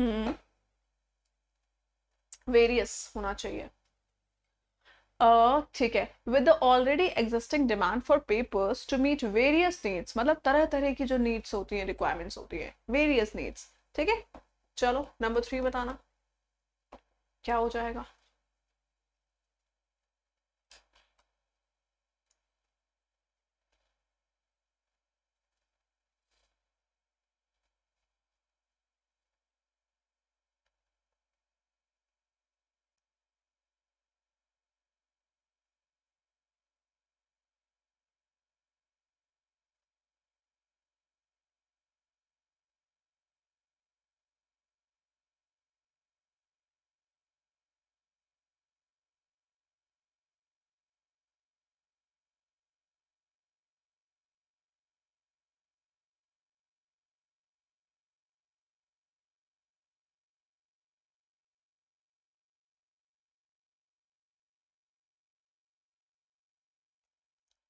वेरियस mm-hmm. होना चाहिए ठीक है with the already existing demand for papers to meet various needs मतलब तरह तरह की जो नीड्स होती हैं रिक्वायरमेंट्स होती है वेरियस नीड्स ठीक है चलो नंबर थ्री बताना क्या हो जाएगा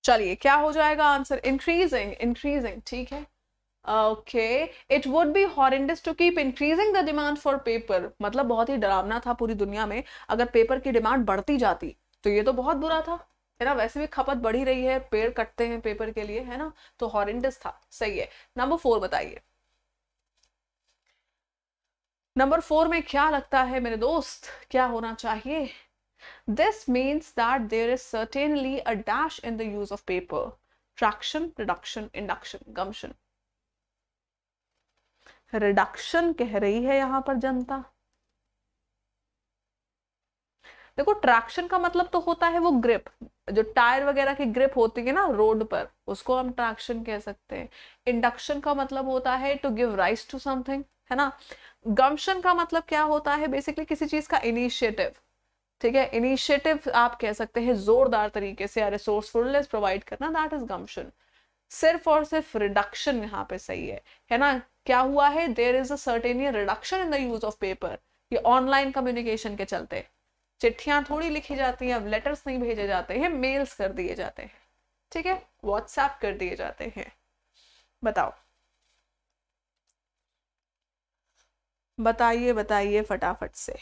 चलिए क्या हो जाएगा आंसर इंक्रीजिंग इंक्रीजिंग ठीक है okay it would be horrendous to keep increasing the demand for paper मतलब बहुत ही डरावना था पूरी दुनिया में अगर पेपर की डिमांड बढ़ती जाती तो ये तो बहुत बुरा था है ना वैसे भी खपत बढ़ी रही है पेड़ कटते हैं पेपर के लिए है ना तो हॉरेंडस था सही है नंबर फोर बताइए नंबर फोर में क्या लगता है मेरे दोस्त क्या होना चाहिए This means that there is certainly a dash in the use of paper. Traction, reduction, induction, gumption. Reduction कह रही है यहां पर जनता देखो ट्रैक्शन का मतलब तो होता है वो ग्रिप जो टायर वगैरह की ग्रिप होती है ना रोड पर उसको हम ट्रैक्शन कह सकते हैं इंडक्शन का मतलब होता है to give rise to something है ना गम्शन का मतलब क्या होता है बेसिकली किसी चीज का इनिशिएटिव ठीक है इनिशिएटिव आप कह सकते हैं जोरदार तरीके से रिसोर्सफुलनेस प्रोवाइड करना दैट इज गम्पशन सिर्फ और सिर्फ रिडक्शन यहाँ पे सही है है ना क्या हुआ है there is a ton reduction in the use of paper ये ऑनलाइन कम्युनिकेशन के चलते चिट्ठियां थोड़ी लिखी जाती हैं अब लेटर्स नहीं भेजे जाते हैं मेल्स कर दिए जाते हैं ठीक है व्हाट्सएप कर दिए जाते हैं बताओ बताइए बताइए फटाफट से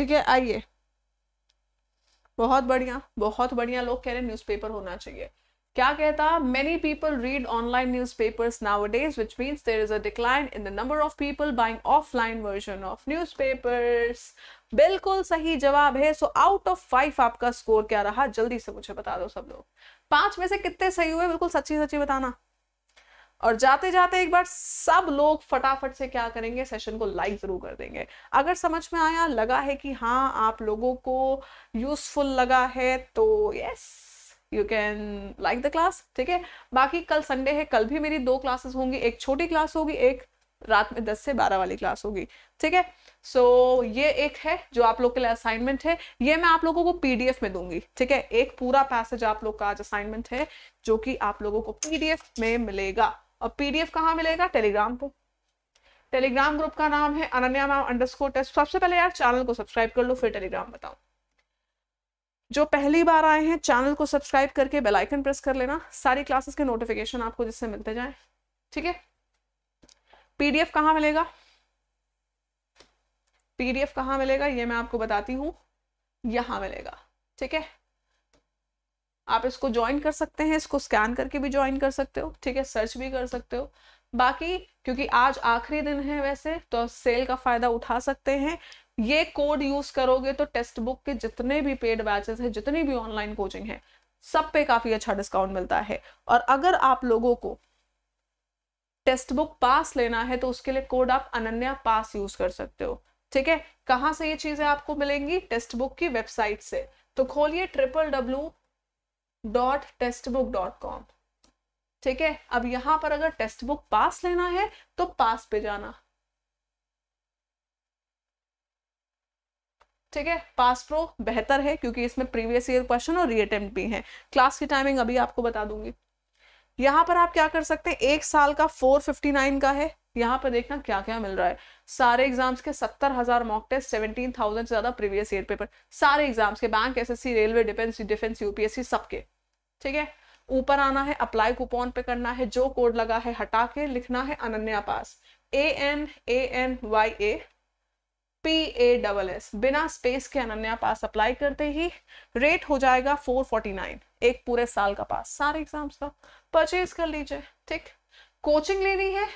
ठीक है आइए बहुत बढ़िया बहुत बढ़िया लोग कह रहे हैं न्यूज़पेपर होना चाहिए क्या कहता many people read online newspaper nowadays which means there is a decline in the number of people buying offline version of news बिल्कुल सही जवाब है सो आउट ऑफ फाइव आपका स्कोर क्या रहा जल्दी से मुझे बता दो सब लोग पांच में से कितने सही हुए बिल्कुल सच्ची सच्ची बताना और जाते जाते एक बार सब लोग फटाफट से क्या करेंगे सेशन को लाइक ज़रूर कर देंगे अगर समझ में आया लगा है कि हाँ आप लोगों को यूज़फुल लगा है तो yes you can like the class ठीक है बाकी कल संडे है कल भी मेरी दो क्लासेस होंगी एक छोटी क्लास होगी एक रात में दस से बारह वाली क्लास होगी ठीक है सो so, ये एक है जो आप लोग के लिए असाइनमेंट है ये मैं आप लोगों को पीडीएफ में दूंगी ठीक है एक पूरा पैसेज आप लोग का आज असाइनमेंट है जो कि आप लोगों को पीडीएफ में मिलेगा और पीडीएफ कहाँ मिलेगा टेलीग्राम पर टेलीग्राम ग्रुप का नाम है अनन्या मैम अंडरस्कोर टेस्ट सबसे पहले यार चैनल को सब्सक्राइब कर लो फिर टेलीग्राम बताओ जो पहली बार आए हैं चैनल को सब्सक्राइब करके बेल आइकन प्रेस कर लेना सारी क्लासेस के नोटिफिकेशन आपको जिससे मिलते जाए ठीक है पीडीएफ कहाँ मिलेगा पीडीएफ कहाँ मिलेगा ये मैं आपको बताती हूँ यहाँ मिलेगा ठीक है आप इसको ज्वाइन कर सकते हैं इसको स्कैन करके भी ज्वाइन कर सकते हो ठीक है सर्च भी कर सकते हो बाकी क्योंकि आज आखिरी दिन है वैसे तो सेल का फायदा उठा सकते हैं ये कोड यूज करोगे तो टेक्स्ट बुक के जितने भी पेड बैचेस हैं जितनी भी ऑनलाइन कोचिंग है सब पे काफी अच्छा डिस्काउंट मिलता है और अगर आप लोगों को टेक्स्ट बुक पास लेना है तो उसके लिए कोड आप अनन्या पास यूज कर सकते हो ठीक है कहाँ से ये चीजें आपको मिलेंगी टेक्स्ट बुक की वेबसाइट से तो खोलिए triple W dot Testbook dot com ठीक है अब यहां पर अगर टेस्ट बुक पास लेना है तो पास पे जाना ठीक है पास प्रो बेहतर है क्योंकि इसमें प्रीवियस ईयर क्वेश्चन और रीअटेम्प्ट भी हैं क्लास की टाइमिंग अभी आपको बता दूंगी यहां पर आप क्या कर सकते हैं एक साल का 459 का है यहाँ पर देखना क्या क्या मिल रहा है सारे एग्जाम्स के सत्तर हजार मॉक टेस्ट सेवेंटीन थाउजेंड से ज्यादा प्रीवियस ईयर पेपर सारे एग्जाम्स के bank SSC railway defence defence UPSC सबके ठीक है ऊपर आना है अप्लाई कूपन पे करना है जो कोड लगा है हटा के लिखना है Ananya pass A N A N Y A P A double S बिना स्पेस के अनन्या पास अप्लाई करते ही रेट हो जाएगा फोर फोर्टी नाइन एक पूरे साल का पास सारे एग्जाम्स का परचेज कर लीजिए ठीक कोचिंग लेनी है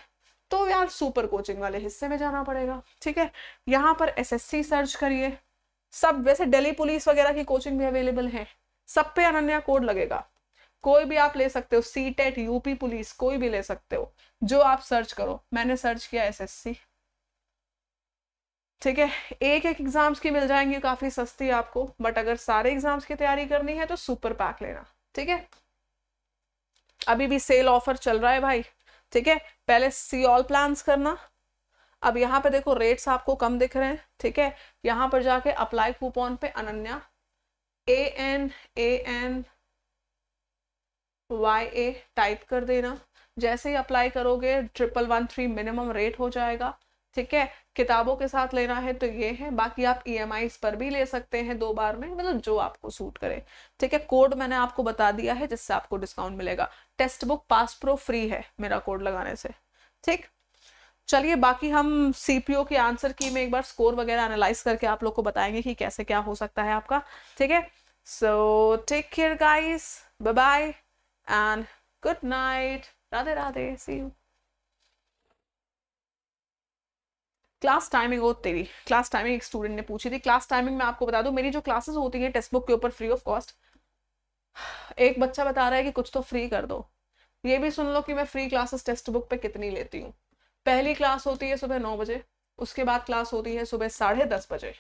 तो यार सुपर कोचिंग वाले हिस्से में जाना पड़ेगा ठीक है यहाँ पर एसएससी सर्च करिए सब वैसे दिल्ली पुलिस वगैरह की कोचिंग भी अवेलेबल है सब पे अनन्या कोड लगेगा कोई भी आप ले सकते हो सी टेट यूपी पुलिस कोई भी ले सकते हो जो आप सर्च करो मैंने सर्च किया एसएससी ठीक है एक एक एग्जाम्स की मिल जाएंगी काफी सस्ती आपको बट अगर सारे एग्जाम्स की तैयारी करनी है तो सुपर पैक लेना ठीक है अभी भी सेल ऑफर चल रहा है भाई ठीक है पहले सी ऑल प्लान करना अब यहाँ पे देखो रेट्स आपको कम दिख रहे हैं ठीक है यहाँ पर जाके अप्लाई कूपन पे Ananya A N A N Y A type कर देना जैसे ही अप्लाई करोगे triple one three minimum rate हो जाएगा ठीक है किताबों के साथ लेना है तो ये है बाकी आप ई e पर भी ले सकते हैं दो बार में मतलब जो आपको सूट करे ठीक है कोड मैंने आपको बता दिया है जिससे आपको डिस्काउंट मिलेगा Testbook pass pro free है मेरा कोड लगाने से ठीक चलिए बाकी हम सीपीओ के आंसर की में एक बार स्कोर वगैरह एनालाइज करके आप लोग को बताएंगे कि कैसे क्या हो सकता है आपका ठीक है so take care guys bye bye and good night Radhe Radhe see you class timing वो तेरी क्लास टाइमिंग एक स्टूडेंट ने पूछी थी क्लास टाइमिंग में आपको बता दूं मेरी जो क्लासेस होती है टेक्स्ट बुक के ऊपर फ्री ऑफ कॉस्ट एक बच्चा बता रहा है कि कुछ तो फ्री कर दो ये भी सुन लो कि मैं फ्री क्लासेस टेक्स्ट बुक पे कितनी लेती हूँ पहली क्लास होती है सुबह नौ बजे उसके बाद क्लास होती है सुबह साढ़े दस बजे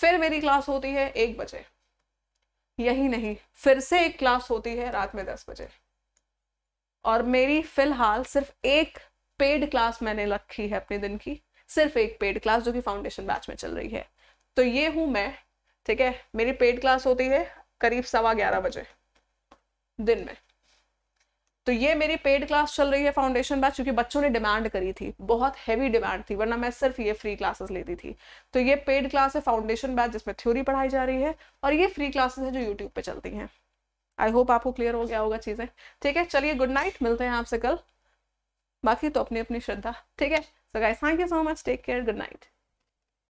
फिर मेरी क्लास होती है एक बजे यही नहीं फिर से एक क्लास होती है रात में दस बजे और मेरी फिलहाल सिर्फ एक पेड क्लास मैंने रखी है अपने दिन की सिर्फ एक पेड क्लास जो कि फाउंडेशन बैच में चल रही है तो ये हूं मैं ठीक है मेरी पेड क्लास होती है करीब सवा ग्यारह बजे दिन में तो ये मेरी पेड क्लास चल रही है फाउंडेशन बैच क्योंकि बच्चों ने डिमांड करी थी बहुत हैवी डिमांड थी वरना मैं सिर्फ ये फ्री क्लासेस लेती थी तो ये पेड क्लास है फाउंडेशन बैच जिसमें थ्योरी पढ़ाई जा रही है और ये फ्री क्लासेस है जो यूट्यूब पे चलती हैं आई होप आपको क्लियर हो गया होगा चीज़ें ठीक है चलिए गुड नाइट मिलते हैं आपसे कल बाकी तो अपनी अपनी श्रद्धा ठीक है so guys thank you so much take care good night